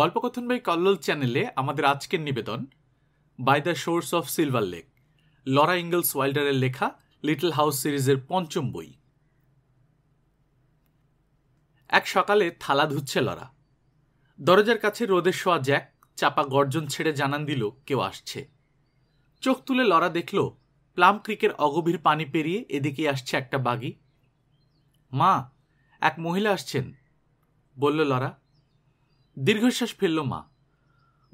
গল্পকথন by Kallol চ্যানেলে আমাদের আজকের নিবেদন by the source of Silver Lake Laura Ingalls ওয়াইল্ডারের লেখা লিটল হাউস সিরিজের পঞ্চম বই এক সকালে থালা ধুচ্ছে লরা দরজার কাছে রোদে শোয়া জ্যাক চাপা গর্জন ছেড়ে জানান দিল কেউ আসছে চোখ তুলে লরা দেখল প্লাম ক্রিকের অগভীর পানি পেরিয়ে এদিকে আসছে একটা বাগি মা এক মহিলা আসছেন বলল লরা দীর্ঘশ্বাস ফেলল মা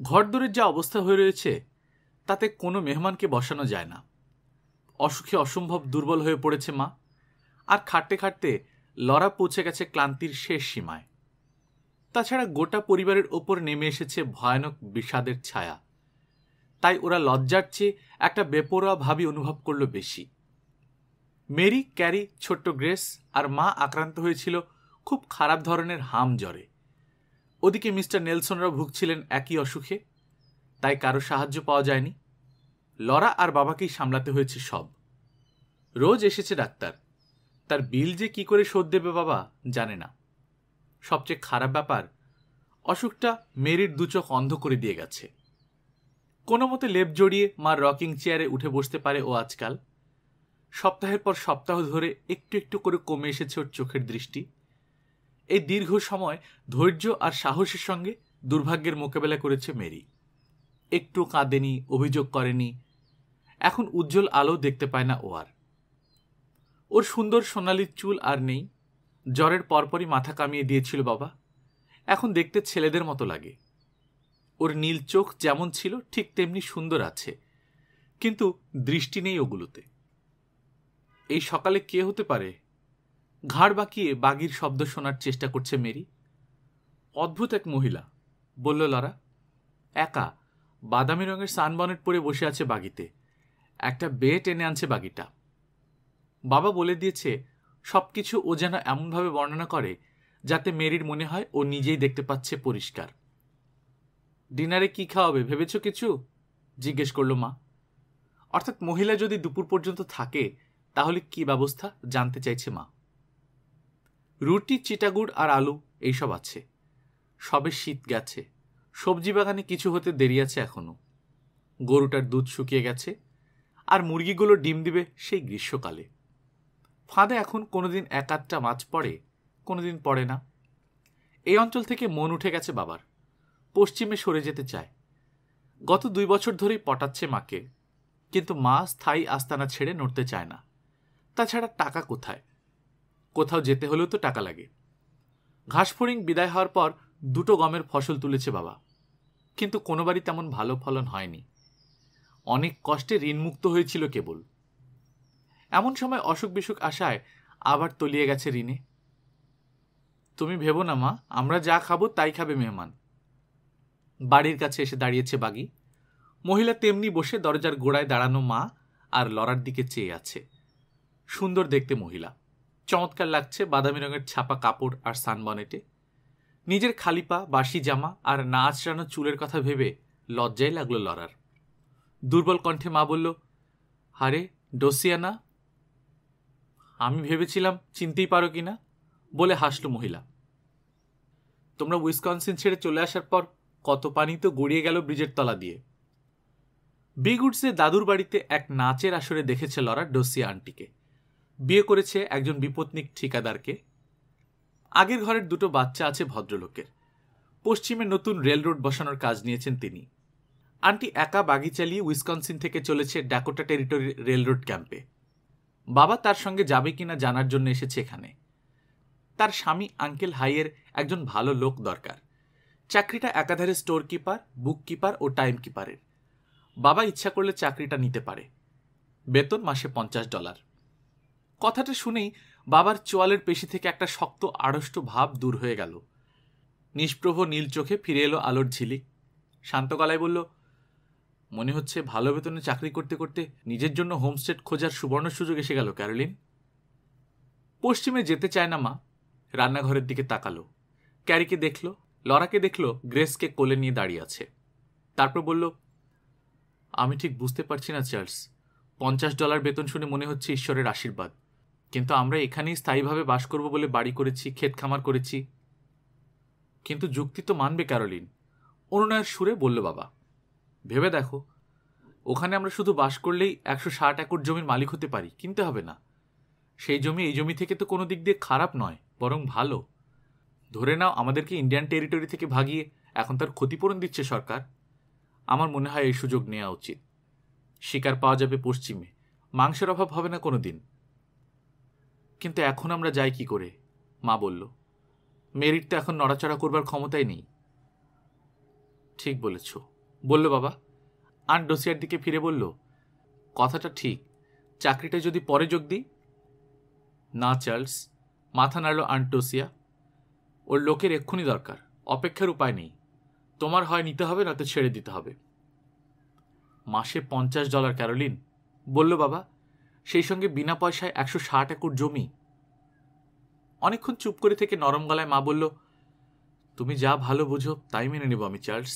ঘরদোরের যা অবস্থা হয়ে রয়েছে তাতে কোনো মেহমানকে বসানো যায় না অসুখে অসম্ভব দুর্বল হয়ে পড়েছে মা আর খাটতে খাটতে লড়া পৌঁছে গেছে ক্লান্তির শেষ সীমায় তাছাড়া গোটা পরিবারের ওপর নেমে এসেছে ভয়ানক বিষাদের ছায়া তাই ওরা লজ্জার চেয়ে একটা বেপরোয়া ভাবি অনুভব করল বেশি মেরি ক্যারি ছোট্ট গ্রেস আর মা আক্রান্ত হয়েছিল খুব খারাপ ধরনের হাম জ্বরে ওদিকে মিস্টার নেলসনরা ভুগছিলেন একই অসুখে তাই কারো সাহায্য পাওয়া যায়নি লরা আর বাবাকেই সামলাতে হয়েছে সব রোজ এসেছে ডাক্তার তার বিল যে কি করে শোধ দেবে বাবা জানে না সবচেয়ে খারাপ ব্যাপার অসুখটা মেরির দুচোখ অন্ধ করে দিয়ে গেছে কোনো মতে লেপ জড়িয়ে মার রকিং চেয়ারে উঠে বসতে পারে ও আজকাল সপ্তাহের পর সপ্তাহ ধরে একটু একটু করে কমে এসেছে ওর চোখের দৃষ্টি এই দীর্ঘ সময় ধৈর্য আর সাহসের সঙ্গে দুর্ভাগ্যের মোকাবেলা করেছে মেরি একটু কাঁদেনি অভিযোগ করেনি এখন উজ্জ্বল আলো দেখতে পায় না ও আর ওর সুন্দর সোনালি চুল আর নেই জ্বরের পরপরই মাথা কামিয়ে দিয়েছিল বাবা এখন দেখতে ছেলেদের মতো লাগে ওর নীল চোখ যেমন ছিল ঠিক তেমনি সুন্দর আছে কিন্তু দৃষ্টি নেই ওগুলোতে এই সকালে কে হতে পারে ঘাড় বাঁকিয়ে বাঘির শব্দ শোনার চেষ্টা করছে মেরি অদ্ভুত এক মহিলা বলল লারা একা বাদামি রঙের সানবনেট পরে বসে আছে বাগিতে একটা বে টেনে আনছে বাগিটা বাবা বলে দিয়েছে সব কিছু ও যেন এমনভাবে বর্ণনা করে যাতে মেরির মনে হয় ও নিজেই দেখতে পাচ্ছে পরিষ্কার ডিনারে কি খাওয়াবে ভেবেছ কিছু জিজ্ঞেস করলো মা অর্থাৎ মহিলা যদি দুপুর পর্যন্ত থাকে তাহলে কি ব্যবস্থা জানতে চাইছে মা রুটি চিটাগুড় আর আলু এইসব আছে সবে শীত গেছে সবজি বাগানে কিছু হতে দেরি আছে এখনও গরুটার দুধ শুকিয়ে গেছে আর মুরগিগুলো ডিম দিবে সেই গ্রীষ্মকালে ফাঁদে এখন কোনোদিন এক আধটা মাছ পড়ে কোনোদিন পড়ে না এই অঞ্চল থেকে মন উঠে গেছে বাবার পশ্চিমে সরে যেতে চায় গত দুই বছর ধরেই পটাচ্ছে মাকে কিন্তু মা স্থায়ী আস্তানা ছেড়ে নড়তে চায় না তাছাড়া টাকা কোথায় কোথাও যেতে হলেও তো টাকা লাগে ঘাসফড়িং বিদায় হওয়ার পর দুটো গমের ফসল তুলেছে বাবা কিন্তু কোনোবারই তেমন ভালো ফলন হয়নি অনেক কষ্টে ঋণমুক্ত হয়েছিল কেবল এমন সময় অসুখ বিসুখ আসায় আবার তলিয়ে গেছে ঋণে তুমি ভেবো না মা আমরা যা খাবো তাই খাবে মেহমান বাড়ির কাছে এসে দাঁড়িয়েছে বাগি মহিলা তেমনি বসে দরজার গোড়ায় দাঁড়ানো মা আর লড়ার দিকে চেয়ে আছে সুন্দর দেখতে মহিলা চমৎকার লাগছে বাদামি রঙের ছাপা কাপড় আর সানবনেটে নিজের খালিপা বাসি জামা আর না আঁচড়ানো চুলের কথা ভেবে লজ্জায় লাগলো লড়ার দুর্বল কণ্ঠে মা বলল হারে ডোসিয়ানা আমি ভেবেছিলাম চিনতেই পারো কি না বলে হাসল মহিলা তোমরা উইসকনসিন ছেড়ে চলে আসার পর কত পানি তো গড়িয়ে গেল ব্রিজের তলা দিয়ে বিগুডসে দাদুর বাড়িতে এক নাচের আসরে দেখেছে লরা ডোসিয়া আন্টিকে বিয়ে করেছে একজন বিপত্নিক ঠিকাদারকে আগের ঘরের দুটো বাচ্চা আছে ভদ্রলোকের পশ্চিমে নতুন রেল রোড বসানোর কাজ নিয়েছেন তিনি আন্টি একা বাগি চালিয়ে উইসকনসিন থেকে চলেছে ডাকোটা টেরিটরি রেলরোড ক্যাম্পে বাবা তার সঙ্গে যাবে কিনা জানার জন্য এসেছে এখানে তার স্বামী আঙ্কেল হাইয়ের একজন ভালো লোক দরকার চাকরিটা একাধারে স্টোর কিপার বুক কিপার ও টাইম কিপারের বাবা ইচ্ছা করলে চাকরিটা নিতে পারে বেতন মাসে পঞ্চাশ ডলার কথাটা শুনেই বাবার চোয়ালের পেশি থেকে একটা শক্ত আড়ষ্ট ভাব দূর হয়ে গেল নিষ্প্রভ নীল চোখে ফিরে এলো আলোর ঝিলিক শান্ত গলায় বলল মনে হচ্ছে ভালো বেতনে চাকরি করতে করতে নিজের জন্য হোমস্টেড খোঁজার সুবর্ণ সুযোগ এসে গেল ক্যারোলিন পশ্চিমে যেতে চায় না মা রান্নাঘরের দিকে তাকালো ক্যারিকে দেখল লরাকে দেখল গ্রেসকে কোলে নিয়ে দাঁড়িয়ে আছে তারপর বলল আমি ঠিক বুঝতে পারছি না চার্লস পঞ্চাশ ডলার বেতন শুনে মনে হচ্ছে ঈশ্বরের আশীর্বাদ কিন্তু আমরা এখানেই স্থায়ীভাবে বাস করব বলে বাড়ি করেছি ক্ষেত খামার করেছি কিন্তু যুক্তি তো মানবে ক্যারোলিন অনুনয়ের সুরে বলল বাবা ভেবে দেখো ওখানে আমরা শুধু বাস করলেই একশো ষাট একর জমির মালিক হতে পারি কিনতে হবে না সেই জমি এই জমি থেকে তো কোনো দিক দিয়ে খারাপ নয় বরং ভালো ধরে নাও আমাদেরকে ইন্ডিয়ান টেরিটরি থেকে ভাগিয়ে এখন তার ক্ষতিপূরণ দিচ্ছে সরকার আমার মনে হয় এই সুযোগ নেওয়া উচিত শিকার পাওয়া যাবে পশ্চিমে মাংসের অভাব হবে না কোনো দিন কিন্তু এখন আমরা যাই কি করে মা বলল মেরিট তো এখন নড়াচড়া করবার ক্ষমতাই নেই ঠিক বলেছ বলল বাবা আর ডোসিয়ার দিকে ফিরে বলল কথাটা ঠিক চাকরিটা যদি পরে যোগ দিই না চার্লস মাথা নাড়ল আন্টোসিয়া ওর লোকের এক্ষুনি দরকার অপেক্ষার উপায় নেই তোমার হয় নিতে হবে তো ছেড়ে দিতে হবে মাসে পঞ্চাশ ডলার ক্যারোলিন বলল বাবা সেই সঙ্গে বিনা পয়সায় একশো ষাট একর জমি অনেকক্ষণ চুপ করে থেকে নরম গলায় মা বলল তুমি যা ভালো বোঝো তাই মেনে নেব আমি চার্লস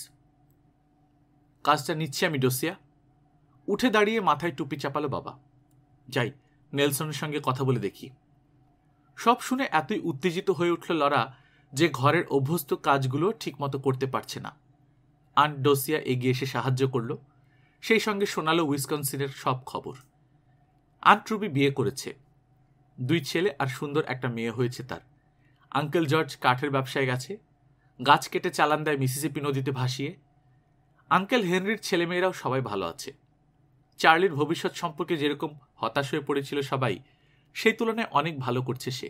কাজটা নিচ্ছি আমি ডোসিয়া উঠে দাঁড়িয়ে মাথায় টুপি চাপালো বাবা যাই নেলসনের সঙ্গে কথা বলে দেখি সব শুনে এতই উত্তেজিত হয়ে উঠল লড়া যে ঘরের অভ্যস্ত কাজগুলো ঠিকমতো করতে পারছে না আন্ট ডোসিয়া এগিয়ে এসে সাহায্য করল সেই সঙ্গে শোনালো উইসকনসিনের সব খবর আন্ট্রুবি বিয়ে করেছে দুই ছেলে আর সুন্দর একটা মেয়ে হয়েছে তার আঙ্কেল জর্জ কাঠের ব্যবসায় গেছে গাছ কেটে চালান দেয় মিসিসিপি নদীতে ভাসিয়ে আঙ্কেল হেনরির ছেলেমেয়েরাও সবাই ভালো আছে চার্লির ভবিষ্যৎ সম্পর্কে যেরকম হতাশ হয়ে পড়েছিল সবাই সেই তুলনায় অনেক ভালো করছে সে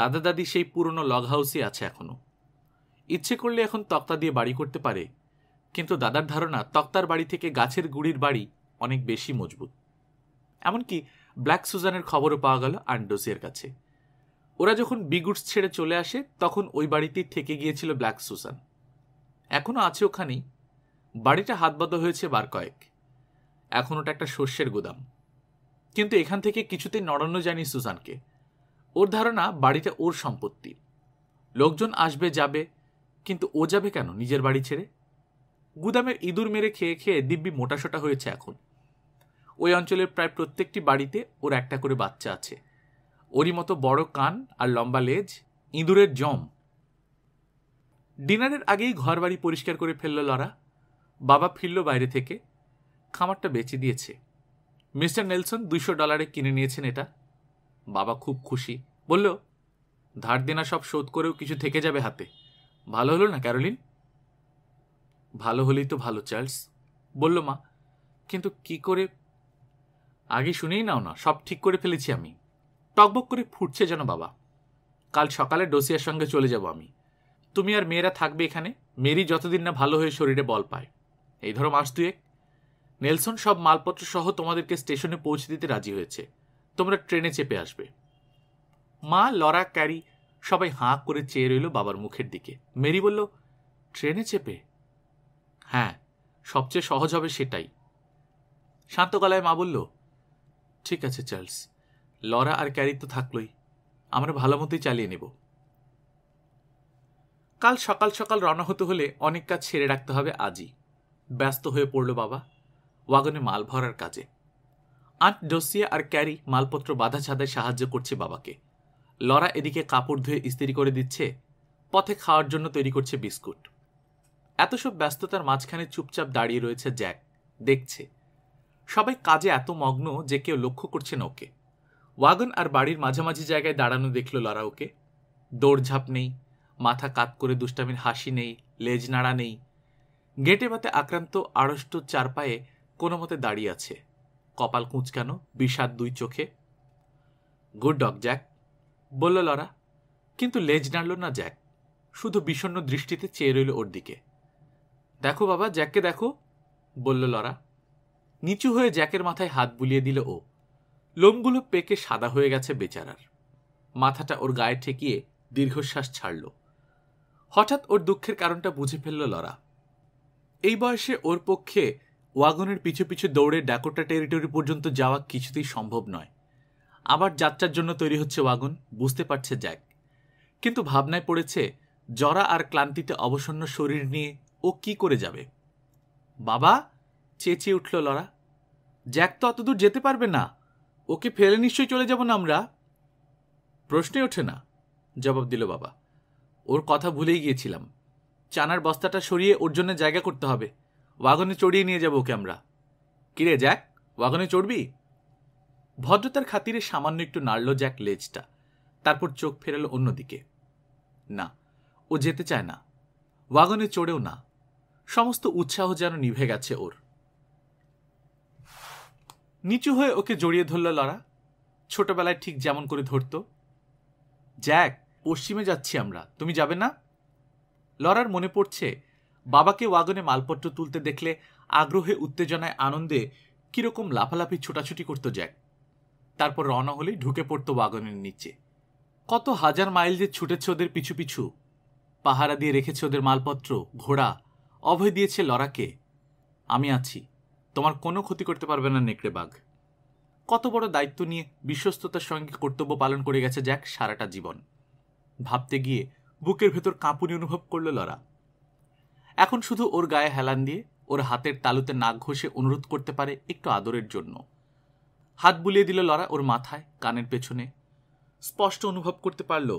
দাদা দাদি সেই পুরনো লগ হাউসই আছে এখনও ইচ্ছে করলে এখন তক্তা দিয়ে বাড়ি করতে পারে কিন্তু দাদার ধারণা তক্তার বাড়ি থেকে গাছের গুড়ির বাড়ি অনেক বেশি মজবুত এমনকি ব্ল্যাক সুজানের খবরও পাওয়া গেল আন্ডোসিয়ার কাছে ওরা যখন বিগুডস ছেড়ে চলে আসে তখন ওই বাড়িতেই থেকে গিয়েছিল ব্ল্যাক সুজান এখনও আছে ওখানেই বাড়িটা হাতবাদা হয়েছে বার কয়েক এখন ওটা একটা শস্যের গুদাম কিন্তু এখান থেকে কিছুতেই নড়ানো জানি সুজানকে ওর ধারণা বাড়িটা ওর সম্পত্তি লোকজন আসবে যাবে কিন্তু ও যাবে কেন নিজের বাড়ি ছেড়ে গুদামের ইঁদুর মেরে খেয়ে খেয়ে দিব্যি মোটাসোটা হয়েছে এখন ওই অঞ্চলের প্রায় প্রত্যেকটি বাড়িতে ওর একটা করে বাচ্চা আছে ওরই মতো বড় কান আর লম্বা লেজ ইঁদুরের জম ডিনারের আগেই ঘর বাড়ি পরিষ্কার করে ফেলল লরা বাবা ফিরল বাইরে থেকে খামারটা বেচে দিয়েছে মিস্টার নেলসন দুশো ডলারে কিনে নিয়েছেন এটা বাবা খুব খুশি বলল ধার দেনা সব শোধ করেও কিছু থেকে যাবে হাতে ভালো হলো না ক্যারোলিন ভালো হলেই তো ভালো চার্লস বলল মা কিন্তু কি করে আগে শুনেই নাও না সব ঠিক করে ফেলেছি আমি টকবক করে ফুটছে যেন বাবা কাল সকালে ডোসিয়ার সঙ্গে চলে যাব আমি তুমি আর মেয়েরা থাকবে এখানে মেরি যতদিন না ভালো হয়ে শরীরে বল পায় এই ধরো মাস দুয়েক নেলসন সব মালপত্র সহ তোমাদেরকে স্টেশনে পৌঁছে দিতে রাজি হয়েছে তোমরা ট্রেনে চেপে আসবে মা লরা ক্যারি সবাই হাঁ করে চেয়ে রইল বাবার মুখের দিকে মেরি বলল ট্রেনে চেপে হ্যাঁ সবচেয়ে সহজ হবে সেটাই শান্ত গলায় মা বলল ঠিক আছে চার্লস লরা আর ক্যারি তো থাকলোই আমরা ভালো মতোই চালিয়ে নেব কাল সকাল সকাল রওনা হতে হলে অনেক কাজ ছেড়ে রাখতে হবে আজই ব্যস্ত হয়ে পড়ল বাবা ওয়াগনে মাল ভরার কাজে আট ডোসিয়া আর ক্যারি মালপত্র বাধা ছাদায় সাহায্য করছে বাবাকে লরা এদিকে কাপড় ধুয়ে ইস্ত্রি করে দিচ্ছে পথে খাওয়ার জন্য তৈরি করছে বিস্কুট এত সব ব্যস্ততার মাঝখানে চুপচাপ দাঁড়িয়ে রয়েছে জ্যাক দেখছে সবাই কাজে এত মগ্ন যে কেউ লক্ষ্য করছে না ওকে ওয়াগন আর বাড়ির মাঝামাঝি জায়গায় দাঁড়ানো দেখল লড়া ওকে দৌড়ঝাঁপ নেই মাথা কাত করে দুষ্টামির হাসি নেই লেজ নাড়া নেই গেটে বাতে আক্রান্ত আড়ষ্ট চার পায়ে কোনো মতে দাঁড়িয়ে আছে কপাল কুঁচকানো বিষাদ দুই চোখে গুড ডগ জ্যাক বলল লড়া কিন্তু লেজ নাড়ল না জ্যাক শুধু বিষণ্ন দৃষ্টিতে চেয়ে রইল ওর দিকে দেখো বাবা জ্যাককে দেখো বলল লড়া নিচু হয়ে জ্যাকের মাথায় হাত বুলিয়ে দিল ও লোমগুলো পেকে সাদা হয়ে গেছে বেচারার মাথাটা ওর গায়ে ঠেকিয়ে দীর্ঘশ্বাস ছাড়ল হঠাৎ ওর দুঃখের কারণটা বুঝে ফেলল লরা এই বয়সে ওর পক্ষে ওয়াগনের পিছু পিছু দৌড়ে ডাকোটা টেরিটরি পর্যন্ত যাওয়া কিছুতেই সম্ভব নয় আবার যাত্রার জন্য তৈরি হচ্ছে ওয়াগন বুঝতে পারছে জ্যাক কিন্তু ভাবনায় পড়েছে জরা আর ক্লান্তিতে অবসন্ন শরীর নিয়ে ও কি করে যাবে বাবা চেঁচিয়ে উঠল লড়া জ্যাক তো অতদূর যেতে পারবে না ওকে ফেলে নিশ্চয়ই চলে যাব না আমরা প্রশ্নে ওঠে না জবাব দিল বাবা ওর কথা ভুলেই গিয়েছিলাম চানার বস্তাটা সরিয়ে ওর জন্য জায়গা করতে হবে ওয়াগনে চড়িয়ে নিয়ে যাবো ওকে আমরা কিরে জ্যাক ওয়াগনে চড়বি ভদ্রতার খাতিরে সামান্য একটু নাড়ল জ্যাক লেজটা তারপর চোখ ফেরালো অন্যদিকে না ও যেতে চায় না ওয়াগনে চড়েও না সমস্ত উৎসাহ যেন নিভে গেছে ওর নিচু হয়ে ওকে জড়িয়ে ধরল লড়া ছোটবেলায় ঠিক যেমন করে ধরত জ্যাক পশ্চিমে যাচ্ছি আমরা তুমি যাবে না লড়ার মনে পড়ছে বাবাকে ওয়াগনে মালপত্র তুলতে দেখলে আগ্রহে উত্তেজনায় আনন্দে কীরকম লাফালাফি ছোটাছুটি করত জ্যাক তারপর রওনা হলেই ঢুকে পড়ত ওয়াগনের নিচে কত হাজার মাইল যে ছুটেছে ওদের পিছু পিছু পাহারা দিয়ে রেখেছে ওদের মালপত্র ঘোড়া অভয় দিয়েছে লড়াকে আমি আছি তোমার কোনো ক্ষতি করতে পারবে না নেকড়ে বাঘ কত বড় দায়িত্ব নিয়ে বিশ্বস্ততার সঙ্গে কর্তব্য পালন করে গেছে জ্যাক সারাটা জীবন ভাবতে গিয়ে বুকের ভেতর কাঁপুনি অনুভব করল লরা এখন শুধু ওর গায়ে হেলান দিয়ে ওর হাতের তালুতে নাক ঘষে অনুরোধ করতে পারে একটু আদরের জন্য হাত বুলিয়ে দিল লরা ওর মাথায় কানের পেছনে স্পষ্ট অনুভব করতে পারল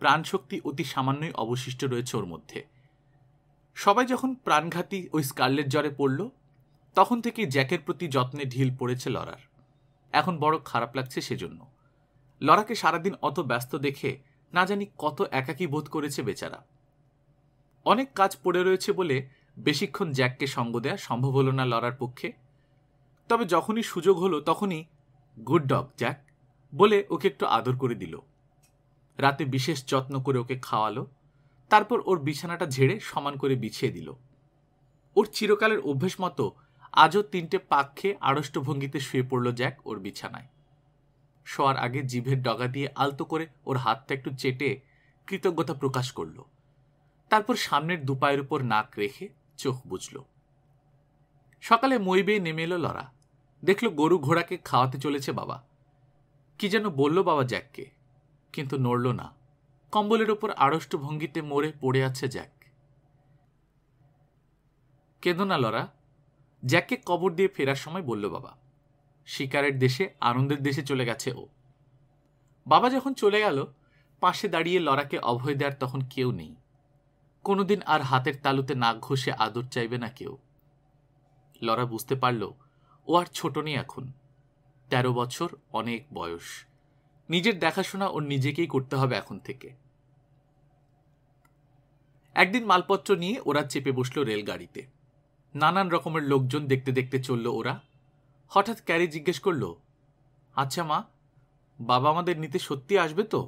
প্রাণশক্তি অতি সামান্যই অবশিষ্ট রয়েছে ওর মধ্যে সবাই যখন প্রাণঘাতী ওই স্কারলেট জ্বরে পড়ল তখন থেকেই জ্যাকের প্রতি যত্নে ঢিল পড়েছে লরার এখন বড় খারাপ লাগছে সেজন্য লরাকে সারাদিন অত ব্যস্ত দেখে না জানি কত একাকী বোধ করেছে বেচারা অনেক কাজ পড়ে রয়েছে বলে বেশিক্ষণ জ্যাককে সঙ্গ দেয়া সম্ভব হলো না লরার পক্ষে তবে যখনই সুযোগ হলো তখনই গুড ডগ জ্যাক বলে ওকে একটু আদর করে দিল রাতে বিশেষ যত্ন করে ওকে খাওয়ালো তারপর ওর বিছানাটা ঝেড়ে সমান করে বিছিয়ে দিল ওর চিরকালের অভ্যেস মতো আজও তিনটে পাক্ষে খেয়ে আড়ষ্ট ভঙ্গিতে শুয়ে পড়ল জ্যাক ওর বিছানায় শোয়ার আগে জিভের ডগা দিয়ে আলতো করে ওর হাতটা একটু চেটে কৃতজ্ঞতা প্রকাশ করল তারপর সামনের দুপায়ের উপর নাক রেখে চোখ বুঝল সকালে মই বেয়ে নেমে এলো লড়া দেখল গরু ঘোড়াকে খাওয়াতে চলেছে বাবা কি যেন বলল বাবা জ্যাককে কিন্তু নড়ল না কম্বলের ওপর আড়ষ্ট ভঙ্গিতে মরে পড়ে আছে জ্যাক কেঁদো না লড়া জ্যাককে কবর দিয়ে ফেরার সময় বলল বাবা শিকারের দেশে আনন্দের দেশে চলে গেছে ও বাবা যখন চলে গেল পাশে দাঁড়িয়ে লড়াকে অভয় দেওয়ার তখন কেউ নেই কোনোদিন আর হাতের তালুতে নাক ঘষে আদর চাইবে না কেউ লরা বুঝতে পারল ও আর ছোট নেই এখন তেরো বছর অনেক বয়স নিজের দেখাশোনা ওর নিজেকেই করতে হবে এখন থেকে একদিন মালপত্র নিয়ে ওরা চেপে বসল রেলগাড়িতে নানান রকমের লোকজন দেখতে দেখতে চলল ওরা হঠাৎ ক্যারি জিজ্ঞেস করল আচ্ছা মা বাবা আমাদের নিতে সত্যি আসবে তো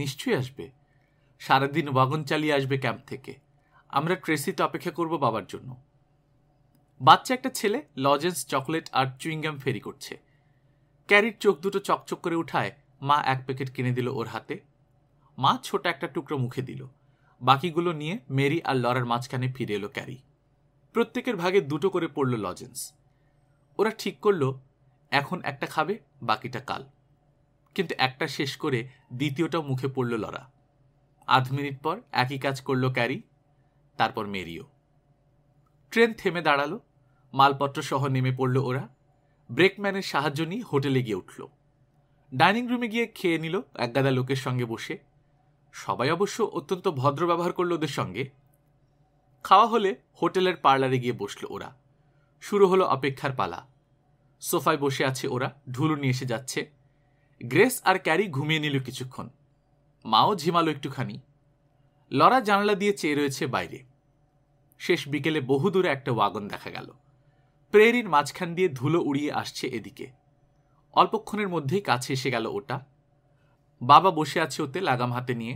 নিশ্চয়ই আসবে সারাদিন ওয়াগন চালিয়ে আসবে ক্যাম্প থেকে আমরা ট্রেসিতে অপেক্ষা করব বাবার জন্য বাচ্চা একটা ছেলে লজেন্স চকলেট আর চুইংগাম ফেরি করছে ক্যারির চোখ দুটো চকচক করে উঠায় মা এক প্যাকেট কিনে দিল ওর হাতে মা ছোট একটা টুকরো মুখে দিল বাকিগুলো নিয়ে মেরি আর লরার মাঝখানে ফিরে এলো ক্যারি প্রত্যেকের ভাগে দুটো করে পড়ল লজেন্স ওরা ঠিক করলো এখন একটা খাবে বাকিটা কাল কিন্তু একটা শেষ করে দ্বিতীয়টা মুখে পড়ল লড়া আধ মিনিট পর একই কাজ করলো ক্যারি তারপর মেরিও ট্রেন থেমে দাঁড়ালো মালপত্র সহ নেমে পড়ল ওরা ব্রেকম্যানের সাহায্য নিয়ে হোটেলে গিয়ে উঠল ডাইনিং রুমে গিয়ে খেয়ে নিল একগাদা লোকের সঙ্গে বসে সবাই অবশ্য অত্যন্ত ভদ্র ব্যবহার করলো ওদের সঙ্গে খাওয়া হলে হোটেলের পার্লারে গিয়ে বসল ওরা শুরু হলো অপেক্ষার পালা সোফায় বসে আছে ওরা ঢুলু নিয়ে এসে যাচ্ছে গ্রেস আর ক্যারি ঘুমিয়ে নিল কিছুক্ষণ মাও ঝিমালো একটুখানি লরা জানলা দিয়ে চেয়ে রয়েছে বাইরে শেষ বিকেলে বহুদূরে একটা ওয়াগন দেখা গেল প্রেরির মাঝখান দিয়ে ধুলো উড়িয়ে আসছে এদিকে অল্পক্ষণের মধ্যেই কাছে এসে গেল ওটা বাবা বসে আছে ওতে লাগাম হাতে নিয়ে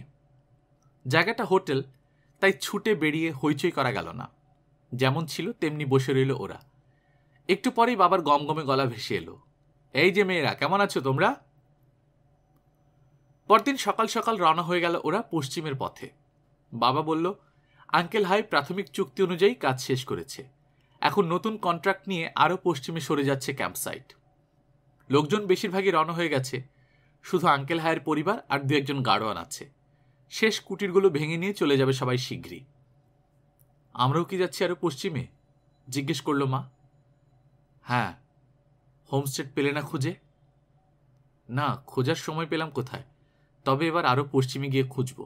জায়গাটা হোটেল তাই ছুটে বেরিয়ে হইচই করা গেল না যেমন ছিল তেমনি বসে রইল ওরা একটু পরেই বাবার গমগমে গলা ভেসে এলো এই যে মেয়েরা কেমন আছো তোমরা পরদিন সকাল সকাল রওনা হয়ে গেল ওরা পশ্চিমের পথে বাবা বলল আঙ্কেল হাই প্রাথমিক চুক্তি অনুযায়ী কাজ শেষ করেছে এখন নতুন কন্ট্রাক্ট নিয়ে আরও পশ্চিমে সরে যাচ্ছে ক্যাম্পসাইট লোকজন বেশিরভাগই রওনা হয়ে গেছে শুধু আঙ্কেল হায়ের পরিবার আর দু একজন গাড়োয়ান আছে শেষ কুটিরগুলো ভেঙে নিয়ে চলে যাবে সবাই শীঘ্রই আমরাও কি যাচ্ছি আরও পশ্চিমে জিজ্ঞেস করল মা হ্যাঁ হোমস্টেড পেলে না খুঁজে না খোঁজার সময় পেলাম কোথায় তবে এবার আরও পশ্চিমে গিয়ে খুঁজব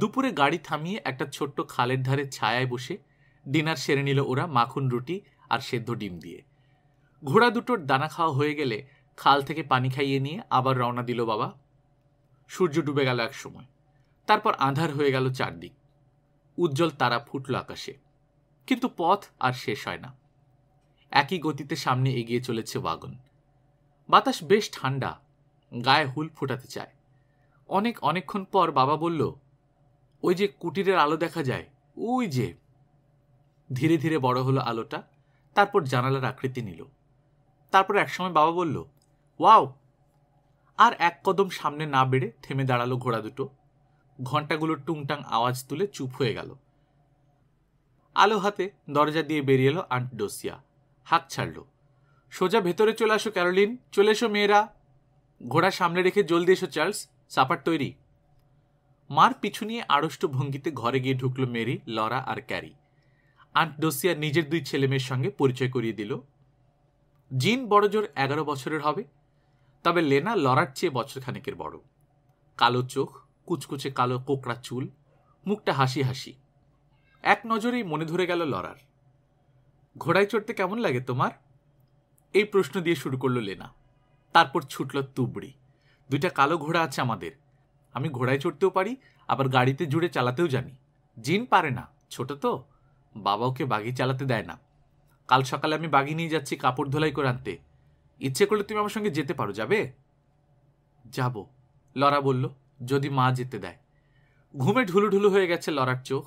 দুপুরে গাড়ি থামিয়ে একটা ছোট্ট খালের ধারে ছায়ায় বসে ডিনার সেরে নিল ওরা মাখন রুটি আর সেদ্ধ ডিম দিয়ে ঘোড়া দুটোর দানা খাওয়া হয়ে গেলে খাল থেকে পানি খাইয়ে নিয়ে আবার রওনা দিল বাবা সূর্য ডুবে গেল এক সময় তারপর আধার হয়ে গেল চারদিক উজ্জ্বল তারা ফুটল আকাশে কিন্তু পথ আর শেষ হয় না একই গতিতে সামনে এগিয়ে চলেছে ওয়াগন বাতাস বেশ ঠান্ডা গায়ে হুল ফোটাতে চায় অনেক অনেকক্ষণ পর বাবা বলল ওই যে কুটিরের আলো দেখা যায় ওই যে ধীরে ধীরে বড় হলো আলোটা তারপর জানালার আকৃতি নিল তারপর একসময় বাবা বলল ওয়াও আর এক কদম সামনে না বেড়ে থেমে দাঁড়ালো ঘোড়া দুটো ঘণ্টাগুলোর টুংটাং আওয়াজ তুলে চুপ হয়ে গেল আলো হাতে দরজা দিয়ে বেরিয়ে এলো আন্ট ডোসিয়া হাত ছাড়ল সোজা ভেতরে চলে আসো ক্যারোলিন চলে এসো মেয়েরা ঘোড়া সামনে রেখে জলদি এসো চার্লস সাপার তৈরি মার পিছু নিয়ে আড়ষ্ট ভঙ্গিতে ঘরে গিয়ে ঢুকলো মেরি লরা আর ক্যারি আন্ট ডোসিয়া নিজের দুই ছেলেমেয়ের সঙ্গে পরিচয় করিয়ে দিল জিন বড়জোর এগারো বছরের হবে তবে লেনা লড়ার চেয়ে বছরখানেকের বড় কালো চোখ কুচকুচে কালো কোকড়া চুল মুখটা হাসি হাসি এক নজরেই মনে ধরে গেল লড়ার ঘোড়ায় চড়তে কেমন লাগে তোমার এই প্রশ্ন দিয়ে শুরু করলো লেনা তারপর ছুটল তুবড়ি দুইটা কালো ঘোড়া আছে আমাদের আমি ঘোড়ায় চড়তেও পারি আবার গাড়িতে জুড়ে চালাতেও জানি জিন পারে না ছোট তো বাবা ওকে বাগি চালাতে দেয় না কাল সকালে আমি বাগি নিয়ে যাচ্ছি কাপড় ধোলাই করে আনতে ইচ্ছে করলে তুমি আমার সঙ্গে যেতে পারো যাবে যাব লরা বলল যদি মা যেতে দেয় ঘুমে ঢুলুঢুলু হয়ে গেছে লরার চোখ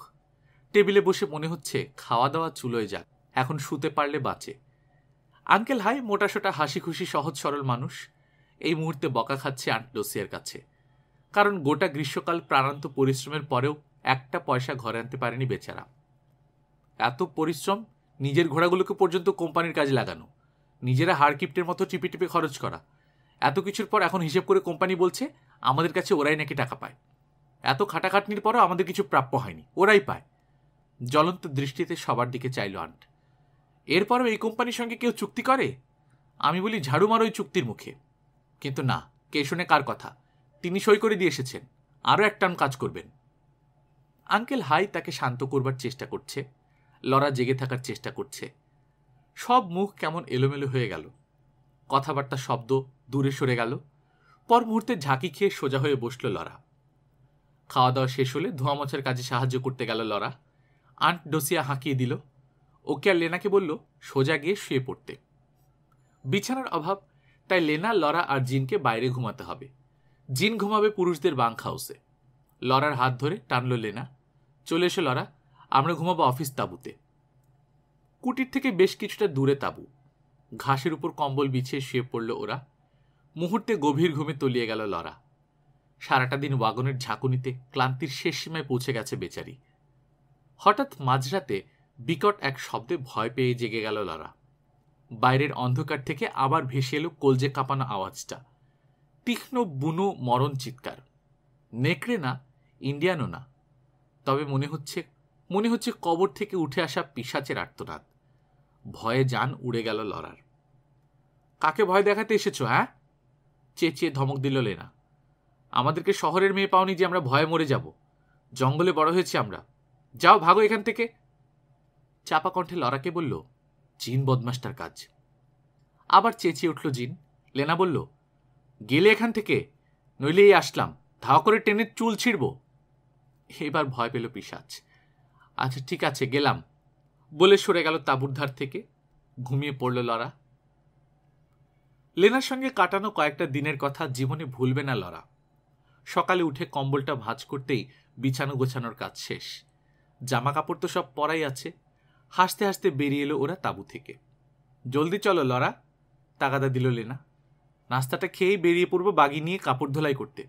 টেবিলে বসে মনে হচ্ছে খাওয়া দাওয়া চুলোয় যাক এখন শুতে পারলে বাঁচে আঙ্কেল হাই মোটাসোটা হাসি খুশি সহজ সরল মানুষ এই মুহূর্তে বকা খাচ্ছে আন্ট লসিয়ার কাছে কারণ গোটা গ্রীষ্মকাল প্রাণান্ত পরিশ্রমের পরেও একটা পয়সা ঘরে আনতে পারেনি বেচারা এত পরিশ্রম নিজের ঘোড়াগুলোকে পর্যন্ত কোম্পানির কাজে লাগানো নিজেরা হারকিপ্টের মতো টিপি টিপে খরচ করা এত কিছুর পর এখন হিসেব করে কোম্পানি বলছে আমাদের কাছে ওরাই নাকি টাকা পায় এত খাটাখাটনির পরও আমাদের কিছু প্রাপ্য হয়নি ওরাই পায় জ্বলন্ত দৃষ্টিতে সবার দিকে চাইল আন্ট এরপরও এই কোম্পানির সঙ্গে কেউ চুক্তি করে আমি বলি ঝাড়ু ওই চুক্তির মুখে কিন্তু না কে শুনে কার কথা তিনি সই করে দিয়ে এসেছেন আরও এক টার্ম কাজ করবেন আঙ্কেল হাই তাকে শান্ত করবার চেষ্টা করছে লড়া জেগে থাকার চেষ্টা করছে সব মুখ কেমন এলোমেলো হয়ে গেল কথাবার্তা শব্দ দূরে সরে গেল পর মুহূর্তে ঝাঁকি খেয়ে সোজা হয়ে বসল লড়া খাওয়া দাওয়া শেষ হলে ধোঁয়া মোছার কাজে সাহায্য করতে গেল লড়া আন্ট ডোসিয়া হাঁকিয়ে দিল ওকে আর লেনাকে বলল সোজা গিয়ে শুয়ে পড়তে বিছানার অভাব তাই লেনা লরা আর জিনকে বাইরে ঘুমাতে হবে জিন ঘুমাবে পুরুষদের বাং হাউসে লরার হাত ধরে টানল লেনা চলে এসো লরা আমরা ঘুমাবো অফিস তাঁবুতে কুটির থেকে বেশ কিছুটা দূরে তাঁবু ঘাসের উপর কম্বল বিছিয়ে শুয়ে পড়ল ওরা মুহূর্তে গভীর ঘুমে তলিয়ে গেল লড়া সারাটা দিন ওয়াগনের ঝাঁকুনিতে ক্লান্তির শেষ সীমায় পৌঁছে গেছে বেচারি হঠাৎ মাঝরাতে বিকট এক শব্দে ভয় পেয়ে জেগে গেল লড়া বাইরের অন্ধকার থেকে আবার ভেসে এলো কলজে কাঁপানো আওয়াজটা তীক্ষ্ণ বুনো মরণ চিৎকার নেকড়ে না ইন্ডিয়ানও না তবে মনে হচ্ছে মনে হচ্ছে কবর থেকে উঠে আসা পিসাচের আত্মনাদ ভয়ে যান উড়ে গেল লড়ার কাকে ভয় দেখাতে এসেছো হ্যাঁ চেঁচিয়ে ধমক দিল লেনা আমাদেরকে শহরের মেয়ে পাওনি যে আমরা ভয়ে মরে যাব জঙ্গলে বড় হয়েছি আমরা যাও ভাগো এখান থেকে চাপা কণ্ঠে লড়াকে বলল জিন বদমাস্টার কাজ আবার চেঁচিয়ে উঠল জিন লেনা বলল গেলে এখান থেকে নইলে এই আসলাম ধাওয়া করে টেনে চুল ছিঁড়ব এবার ভয় পেল পিসাচ আচ্ছা ঠিক আছে গেলাম বলে সরে গেল তাঁবুর ধার থেকে ঘুমিয়ে পড়ল লরা লেনার সঙ্গে কাটানো কয়েকটা দিনের কথা জীবনে ভুলবে না লরা সকালে উঠে কম্বলটা ভাঁজ করতেই বিছানো গোছানোর কাজ শেষ জামা কাপড় তো সব পরাই আছে হাসতে হাসতে বেরিয়ে এলো ওরা তাঁবু থেকে জলদি চলো লরা তাগাদা দিল লেনা নাস্তাটা খেয়েই বেরিয়ে পড়বো বাগি নিয়ে কাপড় ধোলাই করতে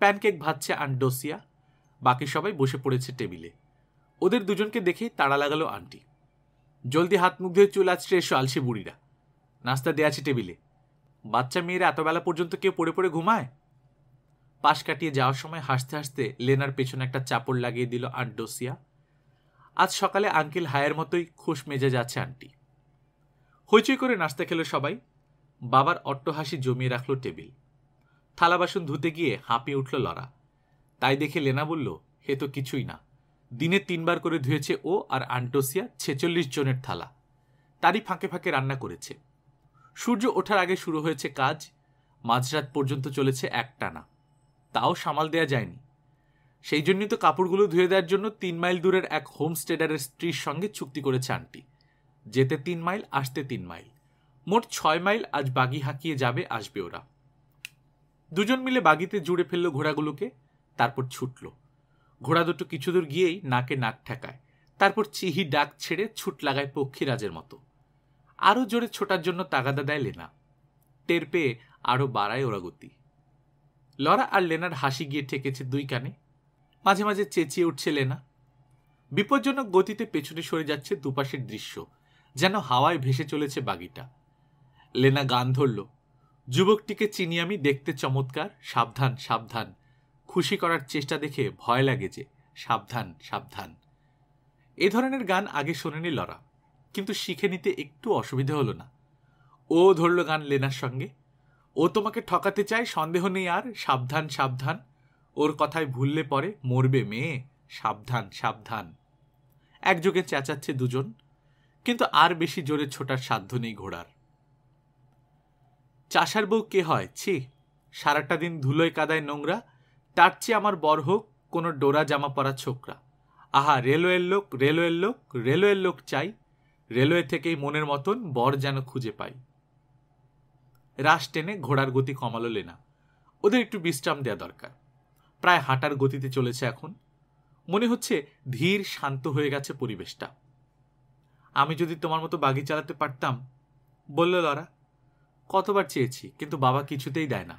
প্যানকেক ভাজছে আন্ডোসিয়া বাকি সবাই বসে পড়েছে টেবিলে ওদের দুজনকে দেখে তাড়া লাগালো আন্টি জলদি হাত মুখ ধুয়ে চুল আছড়ে এসো আলসে বুড়িরা নাস্তা দেয়া আছে টেবিলে বাচ্চা মেয়েরা এতবেলা পর্যন্ত কেউ পড়ে পড়ে ঘুমায় পাশ কাটিয়ে যাওয়ার সময় হাসতে হাসতে লেনার পেছনে একটা চাপড় লাগিয়ে দিল আন্টোসিয়া আজ সকালে আঙ্কেল হায়ের মতোই খুশ মেজাজ আছে আন্টি হইচই করে নাস্তা খেলো সবাই বাবার অট্টহাসি জমিয়ে রাখলো টেবিল থালা বাসন ধুতে গিয়ে হাঁপিয়ে উঠল লড়া তাই দেখে লেনা বলল হে তো কিছুই না দিনে তিনবার করে ধুয়েছে ও আর আন্টোসিয়া ছেচল্লিশ জনের থালা তারই ফাঁকে ফাঁকে রান্না করেছে সূর্য ওঠার আগে শুরু হয়েছে কাজ মাঝরাত পর্যন্ত চলেছে একটানা তাও সামাল দেয়া যায়নি সেই জন্যই তো কাপড়গুলো ধুয়ে দেওয়ার জন্য তিন মাইল দূরের এক হোমস্টেডারের স্ত্রীর সঙ্গে চুক্তি করেছে আন্টি যেতে তিন মাইল আসতে তিন মাইল মোট ছয় মাইল আজ বাগি হাঁকিয়ে যাবে আসবে ওরা দুজন মিলে বাগিতে জুড়ে ফেললো ঘোড়াগুলোকে তারপর ছুটলো ঘোড়া দুটো কিছু দূর গিয়েই নাকে নাক ঠেকায় তারপর চিহি ডাক ছেড়ে ছুট লাগায় পক্ষীরাজের মতো আরও জোরে ছোটার জন্য তাগাদা দেয় লেনা টের পেয়ে আরও বাড়ায় ওরা গতি লরা আর লেনার হাসি গিয়ে ঠেকেছে দুই কানে মাঝে মাঝে চেঁচিয়ে উঠছে লেনা বিপজ্জনক গতিতে পেছনে সরে যাচ্ছে দুপাশের দৃশ্য যেন হাওয়ায় ভেসে চলেছে বাগিটা লেনা গান ধরল যুবকটিকে চিনি আমি দেখতে চমৎকার সাবধান সাবধান খুশি করার চেষ্টা দেখে ভয় লাগে যে সাবধান সাবধান এ ধরনের গান আগে শোনেনি লরা কিন্তু শিখে নিতে একটু অসুবিধা হলো না ও ধরল গান লেনার সঙ্গে ও তোমাকে ঠকাতে চায় সন্দেহ নেই আর সাবধান সাবধান ওর কথায় ভুললে পরে মরবে মেয়ে সাবধান সাবধান একযোগে চেঁচাচ্ছে দুজন কিন্তু আর বেশি জোরে ছোটার সাধ্য নেই ঘোড়ার চাষার বউ কে হয় ছি সারাটা দিন ধুলোয় কাদায় নোংরা তার চেয়ে আমার বর হোক কোনো ডোরা জামা পরা ছোকরা আহা রেলওয়ের লোক রেলওয়ের লোক রেলওয়ের লোক চাই রেলওয়ে থেকেই মনের মতন বর যেন খুঁজে পাই রাশ টেনে ঘোড়ার গতি কমালো লেনা ওদের একটু বিশ্রাম দেওয়া দরকার প্রায় হাঁটার গতিতে চলেছে এখন মনে হচ্ছে ধীর শান্ত হয়ে গেছে পরিবেশটা আমি যদি তোমার মতো বাগি চালাতে পারতাম বলল লরা কতবার চেয়েছি কিন্তু বাবা কিছুতেই দেয় না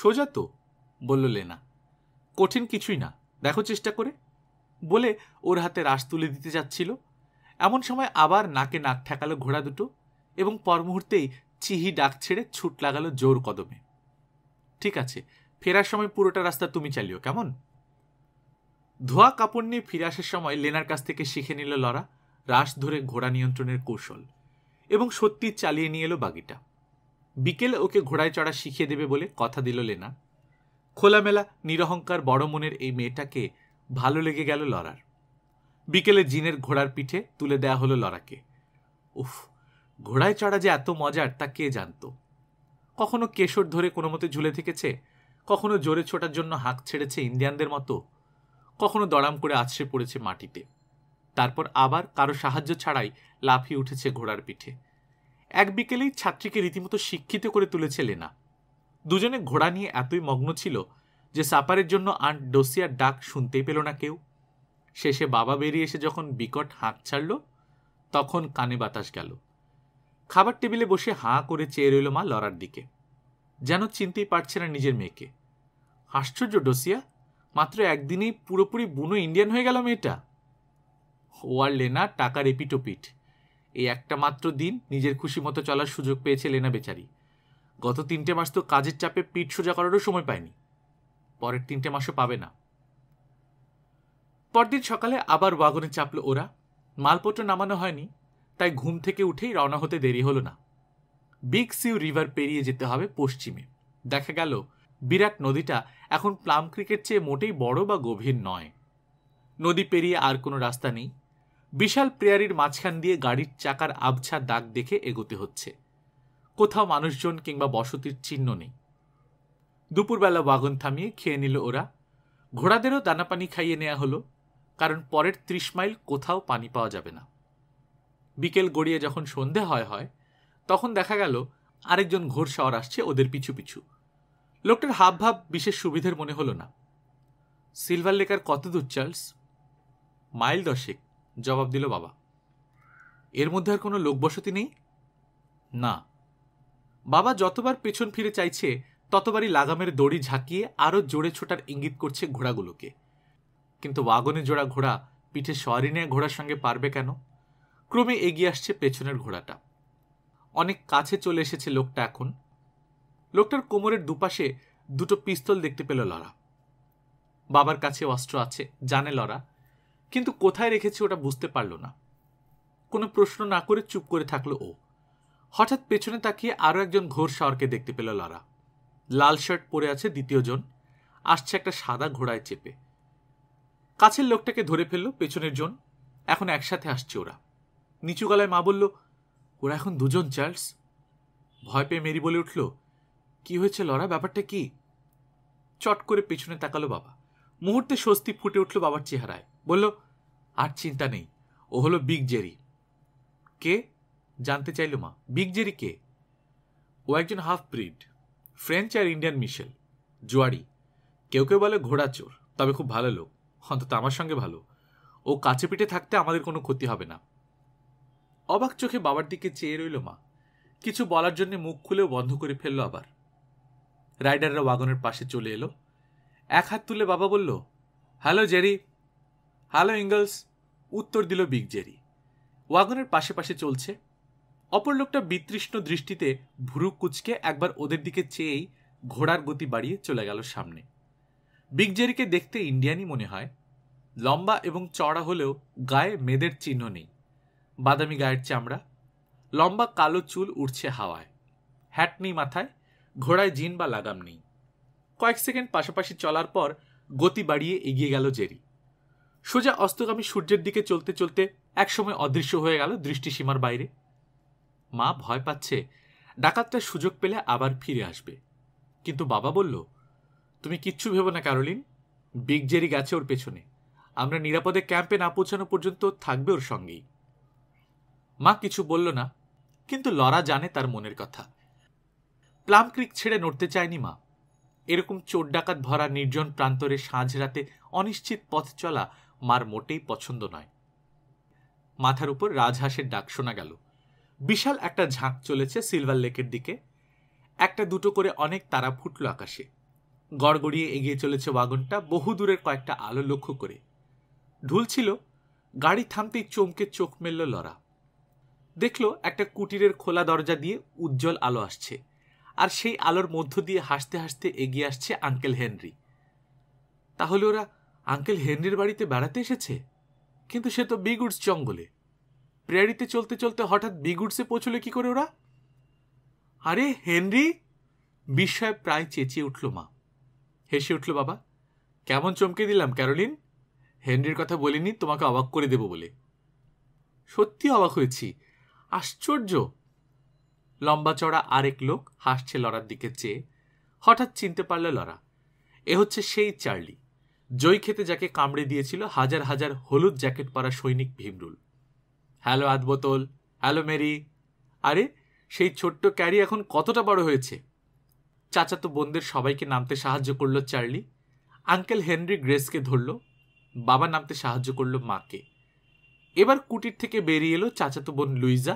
সোজা তো বলল লেনা কঠিন কিছুই না দেখো চেষ্টা করে বলে ওর হাতে রাস তুলে দিতে যাচ্ছিল এমন সময় আবার নাকে নাক ঠেকালো ঘোড়া দুটো এবং পর মুহূর্তেই চিহি ডাক ছেড়ে ছুট লাগালো জোর কদমে ঠিক আছে ফেরার সময় পুরোটা রাস্তা তুমি চালিও কেমন ধোয়া কাপড় নিয়ে ফিরে আসার সময় লেনার কাছ থেকে শিখে নিল লড়া রাস ধরে ঘোড়া নিয়ন্ত্রণের কৌশল এবং সত্যি চালিয়ে নিয়ে এলো বাগিটা বিকেলে ওকে ঘোড়ায় চড়া শিখিয়ে দেবে বলে কথা দিল লেনা খোলামেলা নিরহংকার বড় মনের এই মেয়েটাকে ভালো লেগে গেল লড়ার বিকেলে জিনের ঘোড়ার পিঠে তুলে দেয়া হলো লড়াকে উফ ঘোড়ায় চড়া যে এত মজার তা কে জানত কখনো কেশর ধরে কোনো মতে ঝুলে থেকেছে কখনো জোরে ছোটার জন্য হাঁক ছেড়েছে ইন্ডিয়ানদের মতো কখনো দড়াম করে আছড়ে পড়েছে মাটিতে তারপর আবার কারো সাহায্য ছাড়াই লাফিয়ে উঠেছে ঘোড়ার পিঠে এক বিকেলেই ছাত্রীকে রীতিমতো শিক্ষিত করে তুলেছে লেনা দুজনে ঘোড়া নিয়ে এতই মগ্ন ছিল যে সাপারের জন্য আন্ট ডোসিয়ার ডাক শুনতেই পেল না কেউ শেষে বাবা বেরিয়ে এসে যখন বিকট হাঁক ছাড়ল তখন কানে বাতাস গেল খাবার টেবিলে বসে হাঁ করে চেয়ে রইল মা লড়ার দিকে যেন চিনতেই পারছে না নিজের মেয়েকে আশ্চর্য ডোসিয়া মাত্র একদিনেই পুরোপুরি বুনো ইন্ডিয়ান হয়ে গেল মেয়েটা ও আর লেনা টাকার এপিটোপিট এই একটা মাত্র দিন নিজের খুশি মতো চলার সুযোগ পেয়েছে লেনা বেচারি গত তিনটে মাস তো কাজের চাপে পিঠ সোজা করারও সময় পায়নি পরের তিনটে মাসও পাবে না পরদিন সকালে আবার ওয়াগনে চাপল ওরা মালপত্র নামানো হয়নি তাই ঘুম থেকে উঠেই রওনা হতে দেরি হলো না বিগ সিউ রিভার পেরিয়ে যেতে হবে পশ্চিমে দেখা গেল বিরাট নদীটা এখন প্লাম ক্রিকেট চেয়ে মোটেই বড় বা গভীর নয় নদী পেরিয়ে আর কোনো রাস্তা নেই বিশাল প্রেয়ারির মাঝখান দিয়ে গাড়ির চাকার আবছা দাগ দেখে এগোতে হচ্ছে কোথাও মানুষজন কিংবা বসতির চিহ্ন নেই দুপুরবেলা ওয়াগন থামিয়ে খেয়ে নিল ওরা ঘোড়াদেরও দানা পানি খাইয়ে নেওয়া হলো কারণ পরের ত্রিশ মাইল কোথাও পানি পাওয়া যাবে না বিকেল গড়িয়ে যখন সন্ধে হয় হয় তখন দেখা গেল আরেকজন ঘোড়সাওয়ার আসছে ওদের পিছু পিছু লোকটার হাব ভাব বিশেষ সুবিধের মনে হলো না সিলভার লেকার কত দূর চার্লস মাইল দশেক জবাব দিল বাবা এর মধ্যে আর কোনো লোকবসতি নেই না বাবা যতবার পেছন ফিরে চাইছে ততবারই লাগামের দড়ি ঝাঁকিয়ে আরও জোরে ছোটার ইঙ্গিত করছে ঘোড়াগুলোকে কিন্তু ওয়াগনে জোড়া ঘোড়া পিঠে সওয়ারি নেয়া ঘোড়ার সঙ্গে পারবে কেন ক্রমে এগিয়ে আসছে পেছনের ঘোড়াটা অনেক কাছে চলে এসেছে লোকটা এখন লোকটার কোমরের দুপাশে দুটো পিস্তল দেখতে পেল লড়া বাবার কাছে অস্ত্র আছে জানে লড়া কিন্তু কোথায় রেখেছে ওটা বুঝতে পারল না কোনো প্রশ্ন না করে চুপ করে থাকলো ও হঠাৎ পেছনে তাকিয়ে আরও একজন ঘোর সাওয়ারকে দেখতে পেল লারা লাল শার্ট পরে আছে দ্বিতীয়জন আসছে একটা সাদা ঘোড়ায় চেপে কাছের লোকটাকে ধরে ফেললো পেছনের জন এখন একসাথে আসছে ওরা নিচু গলায় মা বলল ওরা এখন দুজন চার্লস ভয় পেয়ে মেরি বলে উঠল কি হয়েছে লড়া ব্যাপারটা কি চট করে পেছনে তাকালো বাবা মুহূর্তে স্বস্তি ফুটে উঠল বাবার চেহারায় বলল আর চিন্তা নেই ও হলো বিগ জেরি কে জানতে চাইল মা বিগ জেরি কে ও একজন হাফ ব্রিড ফ্রেঞ্চ আর ইন্ডিয়ান মিশেল জোয়ারি কেউ কেউ বলে ঘোড়া চোর তবে খুব ভালো লোক অন্তত আমার সঙ্গে ভালো ও কাছে পিঠে থাকতে আমাদের কোনো ক্ষতি হবে না অবাক চোখে বাবার দিকে চেয়ে রইল মা কিছু বলার জন্য মুখ খুলেও বন্ধ করে ফেললো আবার রাইডাররা ওয়াগনের পাশে চলে এলো এক হাত তুলে বাবা বলল হ্যালো জেরি হ্যালো ইঙ্গলস উত্তর দিল বিগ জেরি ওয়াগনের পাশে পাশে চলছে অপর লোকটা বিতৃষ্ণ দৃষ্টিতে ভুরু কুচকে একবার ওদের দিকে চেয়েই ঘোড়ার গতি বাড়িয়ে চলে গেল সামনে বিগ জেরিকে দেখতে ইন্ডিয়ানই মনে হয় লম্বা এবং চড়া হলেও গায়ে মেদের চিহ্ন নেই বাদামি গায়ের চামড়া লম্বা কালো চুল উঠছে হাওয়ায় হ্যাট নেই মাথায় ঘোড়ায় জিন বা লাগাম নেই কয়েক সেকেন্ড পাশাপাশি চলার পর গতি বাড়িয়ে এগিয়ে গেল জেরি সোজা অস্তগামী সূর্যের দিকে চলতে চলতে একসময় অদৃশ্য হয়ে গেল দৃষ্টিসীমার বাইরে মা ভয় পাচ্ছে ডাকাতটা সুযোগ পেলে আবার ফিরে আসবে কিন্তু বাবা বলল তুমি কিচ্ছু ভেবো না ক্যারোলিন বিগ জেরি গেছে ওর পেছনে আমরা নিরাপদে ক্যাম্পে না পৌঁছানো পর্যন্ত থাকবে ওর সঙ্গেই মা কিছু বলল না কিন্তু লরা জানে তার মনের কথা প্লাম ক্রিক ছেড়ে নড়তে চায়নি মা এরকম চোর ডাকাত ভরা নির্জন প্রান্তরে সাঁঝ রাতে অনিশ্চিত পথ চলা মার মোটেই পছন্দ নয় মাথার উপর রাজহাঁসের ডাক শোনা গেল বিশাল একটা ঝাঁক চলেছে সিলভার লেকের দিকে একটা দুটো করে অনেক তারা ফুটল আকাশে গড়গড়িয়ে এগিয়ে চলেছে ওয়াগনটা বহু দূরের কয়েকটা আলো লক্ষ্য করে ঢুলছিল গাড়ি থামতেই চমকে চোখ মেলল লরা দেখল একটা কুটিরের খোলা দরজা দিয়ে উজ্জ্বল আলো আসছে আর সেই আলোর মধ্য দিয়ে হাসতে হাসতে এগিয়ে আসছে আঙ্কেল হেনরি তাহলে ওরা আঙ্কেল হেনরির বাড়িতে বেড়াতে এসেছে কিন্তু সে তো বিগুডস জঙ্গলে প্রেয়ারিতে চলতে চলতে হঠাৎ বিগুডসে পৌঁছলে কি করে ওরা আরে হেনরি বিস্ময়ে প্রায় চেঁচিয়ে উঠল মা হেসে উঠল বাবা কেমন চমকে দিলাম ক্যারোলিন হেনরির কথা বলিনি তোমাকে অবাক করে দেব বলে সত্যি অবাক হয়েছি আশ্চর্য লম্বা চড়া আরেক লোক হাসছে লড়ার দিকে চেয়ে হঠাৎ চিনতে পারল লড়া এ হচ্ছে সেই চার্লি জয় খেতে যাকে কামড়ে দিয়েছিল হাজার হাজার হলুদ জ্যাকেট পরা সৈনিক ভীমরুল হ্যালো বোতল হ্যালো মেরি আরে সেই ছোট্ট ক্যারি এখন কতটা বড় হয়েছে চাচাতো বোনদের সবাইকে নামতে সাহায্য করলো চার্লি আঙ্কেল হেনরি গ্রেসকে ধরল বাবা নামতে সাহায্য করলো মাকে এবার কুটির থেকে বেরিয়ে এলো চাচাতো বোন লুইজা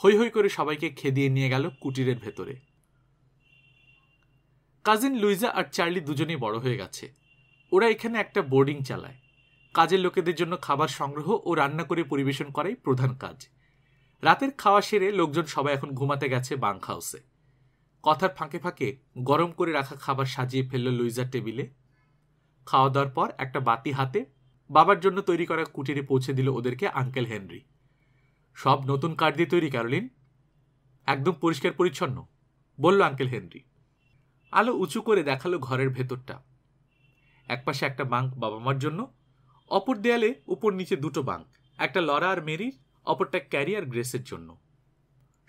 হৈ হৈ করে সবাইকে খেদিয়ে নিয়ে গেল কুটিরের ভেতরে কাজিন লুইজা আর চার্লি দুজনেই বড় হয়ে গেছে ওরা এখানে একটা বোর্ডিং চালায় কাজের লোকেদের জন্য খাবার সংগ্রহ ও রান্না করে পরিবেশন করাই প্রধান কাজ রাতের খাওয়া সেরে লোকজন সবাই এখন ঘুমাতে গেছে বাংক হাউসে কথার ফাঁকে ফাঁকে গরম করে রাখা খাবার সাজিয়ে ফেলল লুইজার টেবিলে খাওয়া দাওয়ার পর একটা বাতি হাতে বাবার জন্য তৈরি করা কুটিরে পৌঁছে দিল ওদেরকে আঙ্কেল হেনরি সব নতুন কার্ড দিয়ে তৈরি ক্যারোলিন একদম পরিষ্কার পরিচ্ছন্ন বলল আঙ্কেল হেনরি আলো উঁচু করে দেখালো ঘরের ভেতরটা একপাশে একটা বাঙ্ক বাবা মার জন্য অপর দেয়ালে উপর নিচে দুটো বাঙ্ক একটা লরা আর মেরির অপরটা ক্যারি আর গ্রেসের জন্য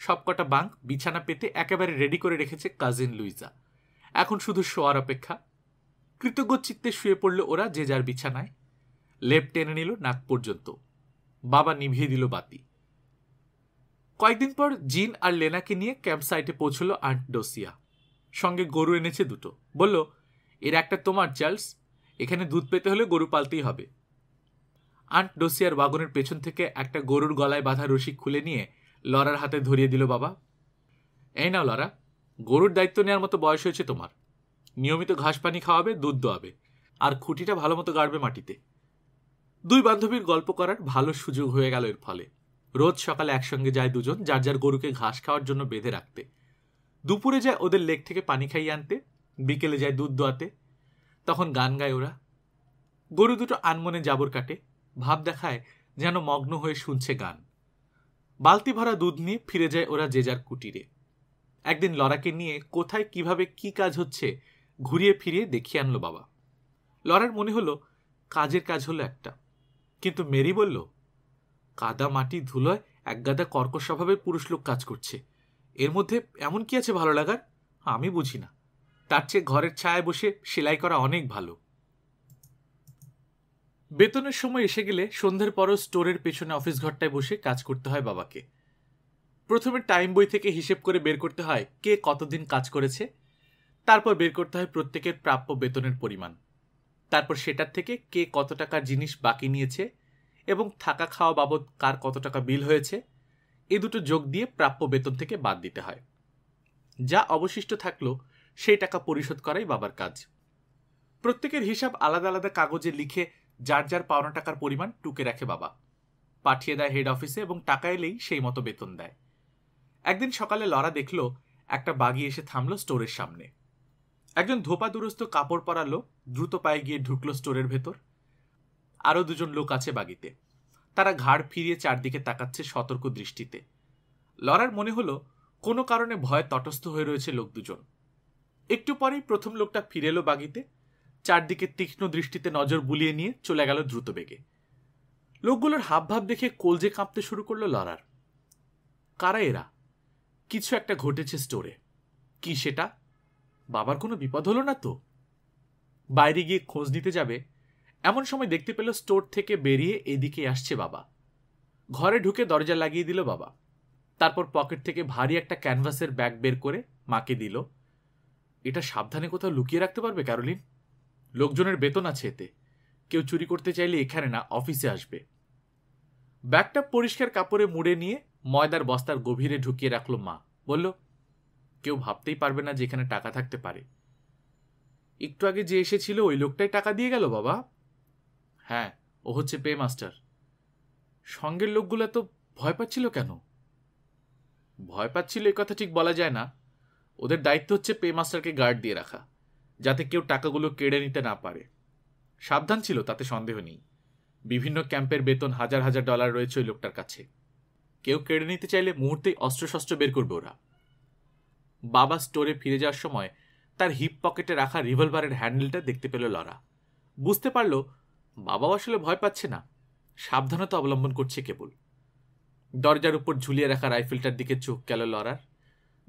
সবকটা বাঙ্ক বিছানা পেতে একেবারে রেডি করে রেখেছে কাজিন লুইজা এখন শুধু শোয়ার অপেক্ষা কৃতজ্ঞ চিত্তে শুয়ে পড়ল ওরা যে যার বিছানায় লেপ টেনে নিল নাক পর্যন্ত বাবা নিভিয়ে দিল বাতি কয়েকদিন পর জিন আর লেনাকে নিয়ে ক্যাম্প সাইটে পৌঁছল আন্ট ডোসিয়া সঙ্গে গরু এনেছে দুটো বলল এর একটা তোমার চার্লস এখানে দুধ পেতে হলে গরু পালতেই হবে আন্ট ডোসিয়ার ওয়াগনের পেছন থেকে একটা গরুর গলায় বাঁধা রশি খুলে নিয়ে লরার হাতে ধরিয়ে দিল বাবা এই নাও লরা গরুর দায়িত্ব নেওয়ার মতো বয়স হয়েছে তোমার নিয়মিত ঘাস পানি খাওয়াবে দুধ দোয়াবে আর খুঁটিটা ভালো মতো গাড়বে মাটিতে দুই বান্ধবীর গল্প করার ভালো সুযোগ হয়ে গেল এর ফলে রোজ সকালে একসঙ্গে যায় দুজন যার যার গরুকে ঘাস খাওয়ার জন্য বেঁধে রাখতে দুপুরে যায় ওদের লেক থেকে পানি খাইয়ে আনতে বিকেলে যায় দুধ দোয়াতে তখন গান গায় ওরা গরু দুটো আনমনে জাবর কাটে ভাব দেখায় যেন মগ্ন হয়ে শুনছে গান বালতি ভরা দুধ নিয়ে ফিরে যায় ওরা যে যার কুটিরে একদিন লড়াকে নিয়ে কোথায় কিভাবে কি কাজ হচ্ছে ঘুরিয়ে ফিরিয়ে দেখিয়ে আনলো বাবা লড়ার মনে হলো কাজের কাজ হলো একটা কিন্তু মেরি বলল কাদা মাটি ধুলোয় একগাদা কর্কশ স্বভাবের পুরুষ লোক কাজ করছে এর মধ্যে এমন কি আছে ভালো লাগার আমি বুঝি না তার চেয়ে ঘরের ছায় বসে সেলাই করা অনেক ভালো বেতনের সময় এসে গেলে সন্ধ্যের পরও স্টোরের পেছনে অফিস ঘরটায় বসে কাজ করতে হয় বাবাকে প্রথমে টাইম বই থেকে হিসেব করে বের করতে হয় কে কতদিন কাজ করেছে তারপর বের করতে হয় প্রত্যেকের প্রাপ্য বেতনের পরিমাণ তারপর সেটার থেকে কে কত টাকার জিনিস বাকি নিয়েছে এবং থাকা খাওয়া বাবদ কার কত টাকা বিল হয়েছে এ দুটো যোগ দিয়ে প্রাপ্য বেতন থেকে বাদ দিতে হয় যা অবশিষ্ট থাকলো সেই টাকা পরিশোধ করাই বাবার কাজ প্রত্যেকের হিসাব আলাদা আলাদা কাগজে লিখে যার যার পাওনা টাকার পরিমাণ টুকে রাখে বাবা পাঠিয়ে দেয় হেড অফিসে এবং টাকা এলেই সেই মতো বেতন দেয় একদিন সকালে লরা দেখল একটা বাগি এসে থামলো স্টোরের সামনে একজন ধোপা দুরস্ত কাপড় পরা লোক দ্রুত পায়ে গিয়ে ঢুকলো স্টোরের ভেতর আরও দুজন লোক আছে বাগিতে তারা ঘাড় ফিরিয়ে চারদিকে তাকাচ্ছে সতর্ক দৃষ্টিতে লরার মনে হলো কোনো কারণে ভয়ে তটস্থ হয়ে রয়েছে লোক দুজন একটু পরেই প্রথম লোকটা ফিরেলো বাগিতে চারদিকে তীক্ষ্ণ দৃষ্টিতে নজর বুলিয়ে নিয়ে চলে গেল দ্রুত বেগে লোকগুলোর হাবভাব দেখে কলজে কাঁপতে শুরু করলো লরার কারা এরা কিছু একটা ঘটেছে স্টোরে কি সেটা বাবার কোনো বিপদ হলো না তো বাইরে গিয়ে খোঁজ নিতে যাবে এমন সময় দেখতে পেল স্টোর থেকে বেরিয়ে এদিকে আসছে বাবা ঘরে ঢুকে দরজা লাগিয়ে দিল বাবা তারপর পকেট থেকে ভারী একটা ক্যানভাসের ব্যাগ বের করে মাকে দিল এটা সাবধানে কোথাও লুকিয়ে রাখতে পারবে ক্যারোলিন লোকজনের বেতন আছে এতে কেউ চুরি করতে চাইলে এখানে না অফিসে আসবে ব্যাগটা পরিষ্কার কাপড়ে মুড়ে নিয়ে ময়দার বস্তার গভীরে ঢুকিয়ে রাখল মা বলল কেউ ভাবতেই পারবে না যে এখানে টাকা থাকতে পারে একটু আগে যে এসেছিল ওই লোকটাই টাকা দিয়ে গেল বাবা হ্যাঁ ও হচ্ছে পে মাস্টার সঙ্গের লোকগুলো তো ভয় পাচ্ছিল কেন ভয় পাচ্ছিল এ কথা ঠিক বলা যায় না ওদের দায়িত্ব হচ্ছে পে মাস্টারকে গার্ড দিয়ে রাখা যাতে কেউ টাকাগুলো কেড়ে নিতে না পারে সাবধান ছিল তাতে সন্দেহ নেই বিভিন্ন ক্যাম্পের বেতন হাজার হাজার ডলার রয়েছে ওই লোকটার কাছে কেউ কেড়ে নিতে চাইলে মুহূর্তেই অস্ত্রশস্ত্র বের করবে ওরা বাবা স্টোরে ফিরে যাওয়ার সময় তার হিপ পকেটে রাখা রিভলভারের হ্যান্ডেলটা দেখতে পেল লরা বুঝতে পারল বাবাও আসলে ভয় পাচ্ছে না সাবধানতা অবলম্বন করছে কেবল দরজার উপর ঝুলিয়ে রাখা রাইফেলটার দিকে চোখ গেল লরার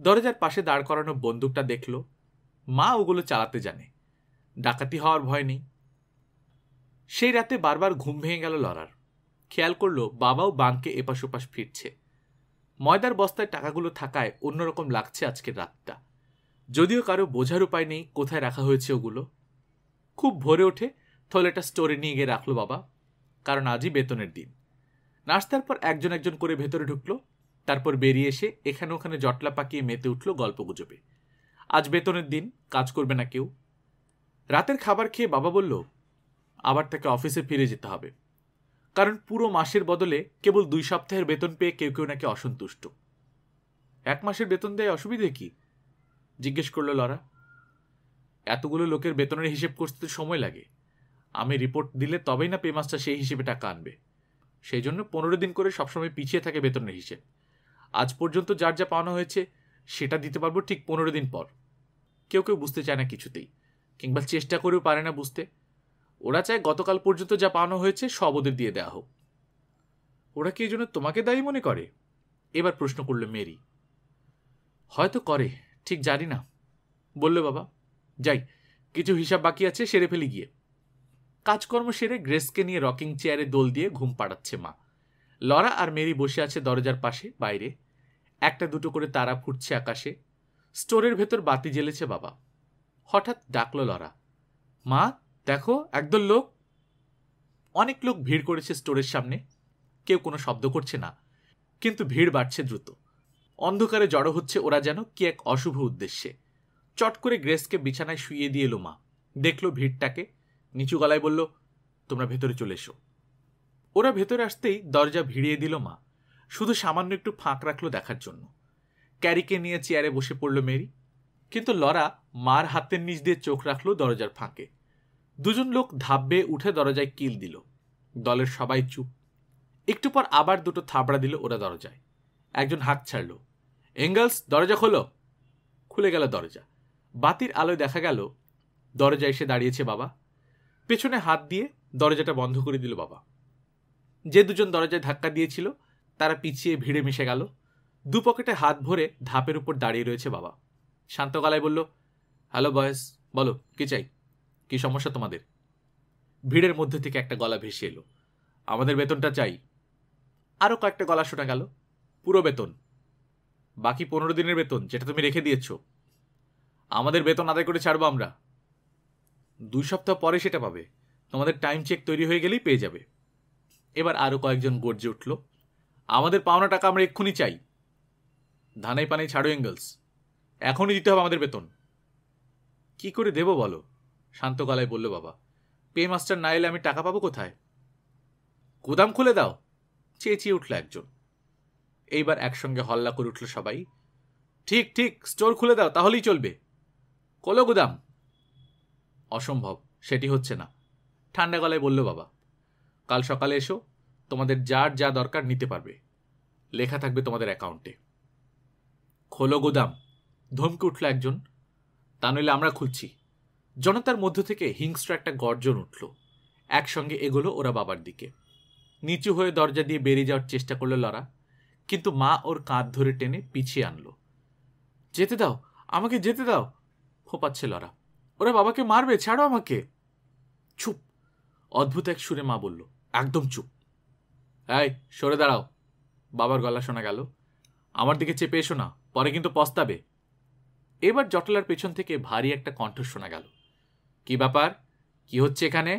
দরজার পাশে দাঁড় করানো বন্দুকটা দেখলো মা ওগুলো চালাতে জানে ডাকাতি হওয়ার ভয় নেই সেই রাতে বারবার ঘুম ভেঙে গেল লড়ার খেয়াল করলো বাবাও বাঁকে এপাশ ওপাশ ফিরছে ময়দার বস্তায় টাকাগুলো থাকায় অন্যরকম লাগছে আজকের রাতটা যদিও কারো বোঝার উপায় নেই কোথায় রাখা হয়েছে ওগুলো খুব ভোরে ওঠে থলেটা স্টোরে নিয়ে গিয়ে রাখলো বাবা কারণ আজই বেতনের দিন নাস্তার পর একজন একজন করে ভেতরে ঢুকলো তারপর বেরিয়ে এসে এখানে ওখানে জটলা পাকিয়ে মেতে উঠল গল্প গুজবে আজ বেতনের দিন কাজ করবে না কেউ রাতের খাবার খেয়ে বাবা বলল আবার তাকে অফিসে ফিরে যেতে হবে কারণ পুরো মাসের বদলে কেবল দুই সপ্তাহের বেতন পেয়ে কেউ কেউ নাকি অসন্তুষ্ট এক মাসের বেতন দেয় অসুবিধে কি জিজ্ঞেস করলো লরা এতগুলো লোকের বেতনের হিসেব করতে সময় লাগে আমি রিপোর্ট দিলে তবেই না পেমাসটা সেই হিসেবে টাকা আনবে সেই জন্য পনেরো দিন করে সবসময় পিছিয়ে থাকে বেতনের হিসেব আজ পর্যন্ত যার যা পাওয়ানো হয়েছে সেটা দিতে পারবো ঠিক পনেরো দিন পর কেউ কেউ বুঝতে চায় না কিছুতেই কিংবা চেষ্টা করেও পারে না বুঝতে ওরা চায় গতকাল পর্যন্ত যা পাওয়ানো হয়েছে সব ওদের দিয়ে দেওয়া হোক ওরা কি এই জন্য তোমাকে দায়ী মনে করে এবার প্রশ্ন করল মেরি হয়তো করে ঠিক জানি না বলল বাবা যাই কিছু হিসাব বাকি আছে সেরে ফেলি গিয়ে কাজকর্ম সেরে গ্রেসকে নিয়ে রকিং চেয়ারে দোল দিয়ে ঘুম পাড়াচ্ছে মা লরা আর মেরি বসে আছে দরজার পাশে বাইরে একটা দুটো করে তারা ফুটছে আকাশে স্টোরের ভেতর বাতি জ্বেলেছে বাবা হঠাৎ ডাকলো লরা মা দেখো একদল লোক অনেক লোক ভিড় করেছে স্টোরের সামনে কেউ কোনো শব্দ করছে না কিন্তু ভিড় বাড়ছে দ্রুত অন্ধকারে জড়ো হচ্ছে ওরা যেন কি এক অশুভ উদ্দেশ্যে চট করে গ্রেসকে বিছানায় শুয়ে দিয়ে এলো মা দেখলো ভিড়টাকে নিচু গলায় বলল তোমরা ভেতরে চলে এসো ওরা ভেতরে আসতেই দরজা ভিড়িয়ে দিল মা শুধু সামান্য একটু ফাঁক রাখলো দেখার জন্য ক্যারিকে নিয়ে চেয়ারে বসে পড়ল মেরি কিন্তু লরা মার হাতের নিচ দিয়ে চোখ রাখল দরজার ফাঁকে দুজন লোক ধাপবে উঠে দরজায় কিল দিল দলের সবাই চুপ একটু পর আবার দুটো থাবড়া দিল ওরা দরজায় একজন হাত ছাড়ল এঙ্গেলস দরজা খোলো খুলে গেল দরজা বাতির আলোয় দেখা গেল দরজা এসে দাঁড়িয়েছে বাবা পেছনে হাত দিয়ে দরজাটা বন্ধ করে দিল বাবা যে দুজন দরজায় ধাক্কা দিয়েছিল তারা পিছিয়ে ভিড়ে মিশে গেল দু পকেটে হাত ভরে ধাপের উপর দাঁড়িয়ে রয়েছে বাবা শান্ত গলায় বলল হ্যালো বয়েস বলো কি চাই কি সমস্যা তোমাদের ভিড়ের মধ্যে থেকে একটা গলা ভেসে এলো আমাদের বেতনটা চাই আরও কয়েকটা গলা শোনা গেল পুরো বেতন বাকি পনেরো দিনের বেতন যেটা তুমি রেখে দিয়েছ আমাদের বেতন আদায় করে ছাড়বো আমরা দুই সপ্তাহ পরে সেটা পাবে তোমাদের টাইম চেক তৈরি হয়ে গেলেই পেয়ে যাবে এবার আরও কয়েকজন গর্জে উঠল আমাদের পাওনা টাকা আমরা এক্ষুনি চাই ধানাই পানাই ছাড়ো এঙ্গেলস এখনই দিতে হবে আমাদের বেতন কি করে দেব বলো শান্ত গলায় বলল বাবা পে মাস্টার না এলে আমি টাকা পাবো কোথায় গুদাম খুলে দাও চেঁচিয়ে উঠল একজন এইবার একসঙ্গে হল্লা করে উঠল সবাই ঠিক ঠিক স্টোর খুলে দাও তাহলেই চলবে কলো গুদাম অসম্ভব সেটি হচ্ছে না ঠান্ডা গলায় বলল বাবা কাল সকালে এসো তোমাদের যার যা দরকার নিতে পারবে লেখা থাকবে তোমাদের অ্যাকাউন্টে খোলো গোদাম ধমকে উঠল একজন তা নইলে আমরা খুলছি জনতার মধ্য থেকে হিংস্র একটা গর্জন উঠল একসঙ্গে এগোলো ওরা বাবার দিকে নিচু হয়ে দরজা দিয়ে বেরিয়ে যাওয়ার চেষ্টা করলো লড়া কিন্তু মা ওর কাঁধ ধরে টেনে পিছিয়ে আনলো যেতে দাও আমাকে যেতে দাও খোপাচ্ছে লড়া ওরা বাবাকে মারবে ছাড়ো আমাকে চুপ অদ্ভুত এক সুরে মা বলল একদম চুপ এই সরে দাঁড়াও বাবার গলা শোনা গেল আমার দিকে চেপে এসো না পরে কিন্তু পস্তাবে এবার জটলার পেছন থেকে ভারী একটা কণ্ঠ শোনা গেল কি ব্যাপার কি হচ্ছে এখানে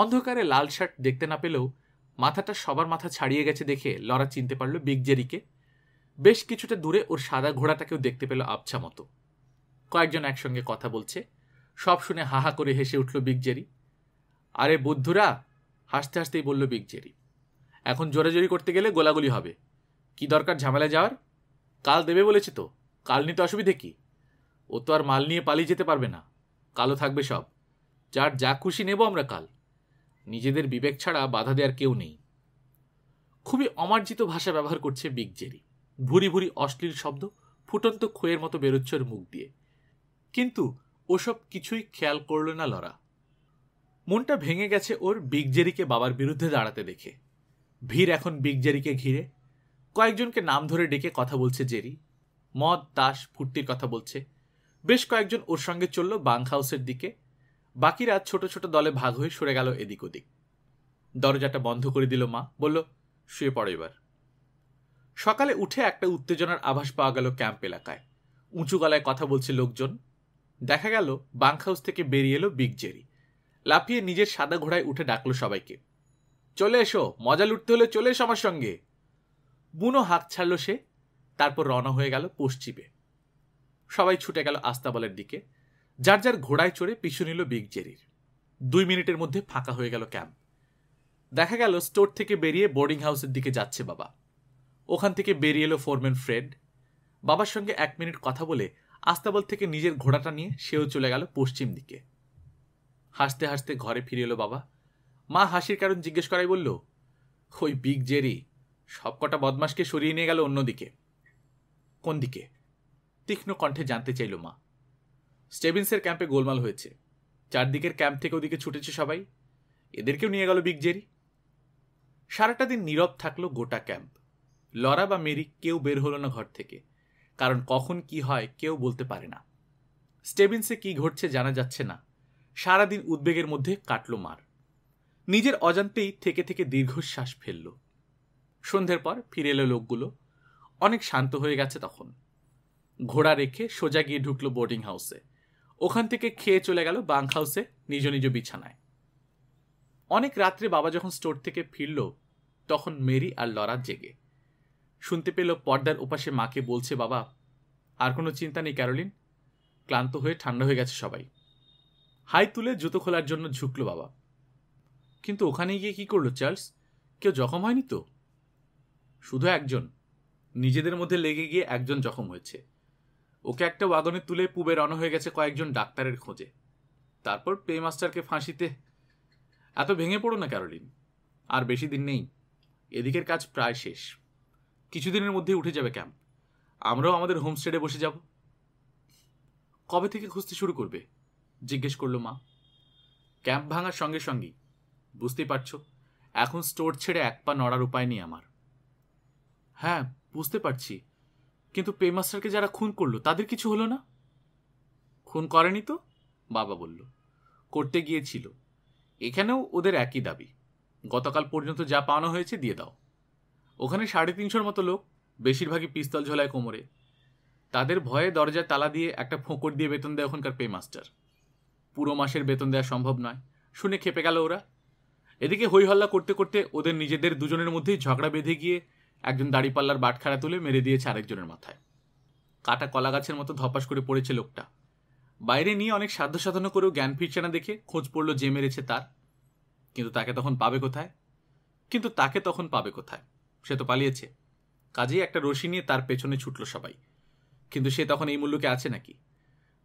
অন্ধকারে লাল শার্ট দেখতে না পেলেও মাথাটা সবার মাথা ছাড়িয়ে গেছে দেখে লরা চিনতে পারল বিগজেরিকে বেশ কিছুটা দূরে ওর সাদা ঘোড়াটাকেও দেখতে পেল আবছা মতো কয়েকজন একসঙ্গে কথা বলছে সব শুনে হাহা করে হেসে উঠল বিগজেরি আরে বুদ্ধুরা হাসতে হাসতেই বলল বিগজেরি এখন জোরাজোরি করতে গেলে গোলাগুলি হবে কি দরকার ঝামেলা যাওয়ার কাল দেবে বলেছে তো কাল নিতে অসুবিধে কি ও তো আর মাল নিয়ে পালিয়ে যেতে পারবে না কালো থাকবে সব যার যা খুশি নেব আমরা কাল নিজেদের বিবেক ছাড়া বাধা দেওয়ার কেউ নেই খুবই অমার্জিত ভাষা ব্যবহার করছে বিগ জেরি ভুরি ভুরি অশ্লীল শব্দ ফুটন্ত খোয়ের মতো বেরোচ্ছর মুখ দিয়ে কিন্তু ওসব কিছুই খেয়াল করল না লরা মনটা ভেঙে গেছে ওর বিগ জেরিকে বাবার বিরুদ্ধে দাঁড়াতে দেখে ভিড় এখন বিগ জেরিকে ঘিরে কয়েকজনকে নাম ধরে ডেকে কথা বলছে জেরি মদ দাস ফুর্তির কথা বলছে বেশ কয়েকজন ওর সঙ্গে চলল বাং হাউসের দিকে বাকিরা ছোট ছোট দলে ভাগ হয়ে সরে গেল এদিক ওদিক দরজাটা বন্ধ করে দিল মা বলল শুয়ে পড়ো এবার সকালে উঠে একটা উত্তেজনার আভাস পাওয়া গেল ক্যাম্প এলাকায় উঁচু গলায় কথা বলছে লোকজন দেখা গেল বাংক হাউস থেকে বেরিয়ে এলো বিগ জেরি লাফিয়ে নিজের সাদা ঘোড়ায় উঠে ডাকলো সবাইকে চলে এসো মজা লুটতে হলে চলে এসো আমার সঙ্গে বুনো হাঁক ছাড়ল সে তারপর রওনা হয়ে গেল পশ্চিমে সবাই ছুটে গেল আস্তাবলের দিকে যার যার ঘোড়ায় চড়ে পিছু নিল বিগ জেরির দুই মিনিটের মধ্যে ফাঁকা হয়ে গেল ক্যাম্প দেখা গেল স্টোর থেকে বেরিয়ে বোর্ডিং হাউসের দিকে যাচ্ছে বাবা ওখান থেকে বেরিয়ে এলো ফোরম্যান ফ্রেড বাবার সঙ্গে এক মিনিট কথা বলে আস্তাবল থেকে নিজের ঘোড়াটা নিয়ে সেও চলে গেল পশ্চিম দিকে হাসতে হাসতে ঘরে ফিরে এলো বাবা মা হাসির কারণ জিজ্ঞেস করাই বলল ওই বিগ জেরি সব কটা বদমাসকে সরিয়ে নিয়ে গেল অন্যদিকে কোন দিকে তীক্ষ্ণ কণ্ঠে জানতে চাইল মা স্টেভিনসের ক্যাম্পে গোলমাল হয়েছে চারদিকের ক্যাম্প থেকে ওদিকে ছুটেছে সবাই এদেরকেও নিয়ে গেল বিগ জেরি সারাটা দিন নীরব থাকলো গোটা ক্যাম্প লরা বা মেরি কেউ বের হলো না ঘর থেকে কারণ কখন কি হয় কেউ বলতে পারে না স্টেভিনসে কি ঘটছে জানা যাচ্ছে না সারাদিন উদ্বেগের মধ্যে কাটল মার নিজের অজান্তেই থেকে থেকে দীর্ঘশ্বাস ফেললো সন্ধ্যের পর ফিরে এলো লোকগুলো অনেক শান্ত হয়ে গেছে তখন ঘোড়া রেখে সোজা গিয়ে ঢুকলো বোর্ডিং হাউসে ওখান থেকে খেয়ে চলে গেল বাঙ্ক হাউসে নিজ নিজ বিছানায় অনেক রাত্রে বাবা যখন স্টোর থেকে ফিরল তখন মেরি আর লড়ার জেগে শুনতে পেল পর্দার ওপাশে মাকে বলছে বাবা আর কোনো চিন্তা নেই ক্যারোলিন ক্লান্ত হয়ে ঠান্ডা হয়ে গেছে সবাই হাই তুলে জুতো খোলার জন্য ঝুঁকলো বাবা কিন্তু ওখানে গিয়ে কি করলো চার্লস কেউ জখম হয়নি তো শুধু একজন নিজেদের মধ্যে লেগে গিয়ে একজন জখম হয়েছে ওকে একটা ওয়াগনে তুলে পুবে রওনা হয়ে গেছে কয়েকজন ডাক্তারের খোঁজে তারপর পে মাস্টারকে ফাঁসিতে এত ভেঙে পড়ো না ক্যারোলিন আর বেশি দিন নেই এদিকের কাজ প্রায় শেষ কিছুদিনের মধ্যেই উঠে যাবে ক্যাম্প আমরাও আমাদের হোমস্টেডে বসে যাব কবে থেকে খুঁজতে শুরু করবে জিজ্ঞেস করলো মা ক্যাম্প ভাঙার সঙ্গে সঙ্গেই বুঝতেই পারছো এখন স্টোর ছেড়ে এক পা নড়ার উপায় নেই আমার হ্যাঁ বুঝতে পারছি কিন্তু পেমাস্টারকে যারা খুন করলো তাদের কিছু হলো না খুন করেনি তো বাবা বলল করতে গিয়েছিল এখানেও ওদের একই দাবি গতকাল পর্যন্ত যা পাওয়ানো হয়েছে দিয়ে দাও ওখানে সাড়ে তিনশোর মতো লোক বেশিরভাগই পিস্তল ঝোলায় কোমরে তাদের ভয়ে দরজা তালা দিয়ে একটা ফোঁকর দিয়ে বেতন দেয় ওখানকার পে মাস্টার পুরো মাসের বেতন দেওয়া সম্ভব নয় শুনে খেপে গেল ওরা এদিকে হইহল্লা হল্লা করতে করতে ওদের নিজেদের দুজনের মধ্যেই ঝগড়া বেঁধে গিয়ে একজন দাড়িপাল্লার বাটখারা তুলে মেরে দিয়েছে আরেকজনের মাথায় কাটা কলা গাছের মতো ধপাস করে পড়েছে লোকটা বাইরে নিয়ে অনেক সাধ্য সাধনা করেও জ্ঞান ফিরছে না দেখে খোঁজ পড়ল যে মেরেছে তার কিন্তু তাকে তখন পাবে কোথায় কিন্তু তাকে তখন পাবে কোথায় সে তো পালিয়েছে কাজেই একটা রশি নিয়ে তার পেছনে ছুটল সবাই কিন্তু সে তখন এই মূল্যকে আছে নাকি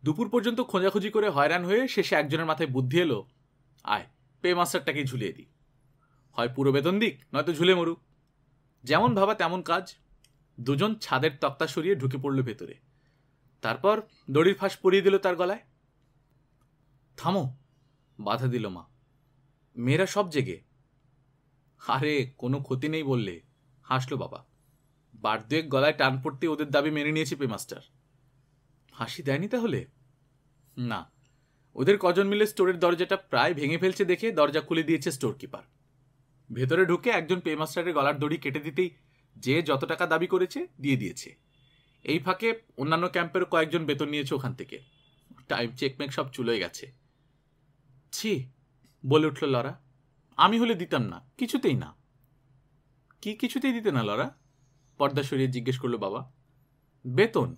দুপুর পর্যন্ত খোঁজাখুঁজি করে হয়রান হয়ে শেষে একজনের মাথায় বুদ্ধি এলো আয় পে মাস্টারটাকে ঝুলিয়ে দিই হয় পুরো বেতন দিক নয়তো ঝুলে মরুক যেমন ভাবা তেমন কাজ দুজন ছাদের তক্তা সরিয়ে ঢুকে পড়ল ভেতরে তারপর দড়ির ফাঁস পরিয়ে দিল তার গলায় থামো বাধা দিল মা মেয়েরা সব জেগে আরে কোনো ক্ষতি নেই বললে হাসলো বাবা বার দুয়েক গলায় টান পড়তে ওদের দাবি মেনে নিয়েছে পেমাস্টার হাসি দেয়নি তাহলে না ওদের কজন মিলে স্টোরের দরজাটা প্রায় ভেঙে ফেলছে দেখে দরজা খুলে দিয়েছে স্টোর কিপার ভেতরে ঢুকে একজন পেমাস্টারের গলার দড়ি কেটে দিতেই যে যত টাকা দাবি করেছে দিয়ে দিয়েছে এই ফাঁকে অন্যান্য ক্যাম্পের কয়েকজন বেতন নিয়েছে ওখান থেকে টাইম চেকমেক সব চুলোয় গেছে ছি বলে উঠল লরা আমি হলে দিতাম না কিছুতেই না কি কিছুতেই দিতে না লরা পর্দা সরিয়ে জিজ্ঞেস করলো বাবা বেতন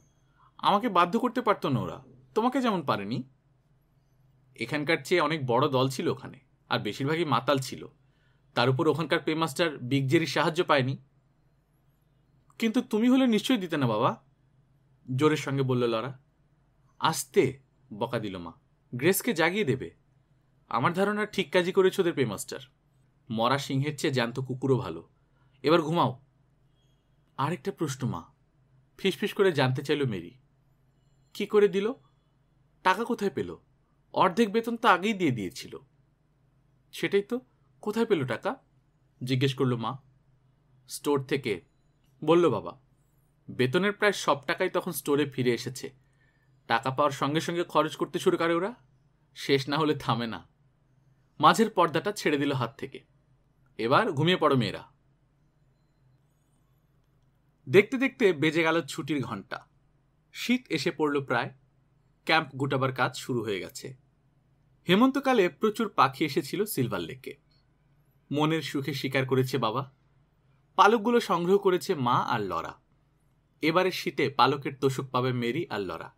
আমাকে বাধ্য করতে পারতো না ওরা তোমাকে যেমন পারেনি এখানকার চেয়ে অনেক বড় দল ছিল ওখানে আর বেশিরভাগই মাতাল ছিল তার উপর ওখানকার পেমাস্টার বিগজেরি সাহায্য পায়নি কিন্তু তুমি হলে নিশ্চয়ই দিতে না বাবা জোরের সঙ্গে বলল লরা আসতে বকা দিল মা গ্রেসকে জাগিয়ে দেবে আমার ধারণা ঠিক কাজই করেছ ওদের পেমাস্টার মরা সিংহের চেয়ে জ্যান্ত কুকুরও ভালো এবার ঘুমাও আরেকটা প্রশ্ন মা ফিসফিস করে জানতে চাইল মেরি কি করে দিল টাকা কোথায় পেল অর্ধেক বেতন তো আগেই দিয়ে দিয়েছিল সেটাই তো কোথায় পেল টাকা জিজ্ঞেস করলো মা স্টোর থেকে বলল বাবা বেতনের প্রায় সব টাকাই তখন স্টোরে ফিরে এসেছে টাকা পাওয়ার সঙ্গে সঙ্গে খরচ করতে শুরু করে ওরা শেষ না হলে থামে না মাঝের পর্দাটা ছেড়ে দিল হাত থেকে এবার ঘুমিয়ে পড়ো মেয়েরা দেখতে দেখতে বেজে গেল ছুটির ঘন্টা শীত এসে পড়ল প্রায় ক্যাম্প গুটাবার কাজ শুরু হয়ে গেছে হেমন্তকালে প্রচুর পাখি এসেছিল সিলভার লেকে মনের সুখে শিকার করেছে বাবা পালকগুলো সংগ্রহ করেছে মা আর লরা এবারে শীতে পালকের তোষক পাবে মেরি আর লরা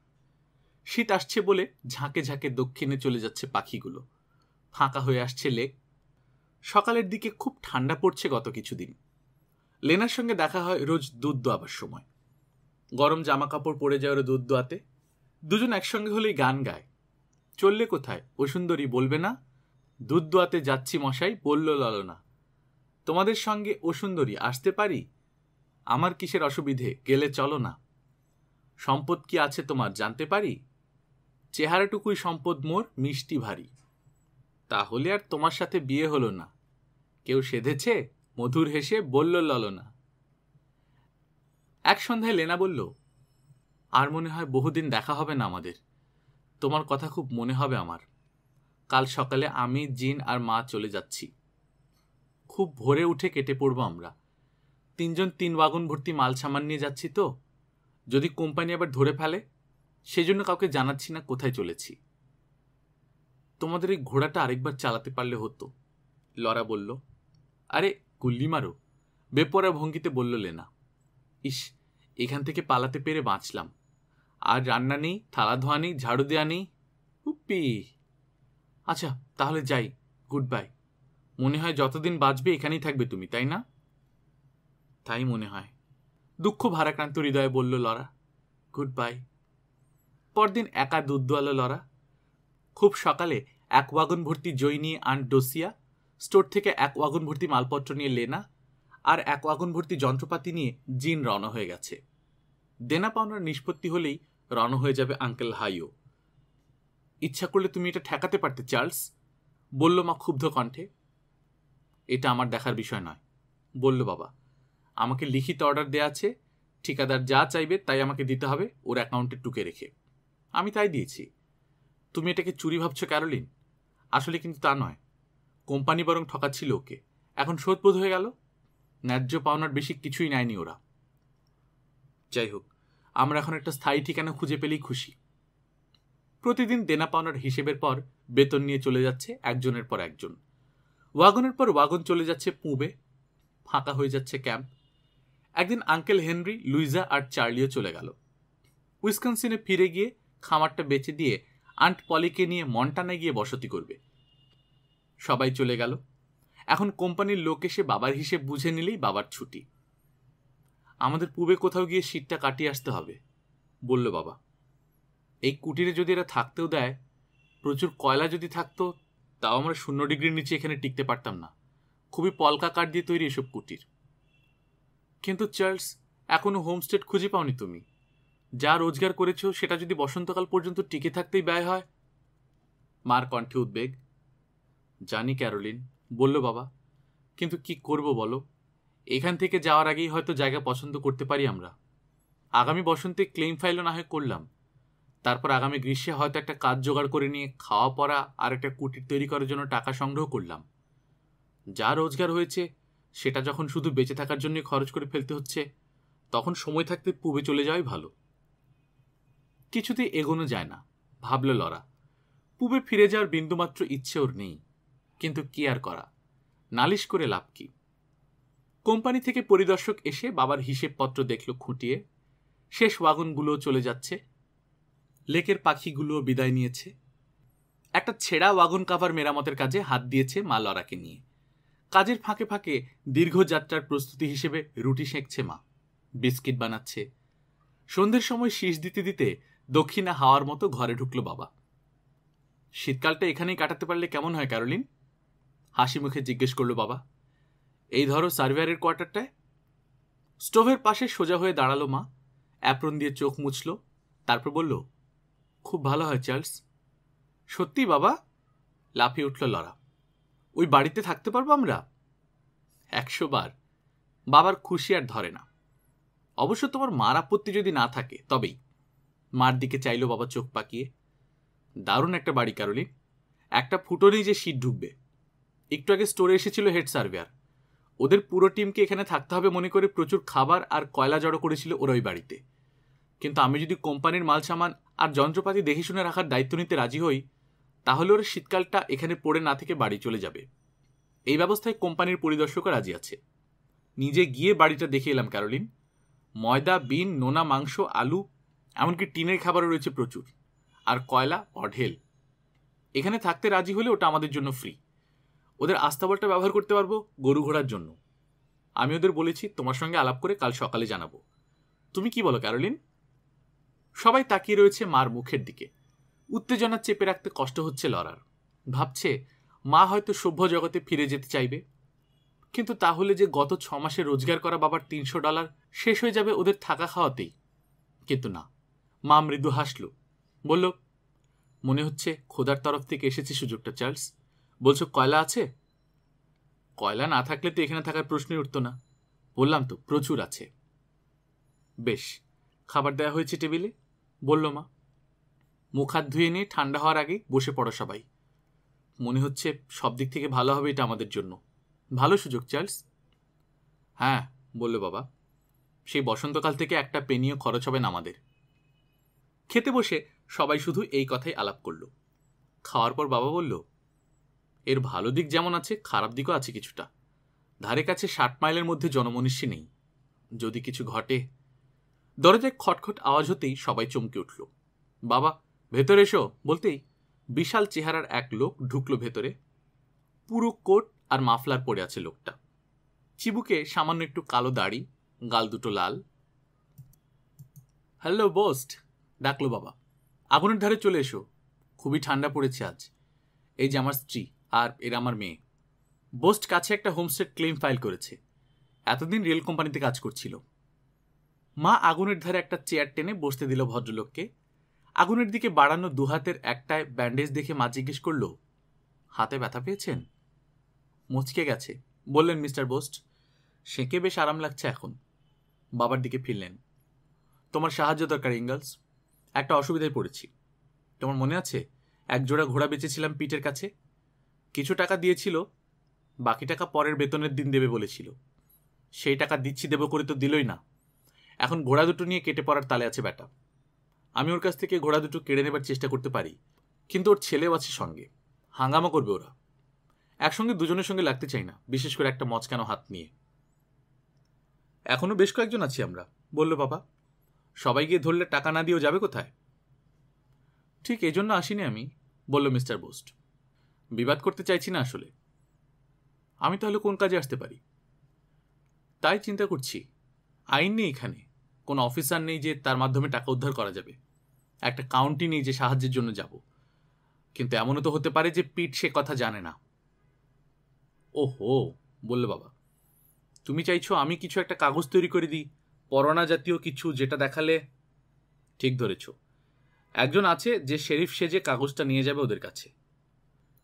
শীত আসছে বলে ঝাঁকে ঝাঁকে দক্ষিণে চলে যাচ্ছে পাখিগুলো ফাঁকা হয়ে আসছে লেক সকালের দিকে খুব ঠান্ডা পড়ছে গত কিছুদিন লেনার সঙ্গে দেখা হয় রোজ দুধ দোয়াবার সময় গরম জামা কাপড় পরে যায় ওর দুধ দোয়াতে দুজন একসঙ্গে হলেই গান গায় চললে কোথায় ও সুন্দরী বলবে না দুধদুয়াতে যাচ্ছি মশাই বলল ললনা তোমাদের সঙ্গে ও সুন্দরী আসতে পারি আমার কিসের অসুবিধে গেলে চলো না সম্পদ কি আছে তোমার জানতে পারি চেহারাটুকুই সম্পদ মোর মিষ্টি ভারী তাহলে আর তোমার সাথে বিয়ে হলো না কেউ সেধেছে মধুর হেসে বলল ললনা এক সন্ধ্যায় লেনা বলল আর মনে হয় বহুদিন দেখা হবে না আমাদের তোমার কথা খুব মনে হবে আমার কাল সকালে আমি জিন আর মা চলে যাচ্ছি খুব ভোরে উঠে কেটে পড়বো আমরা তিনজন তিন ওয়াগন ভর্তি মাল সামান নিয়ে যাচ্ছি তো যদি কোম্পানি আবার ধরে ফেলে সেজন্য কাউকে জানাচ্ছি না কোথায় চলেছি তোমাদের এই ঘোড়াটা আরেকবার চালাতে পারলে হতো লরা বলল আরে গুল্লি মারো বেপরা ভঙ্গিতে বলল লেনা ইস এখান থেকে পালাতে পেরে বাঁচলাম আর রান্না নেই থালা ধোয়া নেই ঝাড়ু দেওয়া নেই উপি আচ্ছা তাহলে যাই গুড বাই মনে হয় যতদিন বাঁচবে এখানেই থাকবে তুমি তাই না তাই মনে হয় দুঃখ ভারাক্রান্ত হৃদয়ে বলল লরা গুড বাই পরদিন একা দুধ দোয়ালো লরা খুব সকালে এক ওয়াগন ভর্তি জই নিয়ে আন ডোসিয়া স্টোর থেকে এক ওয়াগন ভর্তি মালপত্র নিয়ে লেনা আর এক ওয়াগন ভর্তি যন্ত্রপাতি নিয়ে জিন রওনা হয়ে গেছে দেনা পাওনার নিষ্পত্তি হলেই রওনা হয়ে যাবে আঙ্কেল হাইও ইচ্ছা করলে তুমি এটা ঠেকাতে পারতে চার্লস বলল মা ক্ষুব্ধ কণ্ঠে এটা আমার দেখার বিষয় নয় বলল বাবা আমাকে লিখিত অর্ডার দেয়া আছে ঠিকাদার যা চাইবে তাই আমাকে দিতে হবে ওর অ্যাকাউন্টে টুকে রেখে আমি তাই দিয়েছি তুমি এটাকে চুরি ভাবছো ক্যারোলিন আসলে কিন্তু তা নয় কোম্পানি বরং ঠকাচ্ছিল ওকে এখন শোধবোধ হয়ে গেল ন্যায্য পাওনার বেশি কিছুই নেয়নি ওরা যাই হোক আমরা এখন একটা স্থায়ী ঠিকানা খুঁজে পেলেই খুশি প্রতিদিন দেনা পাওনার হিসেবের পর বেতন নিয়ে চলে যাচ্ছে একজনের পর একজন ওয়াগনের পর ওয়াগন চলে যাচ্ছে পুঁবে ফাঁকা হয়ে যাচ্ছে ক্যাম্প একদিন আঙ্কেল হেনরি লুইজা আর চার্লিও চলে গেল উইসকনসিনে ফিরে গিয়ে খামারটা বেচে দিয়ে আন্ট পলিকে নিয়ে মন্টানে গিয়ে বসতি করবে সবাই চলে গেল এখন কোম্পানির লোক এসে বাবার হিসেব বুঝে নিলেই বাবার ছুটি আমাদের পূবে কোথাও গিয়ে শীতটা কাটিয়ে আসতে হবে বলল বাবা এই কুটিরে যদি এরা থাকতেও দেয় প্রচুর কয়লা যদি থাকতো তাও আমরা শূন্য ডিগ্রির নিচে এখানে টিকতে পারতাম না খুবই পলকা কাঠ দিয়ে তৈরি এসব কুটির কিন্তু চার্লস এখনও হোমস্টেড খুঁজে পাওনি তুমি যা রোজগার করেছ সেটা যদি বসন্তকাল পর্যন্ত টিকে থাকতেই ব্যয় হয় মার কণ্ঠে উদ্বেগ জানি ক্যারোলিন বলল বাবা কিন্তু কি করব বলো এখান থেকে যাওয়ার আগেই হয়তো জায়গা পছন্দ করতে পারি আমরা আগামী বসন্তে ক্লেম ফাইলও না হয় করলাম তারপর আগামী গ্রীষ্মে হয়তো একটা কাজ জোগাড় করে নিয়ে খাওয়া পরা আর একটা কুটির তৈরি করার জন্য টাকা সংগ্রহ করলাম যা রোজগার হয়েছে সেটা যখন শুধু বেঁচে থাকার জন্য খরচ করে ফেলতে হচ্ছে তখন সময় থাকতে পূবে চলে যাওয়াই ভালো কিছুতে এগোনো যায় না ভাবল লরা পূবে ফিরে যাওয়ার বিন্দুমাত্র ইচ্ছে ওর নেই কিন্তু কি আর করা নালিশ করে লাভ কি কোম্পানি থেকে পরিদর্শক এসে বাবার হিসেবপত্র দেখল খুঁটিয়ে শেষ ওয়াগনগুলো চলে যাচ্ছে লেকের পাখিগুলোও বিদায় নিয়েছে একটা ছেঁড়া ওয়াগন কাভার মেরামতের কাজে হাত দিয়েছে মা লড়াকে নিয়ে কাজের ফাঁকে ফাঁকে দীর্ঘ যাত্রার প্রস্তুতি হিসেবে রুটি সেঁকছে মা বিস্কিট বানাচ্ছে সন্ধ্যের সময় শীষ দিতে দিতে দক্ষিণা হাওয়ার মতো ঘরে ঢুকলো বাবা শীতকালটা এখানেই কাটাতে পারলে কেমন হয় ক্যারোলিন হাসি মুখে জিজ্ঞেস করলো বাবা এই ধরো সার্ভেয়ারের কোয়ার্টারটায় স্টোভের পাশে সোজা হয়ে দাঁড়ালো মা অ্যাপ্রন দিয়ে চোখ মুছল তারপর বলল খুব ভালো হয় চার্লস সত্যি বাবা লাফিয়ে উঠল লড়া ওই বাড়িতে থাকতে পারবো আমরা একশো বার বাবার খুশি আর ধরে না অবশ্য তোমার মার আপত্তি যদি না থাকে তবেই মার দিকে চাইল বাবা চোখ পাকিয়ে দারুণ একটা বাড়ি কারণে একটা ফুটো যে শীত ঢুকবে একটু আগে স্টোরে এসেছিল হেড সার্ভেয়ার ওদের পুরো টিমকে এখানে থাকতে হবে মনে করে প্রচুর খাবার আর কয়লা জড়ো করেছিল ওরা ওই বাড়িতে কিন্তু আমি যদি কোম্পানির মাল সামান আর যন্ত্রপাতি দেখে শুনে রাখার দায়িত্ব নিতে রাজি হই তাহলে ওর শীতকালটা এখানে পড়ে না থেকে বাড়ি চলে যাবে এই ব্যবস্থায় কোম্পানির পরিদর্শকও রাজি আছে নিজে গিয়ে বাড়িটা দেখে এলাম ক্যারোলিন ময়দা বিন নোনা মাংস আলু এমনকি টিনের খাবারও রয়েছে প্রচুর আর কয়লা অঢেল এখানে থাকতে রাজি হলে ওটা আমাদের জন্য ফ্রি ওদের আস্তাবলটা ব্যবহার করতে পারবো গরু ঘোড়ার জন্য আমি ওদের বলেছি তোমার সঙ্গে আলাপ করে কাল সকালে জানাবো তুমি কি বলো ক্যারোলিন সবাই তাকিয়ে রয়েছে মার মুখের দিকে উত্তেজনা চেপে রাখতে কষ্ট হচ্ছে লড়ার ভাবছে মা হয়তো সভ্য জগতে ফিরে যেতে চাইবে কিন্তু তাহলে যে গত ছ মাসে রোজগার করা বাবার তিনশো ডলার শেষ হয়ে যাবে ওদের থাকা খাওয়াতেই কিন্তু না মা মৃদু হাসল বলল মনে হচ্ছে খোদার তরফ থেকে এসেছে সুযোগটা চার্লস বলছো কয়লা আছে কয়লা না থাকলে তো এখানে থাকার প্রশ্নই উঠতো না বললাম তো প্রচুর আছে বেশ খাবার দেওয়া হয়েছে টেবিলে বলল মা মুখ হাত ধুয়ে নিয়ে ঠান্ডা হওয়ার আগে বসে পড়ো সবাই মনে হচ্ছে সব দিক থেকে ভালো হবে এটা আমাদের জন্য ভালো সুযোগ চার্লস হ্যাঁ বলল বাবা সেই বসন্তকাল থেকে একটা পেনীয় খরচ হবে না আমাদের খেতে বসে সবাই শুধু এই কথাই আলাপ করল খাওয়ার পর বাবা বলল এর ভালো দিক যেমন আছে খারাপ দিকও আছে কিছুটা ধারে কাছে ষাট মাইলের মধ্যে জনমনীষী নেই যদি কিছু ঘটে দরজায় খটখট আওয়াজ হতেই সবাই চমকে উঠল বাবা ভেতরে এসো বলতেই বিশাল চেহারার এক লোক ঢুকলো ভেতরে পুরো কোট আর মাফলার পরে আছে লোকটা চিবুকে সামান্য একটু কালো দাড়ি গাল দুটো লাল হ্যালো বোস্ট ডাকলো বাবা আগুনের ধারে চলে এসো খুবই ঠান্ডা পড়েছে আজ এই যে আমার স্ত্রী আর এরা আমার মেয়ে বোস্ট কাছে একটা হোমস্টেড ক্লেম ফাইল করেছে এতদিন রেল কোম্পানিতে কাজ করছিল মা আগুনের ধারে একটা চেয়ার টেনে বসতে দিল ভদ্রলোককে আগুনের দিকে বাড়ানো দুহাতের একটায় ব্যান্ডেজ দেখে মা জিজ্ঞেস করল হাতে ব্যথা পেয়েছেন মচকে গেছে বললেন মিস্টার বোস্ট সেঁকে বেশ আরাম লাগছে এখন বাবার দিকে ফিরলেন তোমার সাহায্য দরকার ইঙ্গলস একটা অসুবিধায় পড়েছি তোমার মনে আছে একজোড়া ঘোড়া বেচেছিলাম পিটের কাছে কিছু টাকা দিয়েছিল বাকি টাকা পরের বেতনের দিন দেবে বলেছিল সেই টাকা দিচ্ছি দেবো করে তো দিলই না এখন ঘোড়া দুটো নিয়ে কেটে পড়ার তালে আছে ব্যাটা আমি ওর কাছ থেকে ঘোড়া দুটো কেড়ে নেবার চেষ্টা করতে পারি কিন্তু ওর ছেলেও আছে সঙ্গে হাঙ্গামা করবে ওরা একসঙ্গে দুজনের সঙ্গে লাগতে চাই না বিশেষ করে একটা মচকানো হাত নিয়ে এখনও বেশ কয়েকজন আছি আমরা বলল বাবা সবাই গিয়ে ধরলে টাকা না দিয়েও যাবে কোথায় ঠিক এই জন্য আসিনি আমি বলল মিস্টার বোস্ট বিবাদ করতে চাইছি না আসলে আমি তাহলে কোন কাজে আসতে পারি তাই চিন্তা করছি আইন নেই এখানে কোনো অফিসার নেই যে তার মাধ্যমে টাকা উদ্ধার করা যাবে একটা কাউন্টি নেই যে সাহায্যের জন্য যাব কিন্তু এমনও তো হতে পারে যে পিট সে কথা জানে না ওহো বললো বাবা তুমি চাইছো আমি কিছু একটা কাগজ তৈরি করে দিই পরোনা জাতীয় কিছু যেটা দেখালে ঠিক ধরেছ একজন আছে যে শেরিফ সেজে কাগজটা নিয়ে যাবে ওদের কাছে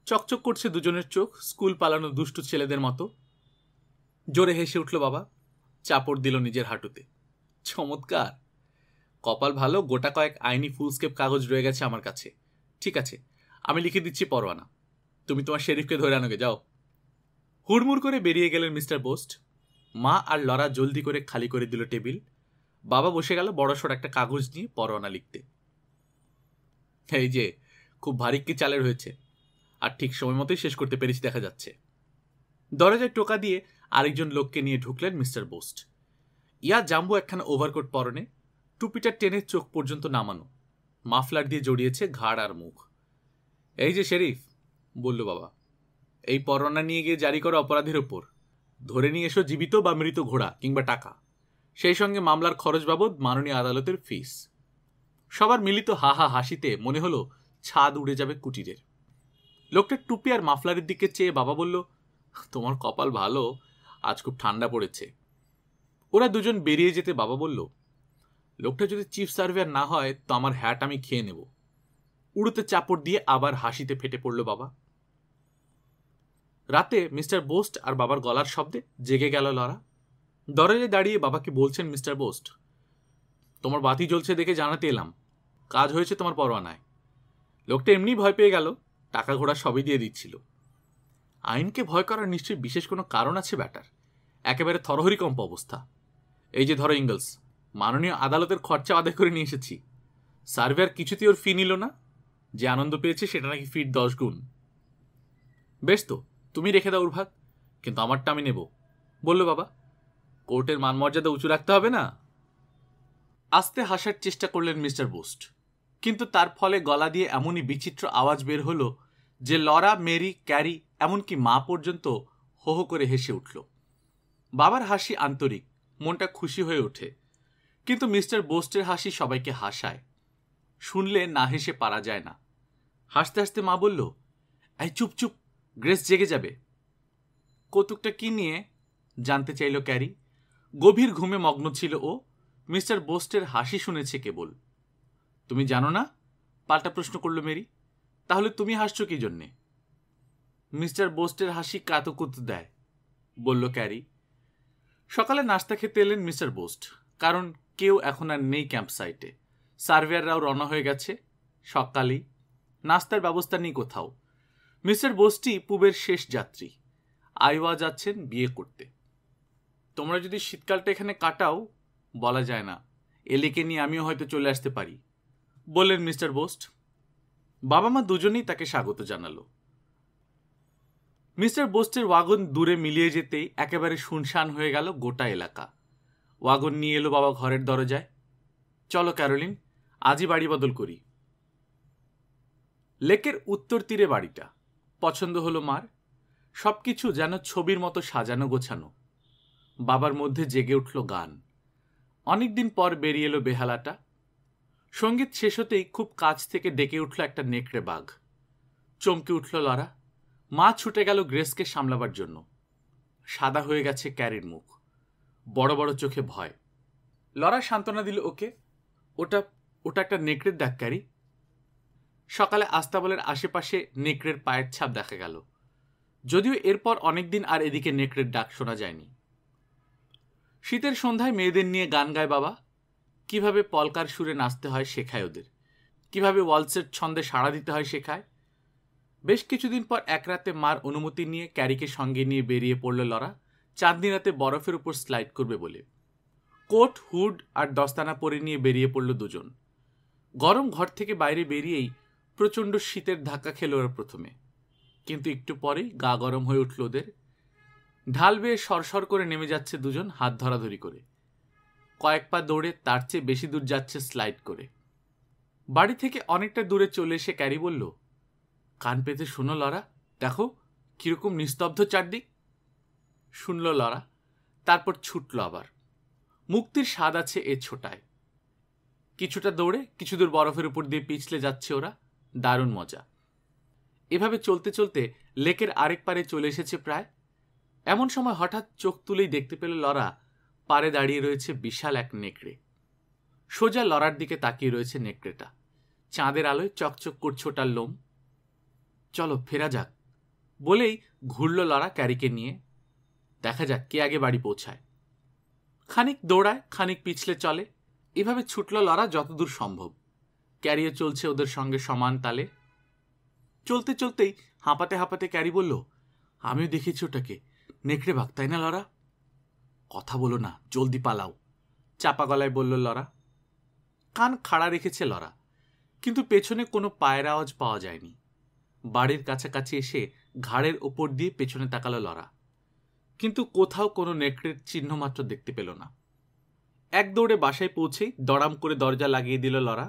চকচক করছে দুজনের চোখ স্কুল পালানো দুষ্টু ছেলেদের মতো জোরে হেসে উঠল বাবা চাপড় দিল নিজের হাঁটুতে চমৎকার কপাল ভালো গোটা কয়েক আইনি ফুলস্কেপ কাগজ রয়ে গেছে আমার কাছে ঠিক আছে আমি লিখে দিচ্ছি পরোয়ানা তুমি তোমার শেরিফকে ধরে আনোগে যাও হুড়মুড় করে বেরিয়ে গেলেন মিস্টার বোস্ট মা আর লরা জলদি করে খালি করে দিল টেবিল বাবা বসে গেল বড়সড় একটা কাগজ নিয়ে পরোয়ানা লিখতে এই যে খুব ভারিক কি চালের হয়েছে আর ঠিক সময় মতোই শেষ করতে পেরেছি দেখা যাচ্ছে দরজায় টোকা দিয়ে আরেকজন লোককে নিয়ে ঢুকলেন মিস্টার বোস্ট ইয়া জাম্বু একখানা ওভারকোট পরনে টুপিটা টেনে চোখ পর্যন্ত নামানো মাফলার দিয়ে জড়িয়েছে ঘাড় আর মুখ এই যে শেরিফ বলল বাবা এই পরোনা নিয়ে গিয়ে জারি করো অপরাধের ওপর ধরে নিয়ে এসো জীবিত বা মৃত ঘোড়া কিংবা টাকা সেই সঙ্গে মামলার খরচ বাবদ মাননীয় আদালতের ফিস সবার মিলিত হাহা হাসিতে মনে হলো ছাদ উড়ে যাবে কুটিরের লোকটা টুপি আর মাফলারের দিকে চেয়ে বাবা বলল তোমার কপাল ভালো আজ খুব ঠান্ডা পড়েছে ওরা দুজন বেরিয়ে যেতে বাবা বলল লোকটা যদি চিফ সার্ভেয়ার না হয় তো আমার হ্যাট আমি খেয়ে নেব উড়তে চাপড় দিয়ে আবার হাসিতে ফেটে পড়ল বাবা রাতে মিস্টার বোস্ট আর বাবার গলার শব্দে জেগে গেল লরা দরজে দাঁড়িয়ে বাবাকে বলছেন মিস্টার বোস্ট তোমার বাতি জ্বলছে দেখে জানাতে এলাম কাজ হয়েছে তোমার পরোয়ানায় লোকটা এমনি ভয় পেয়ে গেল টাকা ঘোড়া সবই দিয়ে দিচ্ছিল আইনকে ভয় করার নিশ্চয়ই বিশেষ কোনো কারণ আছে ব্যাটার একেবারে থরহরিকম্প অবস্থা এই যে ধরো ইঙ্গলস মাননীয় আদালতের খরচা আদায় করে নিয়ে এসেছি সার্ভে আর কিছুতেই ওর ফি নিল না যে আনন্দ পেয়েছে সেটা নাকি ফির দশ গুণ বেশ তো তুমি রেখে দাও ওর ভাগ কিন্তু আমারটা আমি নেব বললো বাবা কোর্টের মানমর্যাদা উঁচু রাখতে হবে না আস্তে হাসার চেষ্টা করলেন মিস্টার বোস্ট কিন্তু তার ফলে গলা দিয়ে এমনই বিচিত্র আওয়াজ বের হলো যে লরা মেরি ক্যারি এমনকি মা পর্যন্ত হো হো করে হেসে উঠল বাবার হাসি আন্তরিক মনটা খুশি হয়ে ওঠে কিন্তু মিস্টার বোস্টের হাসি সবাইকে হাসায় শুনলে না হেসে পারা যায় না হাসতে হাসতে মা বলল এই চুপ চুপ গ্রেস জেগে যাবে কৌতুকটা কি নিয়ে জানতে চাইল ক্যারি গভীর ঘুমে মগ্ন ছিল ও মিস্টার বোস্টের হাসি শুনেছে কেবল তুমি জানো না পাল্টা প্রশ্ন করল মেরি তাহলে তুমি হাসছ কি জন্যে মিস্টার বোস্টের হাসি কাতকুত দেয় বলল ক্যারি সকালে নাস্তা খেতে এলেন মিস্টার বোস্ট কারণ কেউ এখন আর নেই ক্যাম্প সাইটে সার্ভেয়াররাও রওনা হয়ে গেছে সকালেই নাস্তার ব্যবস্থা নেই কোথাও মিস্টার বোস্টই পুবের শেষ যাত্রী আইওয়া যাচ্ছেন বিয়ে করতে তোমরা যদি শীতকালটা এখানে কাটাও বলা যায় না এলেকে নিয়ে আমিও হয়তো চলে আসতে পারি বললেন মিস্টার বোস্ট বাবা মা দুজনেই তাকে স্বাগত জানালো মিস্টার বোস্টের ওয়াগন দূরে মিলিয়ে যেতেই একেবারে শুনশান হয়ে গেল গোটা এলাকা ওয়াগন নিয়ে এলো বাবা ঘরের দরজায় চলো ক্যারোলিন আজই বাড়ি বদল করি লেকের উত্তর তীরে বাড়িটা পছন্দ হলো মার সব কিছু যেন ছবির মতো সাজানো গোছানো বাবার মধ্যে জেগে উঠল গান অনেকদিন পর বেরিয়ে এলো বেহালাটা সঙ্গীত শেষ হতেই খুব কাছ থেকে ডেকে উঠল একটা নেকড়ে বাঘ চমকে উঠল লড়া মা ছুটে গেল গ্রেসকে সামলাবার জন্য সাদা হয়ে গেছে ক্যারির মুখ বড় বড় চোখে ভয় লরা সান্ত্বনা দিল ওকে ওটা ওটা একটা নেকড়ের ক্যারি সকালে আস্তাবলের আশেপাশে নেকড়ের পায়ের ছাপ দেখা গেল যদিও এরপর অনেকদিন আর এদিকে নেকড়ের ডাক শোনা যায়নি শীতের সন্ধ্যায় মেয়েদের নিয়ে গান গায় বাবা কিভাবে পলকার সুরে নাচতে হয় শেখায় ওদের কিভাবে ওয়ালসের ছন্দে সাড়া দিতে হয় শেখায় বেশ কিছুদিন পর এক রাতে মার অনুমতি নিয়ে ক্যারিকে সঙ্গে নিয়ে বেরিয়ে পড়ল লরা চাঁদনি রাতে বরফের উপর স্লাইড করবে বলে কোট হুড আর দস্তানা পরে নিয়ে বেরিয়ে পড়ল দুজন গরম ঘর থেকে বাইরে বেরিয়েই প্রচণ্ড শীতের ধাক্কা খেল ওরা প্রথমে কিন্তু একটু পরেই গা গরম হয়ে উঠল ওদের ঢাল বেয়ে সরসর করে নেমে যাচ্ছে দুজন হাত ধরাধরি করে কয়েক পা দৌড়ে তার চেয়ে বেশি দূর যাচ্ছে স্লাইড করে বাড়ি থেকে অনেকটা দূরে চলে এসে ক্যারি বলল কান পেতে শোনো লড়া দেখো কীরকম নিস্তব্ধ চারদিক শুনল লড়া তারপর ছুটল আবার মুক্তির স্বাদ আছে এ ছোটায় কিছুটা দৌড়ে কিছু দূর বরফের উপর দিয়ে পিছলে যাচ্ছে ওরা দারুণ মজা এভাবে চলতে চলতে লেকের আরেক পারে চলে এসেছে প্রায় এমন সময় হঠাৎ চোখ তুলেই দেখতে পেল লড়া পারে দাঁড়িয়ে রয়েছে বিশাল এক নেকড়ে সোজা লড়ার দিকে তাকিয়ে রয়েছে নেকড়েটা চাঁদের আলোয় চকচক করছে ওটার লোম চলো ফেরা যাক বলেই ঘুরল লড়া ক্যারিকে নিয়ে দেখা যাক কে আগে বাড়ি পৌঁছায় খানিক দৌড়ায় খানিক পিছলে চলে এভাবে ছুটল লড়া যতদূর সম্ভব ক্যারিও চলছে ওদের সঙ্গে সমান তালে চলতে চলতেই হাঁপাতে হাঁপাতে ক্যারি বলল আমিও দেখেছি ওটাকে নেকড়ে ভাগ তাই না লড়া কথা বলো না জলদি পালাও চাপা গলায় বলল লড়া কান খাড়া রেখেছে লড়া কিন্তু পেছনে কোনো পায়ের আওয়াজ পাওয়া যায়নি বাড়ির কাছাকাছি এসে ঘাড়ের ওপর দিয়ে পেছনে তাকালো লড়া কিন্তু কোথাও কোনো নেকড়ের চিহ্ন মাত্র দেখতে পেল না এক দৌড়ে বাসায় পৌঁছেই দড়াম করে দরজা লাগিয়ে দিল লড়া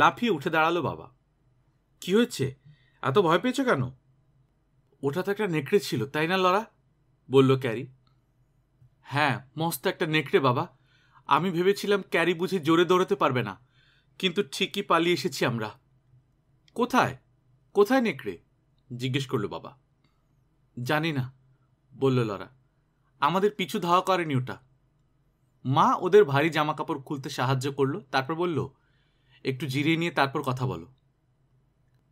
লাফিয়ে উঠে দাঁড়ালো বাবা কি হয়েছে এত ভয় পেয়েছো কেন ওটা তো একটা নেকড়ে ছিল তাই না লড়া বলল ক্যারি হ্যাঁ মস্ত একটা নেকড়ে বাবা আমি ভেবেছিলাম ক্যারি বুঝে জোরে দৌড়াতে পারবে না কিন্তু ঠিকই পালিয়ে এসেছি আমরা কোথায় কোথায় নেকড়ে জিজ্ঞেস করলো বাবা জানি না বলল লরা আমাদের পিছু ধাওয়া করেনি ওটা মা ওদের ভারী জামা কাপড় খুলতে সাহায্য করলো তারপর বলল একটু জিরিয়ে নিয়ে তারপর কথা বলো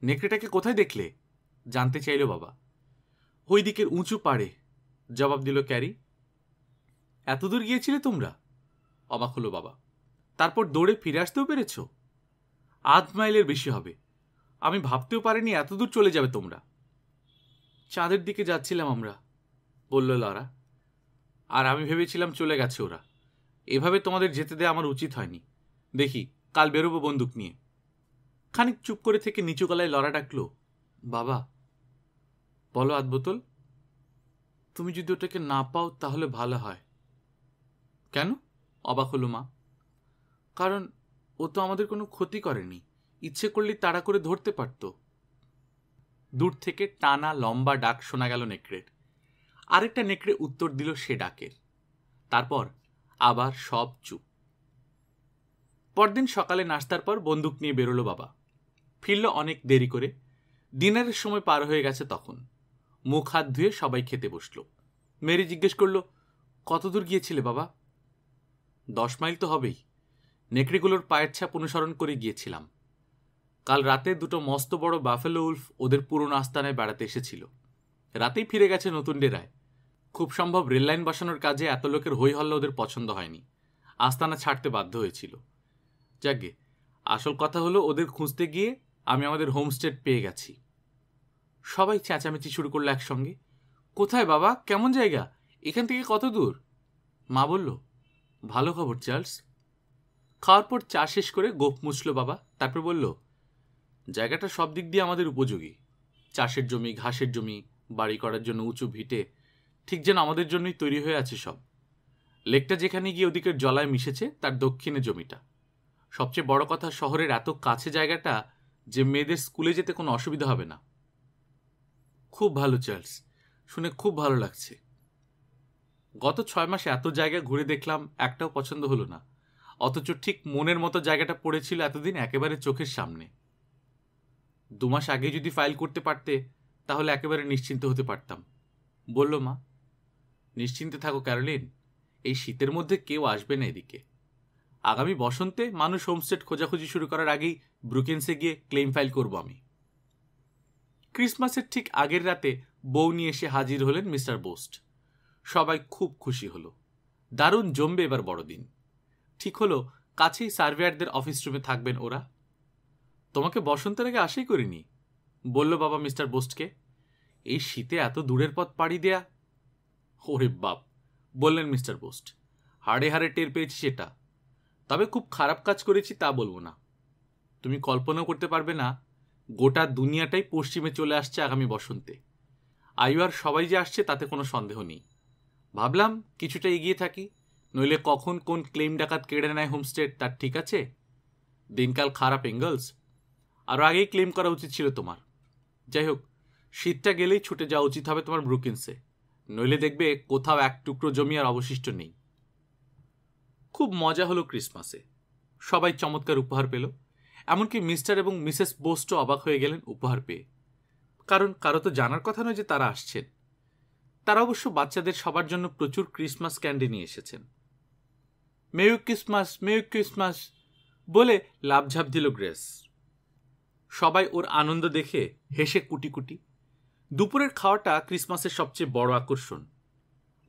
নেকড়েটাকে কোথায় দেখলে জানতে চাইল বাবা ওই দিকের উঁচু পাড়ে জবাব দিল ক্যারি এতদূর গিয়েছিলে তোমরা অবাক হলো বাবা তারপর দৌড়ে ফিরে আসতেও পেরেছ আধ মাইলের বেশি হবে আমি ভাবতেও পারিনি এতদূর চলে যাবে তোমরা চাঁদের দিকে যাচ্ছিলাম আমরা বলল লরা আর আমি ভেবেছিলাম চলে গেছে ওরা এভাবে তোমাদের যেতে দেয়া আমার উচিত হয়নি দেখি কাল বেরোবো বন্দুক নিয়ে খানিক চুপ করে থেকে নিচু গলায় লড়া ডাকলো বাবা বলো আদবোতল তুমি যদি ওটাকে না পাও তাহলে ভালো হয় কেন অবাক হলো মা কারণ ও তো আমাদের কোনো ক্ষতি করেনি ইচ্ছে করলেই তাড়া করে ধরতে পারত দূর থেকে টানা লম্বা ডাক শোনা গেল নেকড়ের আরেকটা নেকড়ে উত্তর দিল সে ডাকের তারপর আবার সব চুপ পরদিন সকালে নাস্তার পর বন্দুক নিয়ে বেরোলো বাবা ফিরল অনেক দেরি করে ডিনারের সময় পার হয়ে গেছে তখন মুখ হাত ধুয়ে সবাই খেতে বসল মেরি জিজ্ঞেস করলো কতদূর গিয়েছিলে বাবা দশ মাইল তো হবেই নেকড়েগুলোর পায়ের ছাপ অনুসরণ করে গিয়েছিলাম কাল রাতে দুটো মস্ত বড় বাফেলো উল্ফ ওদের পুরনো আস্তানায় বেড়াতে এসেছিল রাতেই ফিরে গেছে নতুন ডেরায় খুব সম্ভব রেললাইন বসানোর কাজে এত লোকের হই ওদের পছন্দ হয়নি আস্তানা ছাড়তে বাধ্য হয়েছিল যাকে আসল কথা হলো ওদের খুঁজতে গিয়ে আমি আমাদের হোমস্টেড পেয়ে গেছি সবাই চেঁচামেচি শুরু করলো একসঙ্গে কোথায় বাবা কেমন জায়গা এখান থেকে কত দূর মা বলল ভালো খবর চার্লস খাওয়ার পর চা শেষ করে গোপ মুছল বাবা তারপর বলল জায়গাটা সব দিক দিয়ে আমাদের উপযোগী চাষের জমি ঘাসের জমি বাড়ি করার জন্য উঁচু ভিটে ঠিক যেন আমাদের জন্যই তৈরি হয়ে আছে সব লেকটা যেখানে গিয়ে ওদিকের জলায় মিশেছে তার দক্ষিণে জমিটা সবচেয়ে বড় কথা শহরের এত কাছে জায়গাটা যে মেয়েদের স্কুলে যেতে কোনো অসুবিধা হবে না খুব ভালো চার্লস শুনে খুব ভালো লাগছে গত ছয় মাসে এত জায়গা ঘুরে দেখলাম একটাও পছন্দ হলো না অথচ ঠিক মনের মতো জায়গাটা পড়েছিল এতদিন একেবারে চোখের সামনে দু মাস আগে যদি ফাইল করতে পারতে তাহলে একেবারে নিশ্চিন্ত হতে পারতাম বলল মা নিশ্চিন্তে থাকো ক্যারোলিন এই শীতের মধ্যে কেউ আসবে না এদিকে আগামী বসন্তে মানুষ হোমস্টেট খোঁজাখুঁজি শুরু করার আগেই ব্রুকেন্সে গিয়ে ক্লেম ফাইল করব আমি ক্রিসমাসের ঠিক আগের রাতে বউ নিয়ে এসে হাজির হলেন মিস্টার বোস্ট সবাই খুব খুশি হলো দারুণ জমবে এবার বড়দিন ঠিক হলো কাছেই সার্ভেয়ারদের অফিস রুমে থাকবেন ওরা তোমাকে বসন্তের আগে আশাই করিনি বলল বাবা মিস্টার বোস্টকে এই শীতে এত দূরের পথ পাড়ি দেয়া ওরে বাপ বললেন মিস্টার বোস্ট হাড়ে হাড়ে টের পেয়েছি সেটা তবে খুব খারাপ কাজ করেছি তা বলবো না তুমি কল্পনাও করতে পারবে না গোটা দুনিয়াটাই পশ্চিমে চলে আসছে আগামী বসন্তে আইওয়ার সবাই যে আসছে তাতে কোনো সন্দেহ নেই ভাবলাম কিছুটা এগিয়ে থাকি নইলে কখন কোন ক্লেম ডাকাত কেড়ে নেয় হোমস্টেড তার ঠিক আছে দিনকাল খারাপ এঙ্গলস আর আগেই ক্লেম করা উচিত ছিল তোমার যাই হোক শীতটা গেলেই ছুটে যাওয়া উচিত হবে তোমার ব্রুকিন্সে নইলে দেখবে কোথাও এক টুকরো জমি আর অবশিষ্ট নেই খুব মজা হলো ক্রিসমাসে সবাই চমৎকার উপহার পেল এমনকি মিস্টার এবং মিসেস বোস্টও অবাক হয়ে গেলেন উপহার পেয়ে কারণ কারো তো জানার কথা নয় যে তারা আসছেন তারা অবশ্য বাচ্চাদের সবার জন্য প্রচুর ক্রিসমাস ক্যান্ডি নিয়ে এসেছেন মেয়ু ক্রিসমাস মেয়ু ক্রিসমাস বলে লাভঝাপ দিল গ্রেস সবাই ওর আনন্দ দেখে হেসে কুটি কুটি দুপুরের খাওয়াটা ক্রিসমাসের সবচেয়ে বড় আকর্ষণ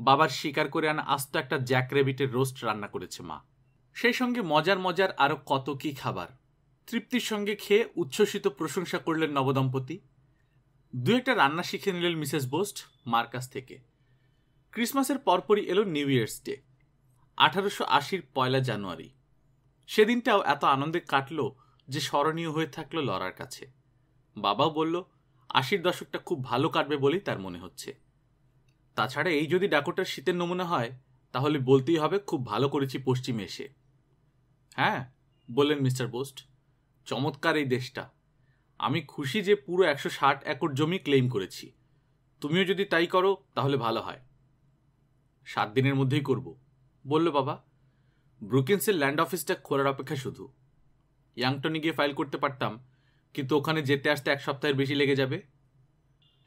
বাবার শিকার করে আনা আস্ত একটা জ্যাক র্যাবিটের রোস্ট রান্না করেছে মা সেই সঙ্গে মজার মজার আরও কত কি খাবার তৃপ্তির সঙ্গে খেয়ে উচ্ছ্বসিত প্রশংসা করলেন নবদম্পতি দু একটা রান্না শিখে নিলেন মিসেস বোস্ট মার কাছ থেকে ক্রিসমাসের পরপরই এলো নিউ ইয়ার্স ডে আঠারোশো আশির পয়লা জানুয়ারি সেদিনটাও এত আনন্দে কাটলো যে স্মরণীয় হয়ে থাকলো লরার কাছে বাবা বলল আশির দশকটা খুব ভালো কাটবে বলেই তার মনে হচ্ছে তাছাড়া এই যদি ডাকোটার শীতের নমুনা হয় তাহলে বলতেই হবে খুব ভালো করেছি পশ্চিমে এসে হ্যাঁ বললেন মিস্টার বোস্ট চমৎকার এই দেশটা আমি খুশি যে পুরো একশো ষাট একর জমি ক্লেম করেছি তুমিও যদি তাই করো তাহলে ভালো হয় সাত দিনের মধ্যেই করব বলল বাবা ব্রুকিন্সের ল্যান্ড অফিসটা খোলার অপেক্ষা শুধু ইয়াংটনে গিয়ে ফাইল করতে পারতাম কিন্তু ওখানে যেতে আসতে এক সপ্তাহের বেশি লেগে যাবে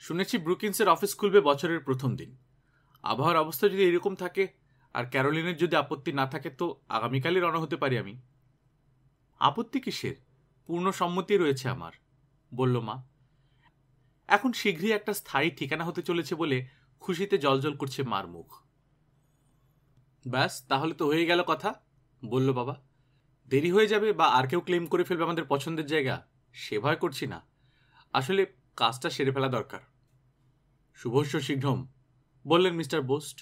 শুনেছি ব্রুকিন্সের অফিস খুলবে বছরের প্রথম দিন আবহাওয়ার অবস্থা যদি এরকম থাকে আর ক্যারোলিনের যদি আপত্তি না থাকে তো আগামীকালই রওনা হতে পারি আমি আপত্তি কিসের পূর্ণ সম্মতি রয়েছে আমার বলল মা এখন শীঘ্রই একটা স্থায়ী ঠিকানা হতে চলেছে বলে খুশিতে জলজল করছে মার মুখ ব্যাস তাহলে তো হয়ে গেল কথা বলল বাবা দেরি হয়ে যাবে বা আর কেউ ক্লেম করে ফেলবে আমাদের পছন্দের জায়গা সে ভয় করছি না আসলে কাজটা সেরে ফেলা দরকার শুভস্য শীঘ্রম বললেন মিস্টার বোস্ট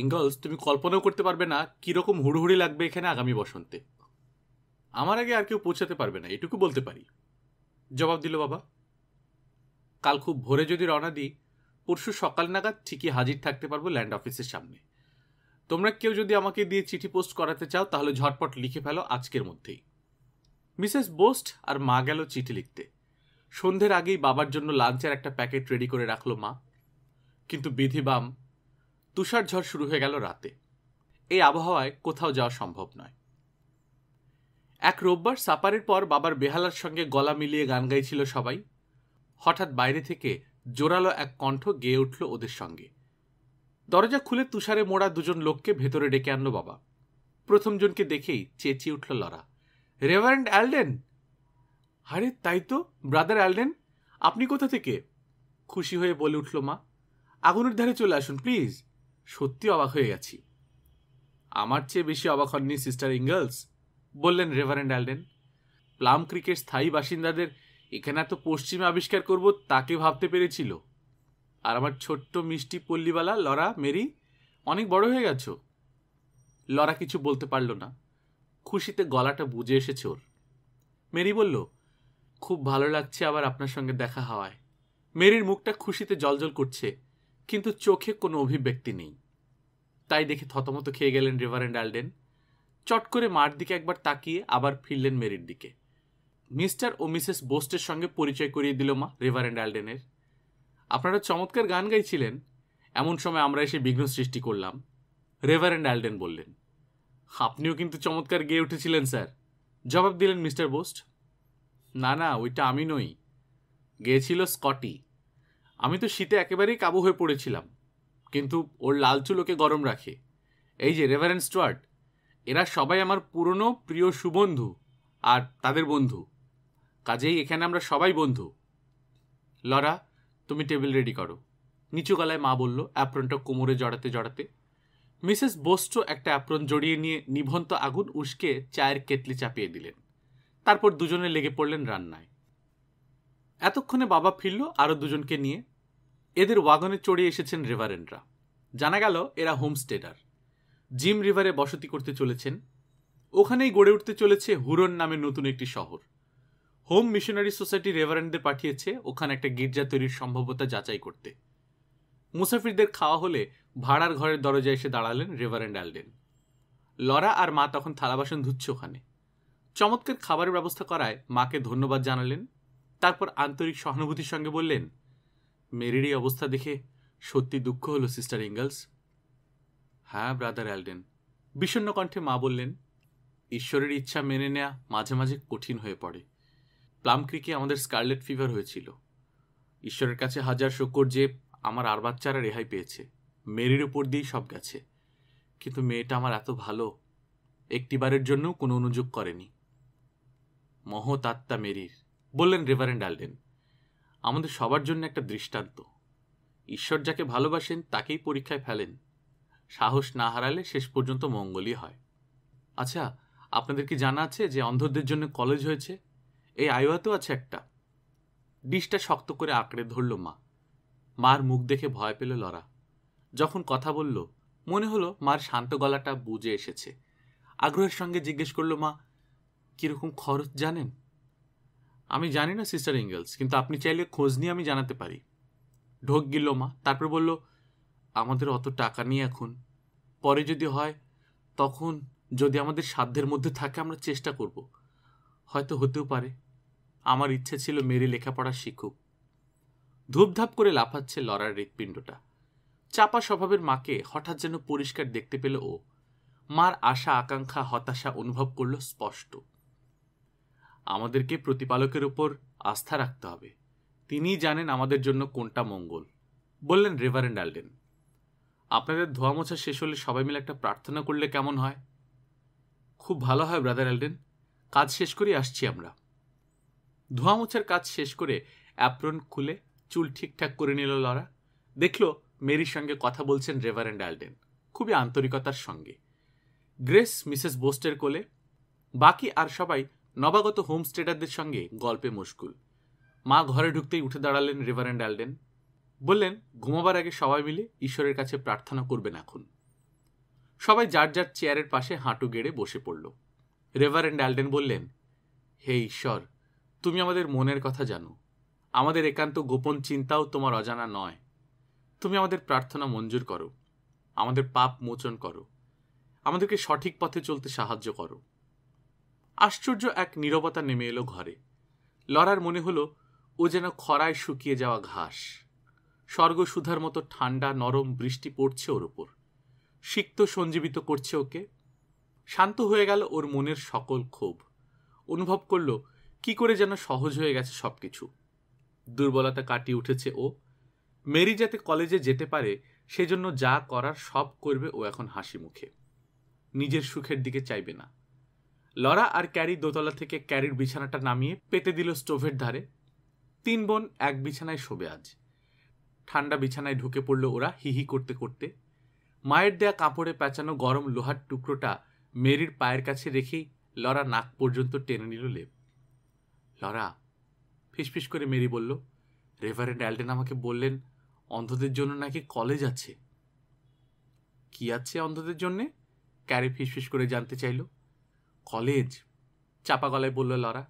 এঙ্গলস তুমি কল্পনাও করতে পারবে না কীরকম হুড়ুহুড়ি লাগবে এখানে আগামী বসন্তে আমার আগে আর কেউ পৌঁছাতে পারবে না এটুকু বলতে পারি জবাব দিল বাবা কাল খুব ভোরে যদি রওনা দিই পরশু সকাল নাগাদ ঠিকই হাজির থাকতে পারবো ল্যান্ড অফিসের সামনে তোমরা কেউ যদি আমাকে দিয়ে চিঠি পোস্ট করাতে চাও তাহলে ঝটপট লিখে ফেলো আজকের মধ্যেই মিসেস বোস্ট আর মা গেল চিঠি লিখতে সন্ধ্যের আগেই বাবার জন্য লাঞ্চের একটা প্যাকেট রেডি করে রাখলো মা কিন্তু বিধিবাম তুষার ঝড় শুরু হয়ে গেল রাতে এই আবহাওয়ায় কোথাও যাওয়া সম্ভব নয় এক রোববার সাপারের পর বাবার বেহালার সঙ্গে গলা মিলিয়ে গান গাইছিল সবাই হঠাৎ বাইরে থেকে জোরালো এক কণ্ঠ গেয়ে উঠল ওদের সঙ্গে দরজা খুলে তুষারে মোড়া দুজন লোককে ভেতরে ডেকে আনলো বাবা প্রথমজনকে দেখেই চেঁচিয়ে উঠল লরা রেভারেন্ড অ্যালডেন আরে তাই তো ব্রাদার অ্যালডেন আপনি কোথা থেকে খুশি হয়ে বলে উঠল মা আগুনের ধারে চলে আসুন প্লিজ সত্যি অবাক হয়ে গেছি আমার চেয়ে বেশি অবাক হননি সিস্টার ইঙ্গলস বললেন রেভারেন্ড অ্যালডেন প্লাম ক্রিকের স্থায়ী বাসিন্দাদের এখানে এত পশ্চিমে আবিষ্কার করব তাকে ভাবতে পেরেছিল আর আমার ছোট্ট মিষ্টি পল্লীবালা লরা মেরি অনেক বড় হয়ে গেছো লরা কিছু বলতে পারল না খুশিতে গলাটা বুঝে এসেছে ওর মেরি বলল খুব ভালো লাগছে আবার আপনার সঙ্গে দেখা হওয়ায় মেরির মুখটা খুশিতে জলজল করছে কিন্তু চোখে কোনো অভিব্যক্তি নেই তাই দেখে থতমত খেয়ে গেলেন রিভারেন্ড আলডেন চট করে মার দিকে একবার তাকিয়ে আবার ফিরলেন মেরির দিকে মিস্টার ও মিসেস বোস্টের সঙ্গে পরিচয় করিয়ে দিল মা অ্যান্ড অ্যালডেনের আপনারা চমৎকার গান গাইছিলেন এমন সময় আমরা এসে বিঘ্ন সৃষ্টি করলাম রেভারেন্ড অ্যালডেন বললেন আপনিও কিন্তু চমৎকার গেয়ে উঠেছিলেন স্যার জবাব দিলেন মিস্টার বোস্ট না না ওইটা আমি নই গেয়েছিল স্কটি আমি তো শীতে একেবারেই কাবু হয়ে পড়েছিলাম কিন্তু ওর লাল চুলোকে গরম রাখে এই যে রেভারেন্ড স্টুয়ার্ট এরা সবাই আমার পুরনো প্রিয় সুবন্ধু আর তাদের বন্ধু কাজেই এখানে আমরা সবাই বন্ধু লরা তুমি টেবিল রেডি করো নিচু গলায় মা বলল অ্যাপ্রনটা কোমরে জড়াতে জড়াতে মিসেস বোস্ট একটা অ্যাপ্রন জড়িয়ে নিয়ে নিভন্ত আগুন উস্কে চায়ের কেটলি চাপিয়ে দিলেন তারপর দুজনে লেগে পড়লেন রান্নায় এতক্ষণে বাবা ফিরল আরও দুজনকে নিয়ে এদের ওয়াগনে চড়ে এসেছেন রেভারেন্ডরা জানা গেল এরা হোমস্টেডার জিম রিভারে বসতি করতে চলেছেন ওখানেই গড়ে উঠতে চলেছে হুরন নামে নতুন একটি শহর হোম মিশনারি সোসাইটি রেভারেন্ডদের পাঠিয়েছে ওখানে একটা গির্জা তৈরির সম্ভাব্যতা যাচাই করতে মুসাফিরদের খাওয়া হলে ভাড়ার ঘরের দরজায় এসে দাঁড়ালেন রেভারেন্ড অ্যালডেন লরা আর মা তখন থালা বাসন ধুচ্ছে ওখানে চমৎকার খাবারের ব্যবস্থা করায় মাকে ধন্যবাদ জানালেন তারপর আন্তরিক সহানুভূতির সঙ্গে বললেন মেরির এই অবস্থা দেখে সত্যি দুঃখ হলো সিস্টার ইঙ্গলস হ্যাঁ ব্রাদার অ্যালডেন বিষণ্ন কণ্ঠে মা বললেন ঈশ্বরের ইচ্ছা মেনে নেয়া মাঝে মাঝে কঠিন হয়ে পড়ে প্লাম ক্রিকে আমাদের স্কারলেট ফিভার হয়েছিল ঈশ্বরের কাছে হাজার শকর যে আমার আর বাচ্চারা রেহাই পেয়েছে মেরির উপর দিয়েই সব গেছে কিন্তু মেয়েটা আমার এত ভালো একটিবারের জন্য কোনো অনুযোগ করেনি মহৎ আত্মা মেরির বললেন রেভারেন্ড আলডেন আমাদের সবার জন্য একটা দৃষ্টান্ত ঈশ্বর যাকে ভালোবাসেন তাকেই পরীক্ষায় ফেলেন সাহস না হারালে শেষ পর্যন্ত মঙ্গলই হয় আচ্ছা আপনাদের কি জানা আছে যে অন্ধদের জন্য কলেজ হয়েছে এই আয়ুয়াতেও আছে একটা ডিশটা শক্ত করে আঁকড়ে ধরল মা মার মুখ দেখে ভয় পেল লরা যখন কথা বলল মনে হলো মার শান্ত গলাটা বুঝে এসেছে আগ্রহের সঙ্গে জিজ্ঞেস করলো মা কীরকম খরচ জানেন আমি জানি না সিস্টার ইংগেলস কিন্তু আপনি চাইলে খোঁজ নিয়ে আমি জানাতে পারি ঢোক গিল মা তারপর বলল আমাদের অত টাকা নেই এখন পরে যদি হয় তখন যদি আমাদের সাধ্যের মধ্যে থাকে আমরা চেষ্টা করব হয়তো হতেও পারে আমার ইচ্ছে ছিল মেরি লেখাপড়া শিখুক ধূপধাপ করে লাফাচ্ছে লড়ার হৃৎপিণ্ডটা চাপা স্বভাবের মাকে হঠাৎ যেন পরিষ্কার দেখতে পেল ও মার আশা আকাঙ্ক্ষা হতাশা অনুভব করল স্পষ্ট আমাদেরকে প্রতিপালকের ওপর আস্থা রাখতে হবে তিনিই জানেন আমাদের জন্য কোনটা মঙ্গল বললেন রেভারেন্ড আলডেন আপনাদের ধোয়া মোছা শেষ হলে সবাই মিলে একটা প্রার্থনা করলে কেমন হয় খুব ভালো হয় ব্রাদার অ্যালডেন কাজ শেষ করে আসছি আমরা ধোঁয়া মোছার কাজ শেষ করে অ্যাপ্রন খুলে চুল ঠিকঠাক করে নিল লরা দেখল মেরির সঙ্গে কথা বলছেন রেভারেন্ড অ্যালডেন খুবই আন্তরিকতার সঙ্গে গ্রেস মিসেস বোস্টের কোলে বাকি আর সবাই নবাগত হোম স্টেটারদের সঙ্গে গল্পে মুশকুল মা ঘরে ঢুকতেই উঠে দাঁড়ালেন রেভারেন্ড অ্যালডেন বললেন ঘুমাবার আগে সবাই মিলে ঈশ্বরের কাছে প্রার্থনা করবেন এখন সবাই যার যার চেয়ারের পাশে হাঁটু গেড়ে বসে পড়ল রেভারেন্ড অ্যালডেন বললেন হে ঈশ্বর তুমি আমাদের মনের কথা জানো আমাদের একান্ত গোপন চিন্তাও তোমার অজানা নয় তুমি আমাদের প্রার্থনা মঞ্জুর করো আমাদের পাপ মোচন করো আমাদেরকে সঠিক পথে চলতে সাহায্য করো আশ্চর্য এক নিরবতা নেমে এলো ঘরে লড়ার মনে হলো ও যেন খরায় শুকিয়ে যাওয়া ঘাস স্বর্গ সুধার মতো ঠান্ডা নরম বৃষ্টি পড়ছে ওর ওপর সিক্ত সঞ্জীবিত করছে ওকে শান্ত হয়ে গেল ওর মনের সকল ক্ষোভ অনুভব করলো কি করে যেন সহজ হয়ে গেছে সব কিছু দুর্বলতা কাটিয়ে উঠেছে ও মেরি যাতে কলেজে যেতে পারে সেজন্য যা করার সব করবে ও এখন হাসি মুখে নিজের সুখের দিকে চাইবে না লরা আর ক্যারি দোতলা থেকে ক্যারির বিছানাটা নামিয়ে পেতে দিল স্টোভের ধারে তিন বোন এক বিছানায় শোবে আজ ঠান্ডা বিছানায় ঢুকে পড়ল ওরা হিহি করতে করতে মায়ের দেয়া কাপড়ে প্যাঁচানো গরম লোহার টুকরোটা মেরির পায়ের কাছে রেখেই লরা নাক পর্যন্ত টেনে নিল লেপ লরা ফিসফিস করে মেরি বলল রেভারেন্ড অ্যালডেন আমাকে বললেন অন্ধদের জন্য নাকি কলেজ আছে কি আছে অন্ধদের জন্যে ক্যারি ফিসফিস করে জানতে চাইল কলেজ চাপা গলায় বলল লরা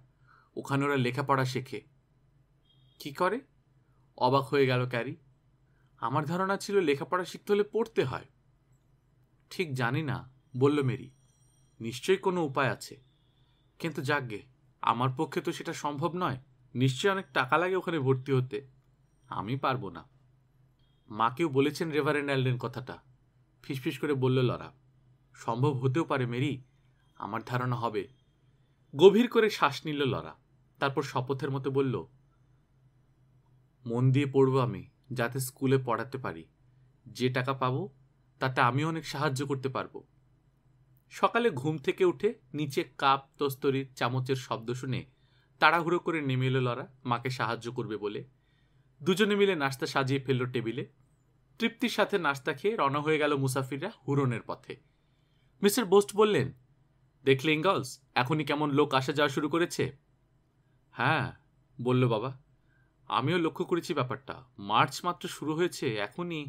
ওখানে ওরা লেখাপড়া শেখে কি করে অবাক হয়ে গেল ক্যারি আমার ধারণা ছিল লেখাপড়া শিখতে হলে পড়তে হয় ঠিক জানি না বলল মেরি নিশ্চয়ই কোনো উপায় আছে কিন্তু যাকগে আমার পক্ষে তো সেটা সম্ভব নয় নিশ্চয়ই অনেক টাকা লাগে ওখানে ভর্তি হতে আমি পারবো না মাকেও বলেছেন রেভারেন্ড অ্যালডেন কথাটা ফিসফিস করে বলল লরা সম্ভব হতেও পারে মেরি আমার ধারণা হবে গভীর করে শ্বাস নিল লরা তারপর শপথের মতো বলল মন দিয়ে পড়ব আমি যাতে স্কুলে পড়াতে পারি যে টাকা পাবো তাতে আমি অনেক সাহায্য করতে পারবো সকালে ঘুম থেকে উঠে নিচে কাপ তস্তরির চামচের শব্দ শুনে তাড়াহুড়ো করে নেমে এলো লরা মাকে সাহায্য করবে বলে দুজনে মিলে নাস্তা সাজিয়ে ফেলল টেবিলে তৃপ্তির সাথে নাস্তা খেয়ে রওনা হয়ে গেল মুসাফিররা হুরনের পথে মিস্টার বোস্ট বললেন দেখলে ইঙ্গলস এখনই কেমন লোক আসা যাওয়া শুরু করেছে হ্যাঁ বলল বাবা আমিও লক্ষ্য করেছি ব্যাপারটা মার্চ মাত্র শুরু হয়েছে এখনই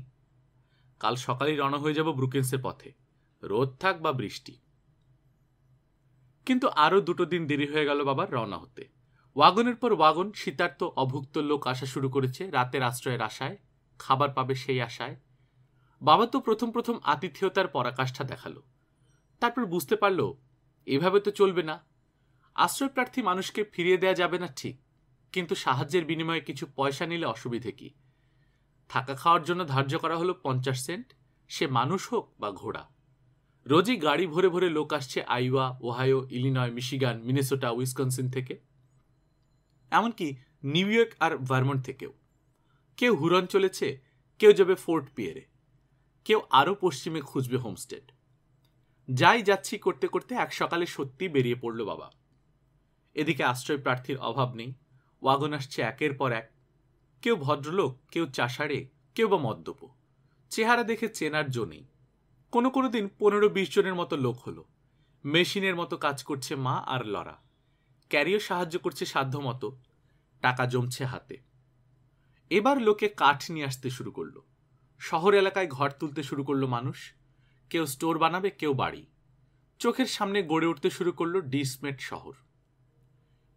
কাল সকালেই রওনা হয়ে যাব ব্রুকেন্সের পথে রোদ থাক বা বৃষ্টি কিন্তু আরও দুটো দিন দেরি হয়ে গেল বাবার রওনা হতে ওয়াগনের পর ওয়াগন শীতার্থ অভুক্ত লোক আসা শুরু করেছে রাতের আশ্রয়ের আশায় খাবার পাবে সেই আশায় বাবা তো প্রথম প্রথম আতিথেয়তার পরাকাষ্ঠা দেখালো তারপর বুঝতে পারল এভাবে তো চলবে না আশ্রয় প্রার্থী মানুষকে ফিরিয়ে দেয়া যাবে না ঠিক কিন্তু সাহায্যের বিনিময়ে কিছু পয়সা নিলে অসুবিধে কি থাকা খাওয়ার জন্য ধার্য করা হলো পঞ্চাশ সেন্ট সে মানুষ হোক বা ঘোড়া রোজই গাড়ি ভরে ভরে লোক আসছে Iowa Ohio Illinois Michigan Minnesota Wisconsin থেকে এমনকি নিউ ইয়র্ক আর ভার্মন্ট থেকেও কেউ হুরন চলেছে কেউ যাবে ফোর্ট পিয়ারে কেউ আরও পশ্চিমে খুঁজবে হোমস্টেড যাই যাচ্ছি করতে করতে এক সকালে সত্যি বেরিয়ে পড়ল বাবা এদিকে আশ্রয় প্রার্থীর অভাব নেই ওয়াগন আসছে একের পর এক কেউ ভদ্রলোক কেউ চাষারে কেউ বা মদ্যপ চেহারা দেখে চেনার জো নেই কোনো কোনো দিন পনেরো বিশ জনের মতো লোক হলো মেশিনের মতো কাজ করছে মা আর লরা ক্যারিও সাহায্য করছে সাধ্য মতো টাকা জমছে হাতে এবার লোকে কাঠ নিয়ে আসতে শুরু করলো শহর এলাকায় ঘর তুলতে শুরু করলো মানুষ কেউ স্টোর বানাবে কেউ বাড়ি চোখের সামনে গড়ে উঠতে শুরু করলো ডিসমেট শহর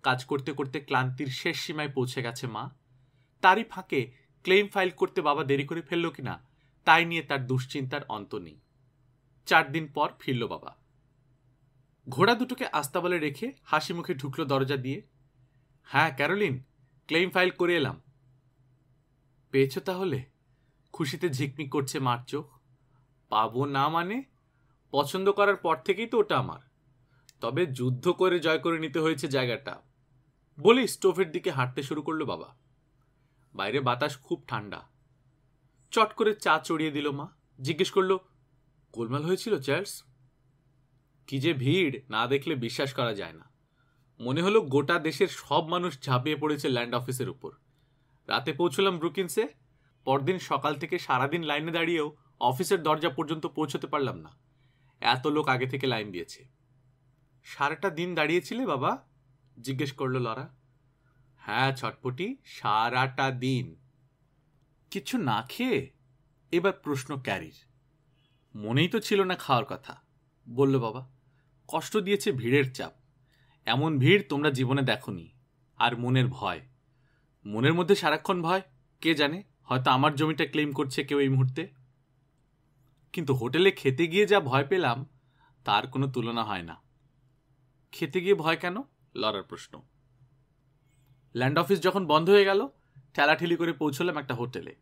কাজ করতে করতে ক্লান্তির শেষ সীমায় পৌঁছে গেছে মা তারই ফাঁকে ক্লেম ফাইল করতে বাবা দেরি করে ফেললো কিনা তাই নিয়ে তার দুশ্চিন্তার অন্ত নেই চার দিন পর ফিরল বাবা ঘোড়া দুটোকে আস্তাবলে রেখে হাসি মুখে ঢুকল দরজা দিয়ে হ্যাঁ ক্যারোলিন ক্লেম ফাইল করে এলাম পেয়েছ তাহলে খুশিতে ঝিকমিক করছে মার চোখ পাবো না মানে পছন্দ করার পর থেকেই তো ওটা আমার তবে যুদ্ধ করে জয় করে নিতে হয়েছে জায়গাটা বলি স্টোভের দিকে হাঁটতে শুরু করলো বাবা বাইরে বাতাস খুব ঠান্ডা চট করে চা চড়িয়ে দিল মা জিজ্ঞেস করলো গোলমাল হয়েছিল চার্লস কি যে ভিড় না দেখলে বিশ্বাস করা যায় না মনে হলো গোটা দেশের সব মানুষ ঝাঁপিয়ে পড়েছে ল্যান্ড অফিসের উপর রাতে পৌঁছলাম ব্রুকিন্সে পরদিন সকাল থেকে সারাদিন লাইনে দাঁড়িয়েও অফিসের দরজা পর্যন্ত পৌঁছতে পারলাম না এত লোক আগে থেকে লাইন দিয়েছে সারাটা দিন দাঁড়িয়েছিলে বাবা জিজ্ঞেস করলো লরা হ্যাঁ ছটপটি সারাটা দিন কিছু না খেয়ে এবার প্রশ্ন ক্যারির মনেই তো ছিল না খাওয়ার কথা বলল বাবা কষ্ট দিয়েছে ভিড়ের চাপ এমন ভিড় তোমরা জীবনে দেখনি আর মনের ভয় মনের মধ্যে সারাক্ষণ ভয় কে জানে হয়তো আমার জমিটা ক্লেম করছে কেউ এই মুহূর্তে কিন্তু হোটেলে খেতে গিয়ে যা ভয় পেলাম তার কোনো তুলনা হয় না খেতে গিয়ে ভয় কেন লড়ার প্রশ্ন ল্যান্ড অফিস যখন বন্ধ হয়ে গেল ঠেলাঠেলি করে পৌঁছলাম একটা হোটেলে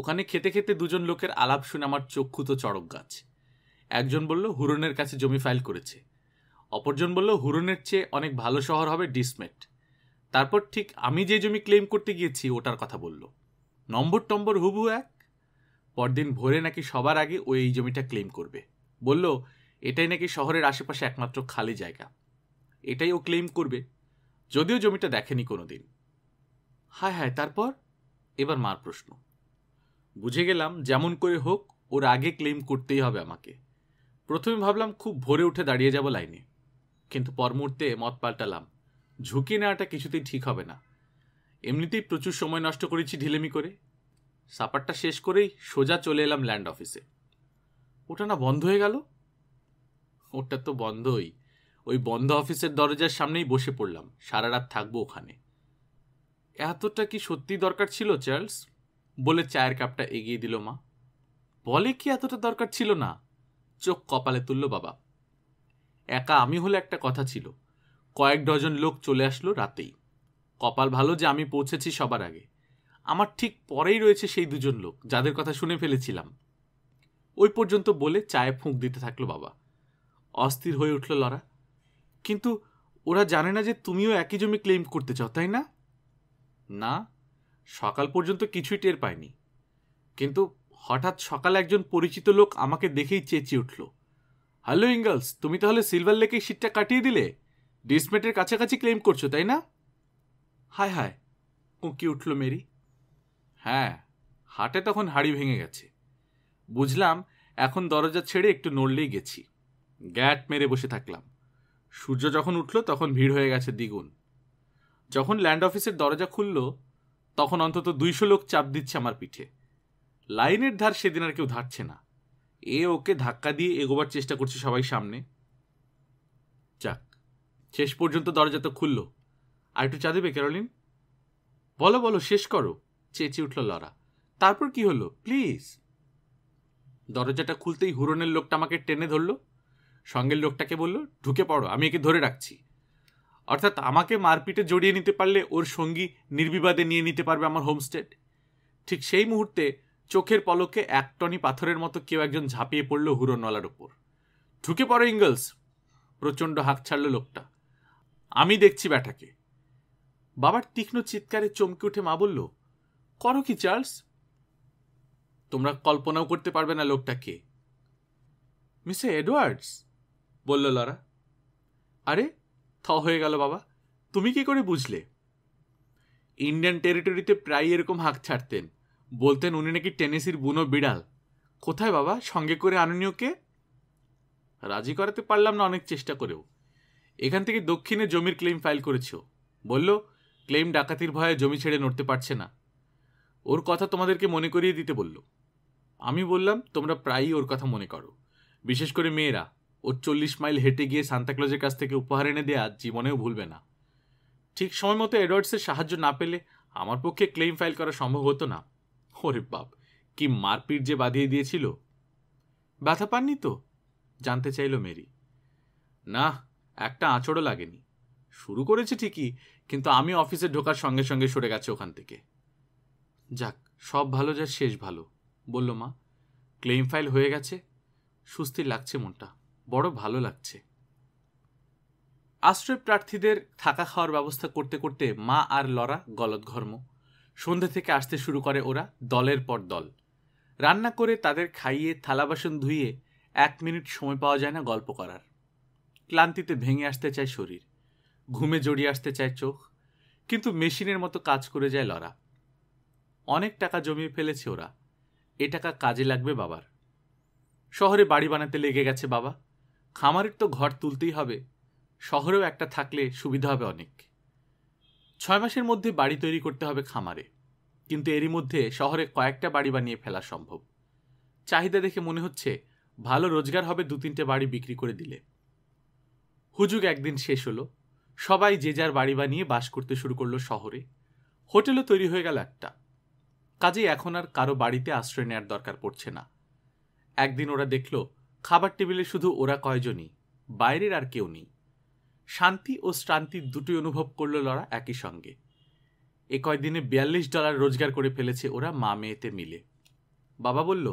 ওখানে খেতে খেতে দুজন লোকের আলাপ শুনে আমার চক্ষু তো চড়ক গাছ একজন বলল হুরনের কাছে জমি ফাইল করেছে অপরজন বলল হুরনের চেয়ে অনেক ভালো শহর হবে ডিসমেট তারপর ঠিক আমি যে জমি ক্লেম করতে গিয়েছি ওটার কথা বলল নম্বর টম্বর হুবু এক পরদিন ভোরে নাকি সবার আগে ও এই জমিটা ক্লেম করবে বলল এটাই নাকি শহরের আশেপাশে একমাত্র খালি জায়গা এটাই ও ক্লেম করবে যদিও জমিটা দেখেনি কোনো দিন হায় হায় তারপর এবার মার প্রশ্ন বুঝে গেলাম যেমন করে হোক ওর আগে ক্লেম করতেই হবে আমাকে প্রথমে ভাবলাম খুব ভোরে উঠে দাঁড়িয়ে যাব লাইনে কিন্তু পর মুহূর্তে মত পাল্টালাম ঝুঁকি নেওয়াটা কিছুতেই ঠিক হবে না এমনিতেই প্রচুর সময় নষ্ট করেছি ঢিলেমি করে সাপারটা শেষ করেই সোজা চলে এলাম ল্যান্ড অফিসে ওটা না বন্ধ হয়ে গেল ওটা তো বন্ধই ওই বন্ধ অফিসের দরজার সামনেই বসে পড়লাম সারা রাত থাকবো ওখানে এতটা কি সত্যি দরকার ছিল চার্লস বলে চায়ের কাপটা এগিয়ে দিল মা বলে কি এতটা দরকার ছিল না চোখ কপালে তুলল বাবা একা আমি হলে একটা কথা ছিল কয়েক ডজন লোক চলে আসলো রাতেই কপাল ভালো যে আমি পৌঁছেছি সবার আগে আমার ঠিক পরেই রয়েছে সেই দুজন লোক যাদের কথা শুনে ফেলেছিলাম ওই পর্যন্ত বলে চায়ে ফুঁক দিতে থাকলো বাবা অস্থির হয়ে উঠল লড়া কিন্তু ওরা জানে না যে তুমিও একই জমি ক্লেম করতে চাও তাই না না সকাল পর্যন্ত কিছুই টের পায়নি কিন্তু হঠাৎ সকালে একজন পরিচিত লোক আমাকে দেখেই চেঁচিয়ে উঠল হ্যালো ইঙ্গলস তুমি তাহলে সিলভার লেকে শীতটা কাটিয়ে দিলে ডিসমেটের কাছাকাছি ক্লেম করছো তাই না হায় হায় কুঁকি উঠল মেরি হ্যাঁ হাটে তখন হাড়ি ভেঙে গেছে বুঝলাম এখন দরজা ছেড়ে একটু নড়লেই গেছি গ্যাট মেরে বসে থাকলাম সূর্য যখন উঠল তখন ভিড় হয়ে গেছে দ্বিগুণ যখন ল্যান্ড অফিসের দরজা খুলল তখন অন্তত দুইশো লোক চাপ দিচ্ছে আমার পিঠে লাইনের ধার সেদিন আর কেউ ধারছে না এ ওকে ধাক্কা দিয়ে এগোবার চেষ্টা করছে সবাই সামনে যাক শেষ পর্যন্ত দরজা তো খুলল আর একটু চা দেবে ক্যারোলিন বলো বলো শেষ করো চেঁচে উঠল লরা তারপর কি হলো প্লিজ দরজাটা খুলতেই হুরনের লোকটা আমাকে টেনে ধরলো সঙ্গের লোকটাকে বলল ঢুকে পড়ো আমি একে ধরে রাখছি অর্থাৎ আমাকে মারপিটে জড়িয়ে নিতে পারলে ওর সঙ্গী নির্বিবাদে নিয়ে নিতে পারবে আমার হোমস্টেড ঠিক সেই মুহূর্তে চোখের পলকে এক টনি পাথরের মতো কেউ একজন ঝাঁপিয়ে পড়ল হুরনওয়ালার ওপর ঢুকে পড়ো ইঙ্গলস প্রচণ্ড হাঁক ছাড়ল লোকটা আমি দেখছি ব্যাটাকে বাবার তীক্ষ্ণ চিৎকারে চমকে উঠে মা বলল করো কি চার্লস তোমরা কল্পনাও করতে পারবে না লোকটা কে মিসে এডওয়ার্ডস বলল লরা আরে থ হয়ে গেল বাবা তুমি কি করে বুঝলে ইন্ডিয়ান টেরিটরিতে প্রায় এরকম হাঁক ছাড়তেন বলতেন উনি নাকি টেনেসির বুনো বিড়াল কোথায় বাবা সঙ্গে করে আনুনি ওকে রাজি করাতে পারলাম না অনেক চেষ্টা করেও এখান থেকে দক্ষিণে জমির ক্লেম ফাইল করেছ বলল ক্লেম ডাকাতির ভয়ে জমি ছেড়ে নড়তে পারছে না ওর কথা তোমাদেরকে মনে করিয়ে দিতে বলল আমি বললাম তোমরা প্রায়ই ওর কথা মনে করো বিশেষ করে মেয়েরা ও চল্লিশ মাইল হেঁটে গিয়ে সান্তাক্লজের কাছ থেকে উপহার এনে দেয়া জীবনেও ভুলবে না ঠিক সময় মতো এডওয়ার্ডসের সাহায্য না পেলে আমার পক্ষে ক্লেম ফাইল করা সম্ভব হতো না ওরে বাপ কি মারপিট যে বাঁধিয়ে দিয়েছিল ব্যথা পাননি তো জানতে চাইল মেরি না একটা আঁচড়ও লাগেনি শুরু করেছে ঠিকই কিন্তু আমি অফিসে ঢোকার সঙ্গে সঙ্গে সরে গেছে ওখান থেকে যাক সব ভালো যা শেষ ভালো বলল মা ক্লেম ফাইল হয়ে গেছে সুস্থির লাগছে মনটা বড় ভালো লাগছে আশ্রয় প্রার্থীদের থাকা খাওয়ার ব্যবস্থা করতে করতে মা আর লরা গলদঘর্ম সন্ধে থেকে আসতে শুরু করে ওরা দলের পর দল রান্না করে তাদের খাইয়ে থালা বাসন ধুয়ে এক মিনিট সময় পাওয়া যায় না গল্প করার ক্লান্তিতে ভেঙে আসতে চায় শরীর ঘুমে জড়িয়ে আসতে চায় চোখ কিন্তু মেশিনের মতো কাজ করে যায় লরা অনেক টাকা জমিয়ে ফেলেছে ওরা এ টাকা কাজে লাগবে বাবার শহরে বাড়ি বানাতে লেগে গেছে বাবা খামারের তো ঘর তুলতেই হবে শহরেও একটা থাকলে সুবিধা হবে অনেক ছয় মাসের মধ্যে বাড়ি তৈরি করতে হবে খামারে কিন্তু এরই মধ্যে শহরে কয়েকটা বাড়ি বানিয়ে ফেলা সম্ভব চাহিদা দেখে মনে হচ্ছে ভালো রোজগার হবে দু তিনটে বাড়ি বিক্রি করে দিলে হুজুগ একদিন শেষ হলো সবাই যে যার বাড়ি বানিয়ে বাস করতে শুরু করলো শহরে হোটেলও তৈরি হয়ে গেল একটা কাজেই এখন আর কারো বাড়িতে আশ্রয় নেওয়ার দরকার পড়ছে না একদিন ওরা দেখলো খাবার টেবিলে শুধু ওরা কয়জনই বাইরের আর কেউ নেই শান্তি ও শ্রান্তির দুটোই অনুভব করল লড়া একই সঙ্গে এ কয়দিনে বিয়াল্লিশ ডলার রোজগার করে ফেলেছে ওরা মা মেয়েতে মিলে বাবা বলল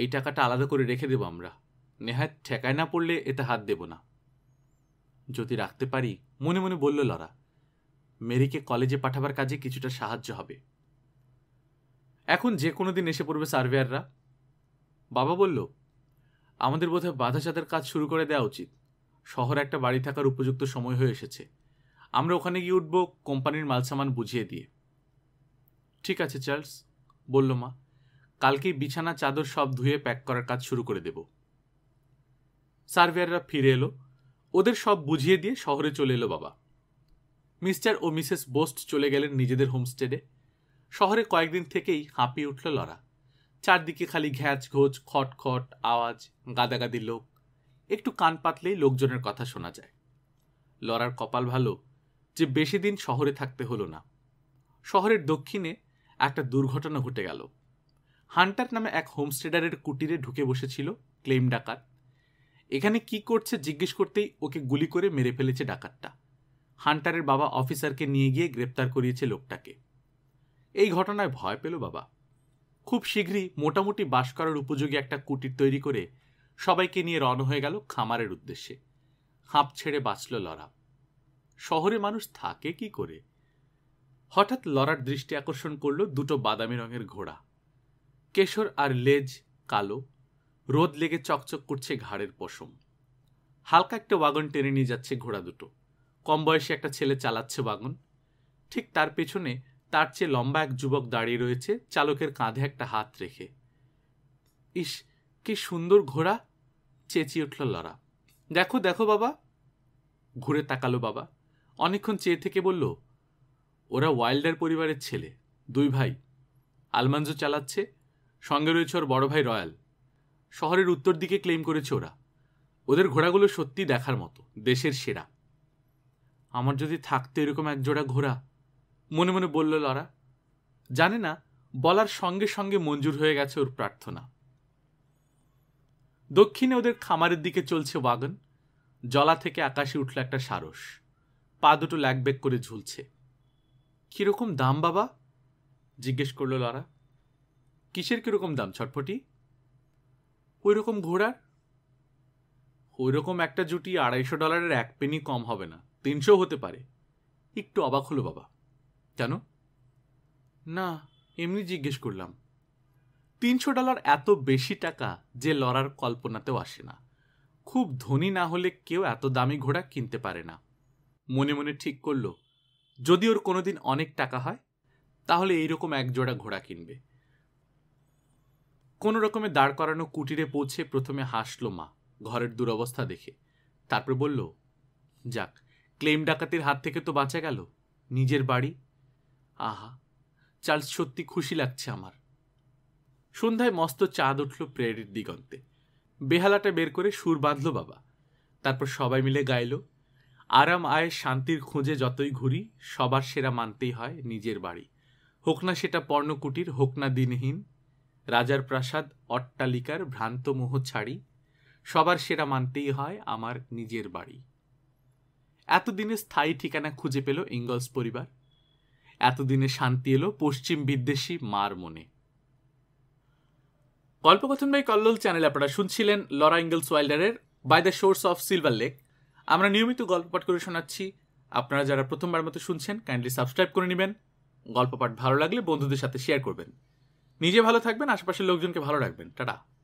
এই টাকাটা আলাদা করে রেখে দেব আমরা নেহায় ঠেকায় না পড়লে এতে হাত দেব না যদি রাখতে পারি মনে মনে বলল লড়া মেরিকে কলেজে পাঠাবার কাজে কিছুটা সাহায্য হবে এখন যে কোনো দিন এসে পড়বে সার্ভেয়াররা বাবা বলল আমাদের বোধহয় বাধা সাদার কাজ শুরু করে দেওয়া উচিত শহর একটা বাড়ি থাকার উপযুক্ত সময় হয়ে এসেছে আমরা ওখানে গিয়ে উঠব কোম্পানির মালসামান বুঝিয়ে দিয়ে ঠিক আছে চার্লস বলল মা কালকেই বিছানা চাদর সব ধুয়ে প্যাক করার কাজ শুরু করে দেব সার্ভেয়াররা ফিরে এলো ওদের সব বুঝিয়ে দিয়ে শহরে চলে এলো বাবা মিস্টার ও মিসেস বোস্ট চলে গেলেন নিজেদের হোমস্টেডে শহরে কয়েকদিন থেকেই হাঁপিয়ে উঠল লড়া চারদিকে খালি ঘ্যাঁচ ঘোচ খটখট আওয়াজ গাদাগাদি লোক একটু কান পাতলেই লোকজনের কথা শোনা যায় লরার কপাল ভালো যে বেশি দিন শহরে থাকতে হলো না শহরের দক্ষিণে একটা দুর্ঘটনা ঘটে গেল হান্টার নামে এক হোমস্টেডারের কুটিরে ঢুকে বসেছিল ক্লেম ডাকাত এখানে কি করছে জিজ্ঞেস করতেই ওকে গুলি করে মেরে ফেলেছে ডাকাতটা হান্টারের বাবা অফিসারকে নিয়ে গিয়ে গ্রেপ্তার করিয়েছে লোকটাকে এই ঘটনায় ভয় পেল বাবা খুব শীঘ্রই মোটামুটি বাস করার উপযোগী একটা কুটির তৈরি করে সবাইকে নিয়ে রওনা হয়ে গেল খামারের উদ্দেশ্যে হাঁপ ছেড়ে বাঁচল লরা শহরে মানুষ থাকে কি করে হঠাৎ লরার দৃষ্টি আকর্ষণ করল দুটো বাদামি রঙের ঘোড়া কেশর আর লেজ কালো রোদ লেগে চকচক করছে ঘাড়ের পশম হালকা একটা ওয়াগন টেনে নিয়ে যাচ্ছে ঘোড়া দুটো কম বয়সী একটা ছেলে চালাচ্ছে ওয়াগন ঠিক তার পেছনে তার চেয়ে লম্বা এক যুবক দাঁড়িয়ে রয়েছে চালকের কাঁধে একটা হাত রেখে ইস কি সুন্দর ঘোড়া চেঁচিয়ে উঠল লড়া দেখো দেখো বাবা ঘুরে তাকালো বাবা অনেকক্ষণ চেয়ে থেকে বলল ওরা ওয়াইল্ডার পরিবারের ছেলে দুই ভাই আলমানজো চালাচ্ছে সঙ্গে রয়েছে ওর বড় ভাই রয়্যাল শহরের উত্তর দিকে ক্লেম করেছে ওরা ওদের ঘোড়াগুলো সত্যি দেখার মতো দেশের সেরা আমার যদি থাকতে এরকম এক জোড়া ঘোড়া মনে মনে বলল লরা জানে না বলার সঙ্গে সঙ্গে মঞ্জুর হয়ে গেছে ওর প্রার্থনা দক্ষিণে ওদের খামারের দিকে চলছে ওয়াগন জলা থেকে আকাশে উঠল একটা সারস পা দুটো ল্যাকব্যাক করে ঝুলছে কীরকম দাম বাবা জিজ্ঞেস করল লরা কিসের কীরকম দাম ছটফটি ওই রকম ঘোড়ার ওই রকম একটা জুটি আড়াইশো ডলারের এক পেনি কম হবে না তিনশো হতে পারে একটু অবাক হলো বাবা জানো না এমনি জিজ্ঞেস করলাম তিনশো ডলার এত বেশি টাকা যে লড়ার কল্পনাতেও আসে না খুব ধনী না হলে কেউ এত দামি ঘোড়া কিনতে পারে না মনে মনে ঠিক করল যদি ওর কোনোদিন অনেক টাকা হয় তাহলে এইরকম এক জোড়া ঘোড়া কিনবে কোনো রকমে দাঁড় করানো কুটিরে পৌঁছে প্রথমে হাসলো মা ঘরের দুরবস্থা দেখে তারপর বলল যাক ক্লেম ডাকাতির হাত থেকে তো বাঁচা গেল নিজের বাড়ি আহা চার্লস সত্যি খুশি লাগছে আমার সন্ধ্যায় মস্ত চাঁদ উঠল প্রেয়ের দিগন্তে বেহালাটা বের করে সুর বাঁধল বাবা তারপর সবাই মিলে গাইল আরাম আয় শান্তির খোঁজে যতই ঘুরি সবার সেরা মানতেই হয় নিজের বাড়ি হোক না সেটা পর্ণকুটির হোক না দিনহীন রাজার প্রাসাদ অট্টালিকার ভ্রান্ত মোহ ছাড়ি সবার সেরা মানতেই হয় আমার নিজের বাড়ি এতদিনে স্থায়ী ঠিকানা খুঁজে পেল ইংগলস পরিবার এতদিনে শান্তি এলো পশ্চিম বিদ্বেষী মার মনে গল্পকথন ভাই কল্লোল চ্যানেল আপনারা শুনছিলেন লরা ইঙ্গলস ওয়াইল্ডারের by the source of Silver Lake আমরা নিয়মিত গল্প পাঠ করে শোনাচ্ছি আপনারা যারা প্রথমবার মতো শুনছেন কাইন্ডলি সাবস্ক্রাইব করে নেবেন গল্প পাঠ ভালো লাগলে বন্ধুদের সাথে শেয়ার করবেন নিজে ভালো থাকবেন আশেপাশের লোকজনকে ভালো রাখবেন টাটা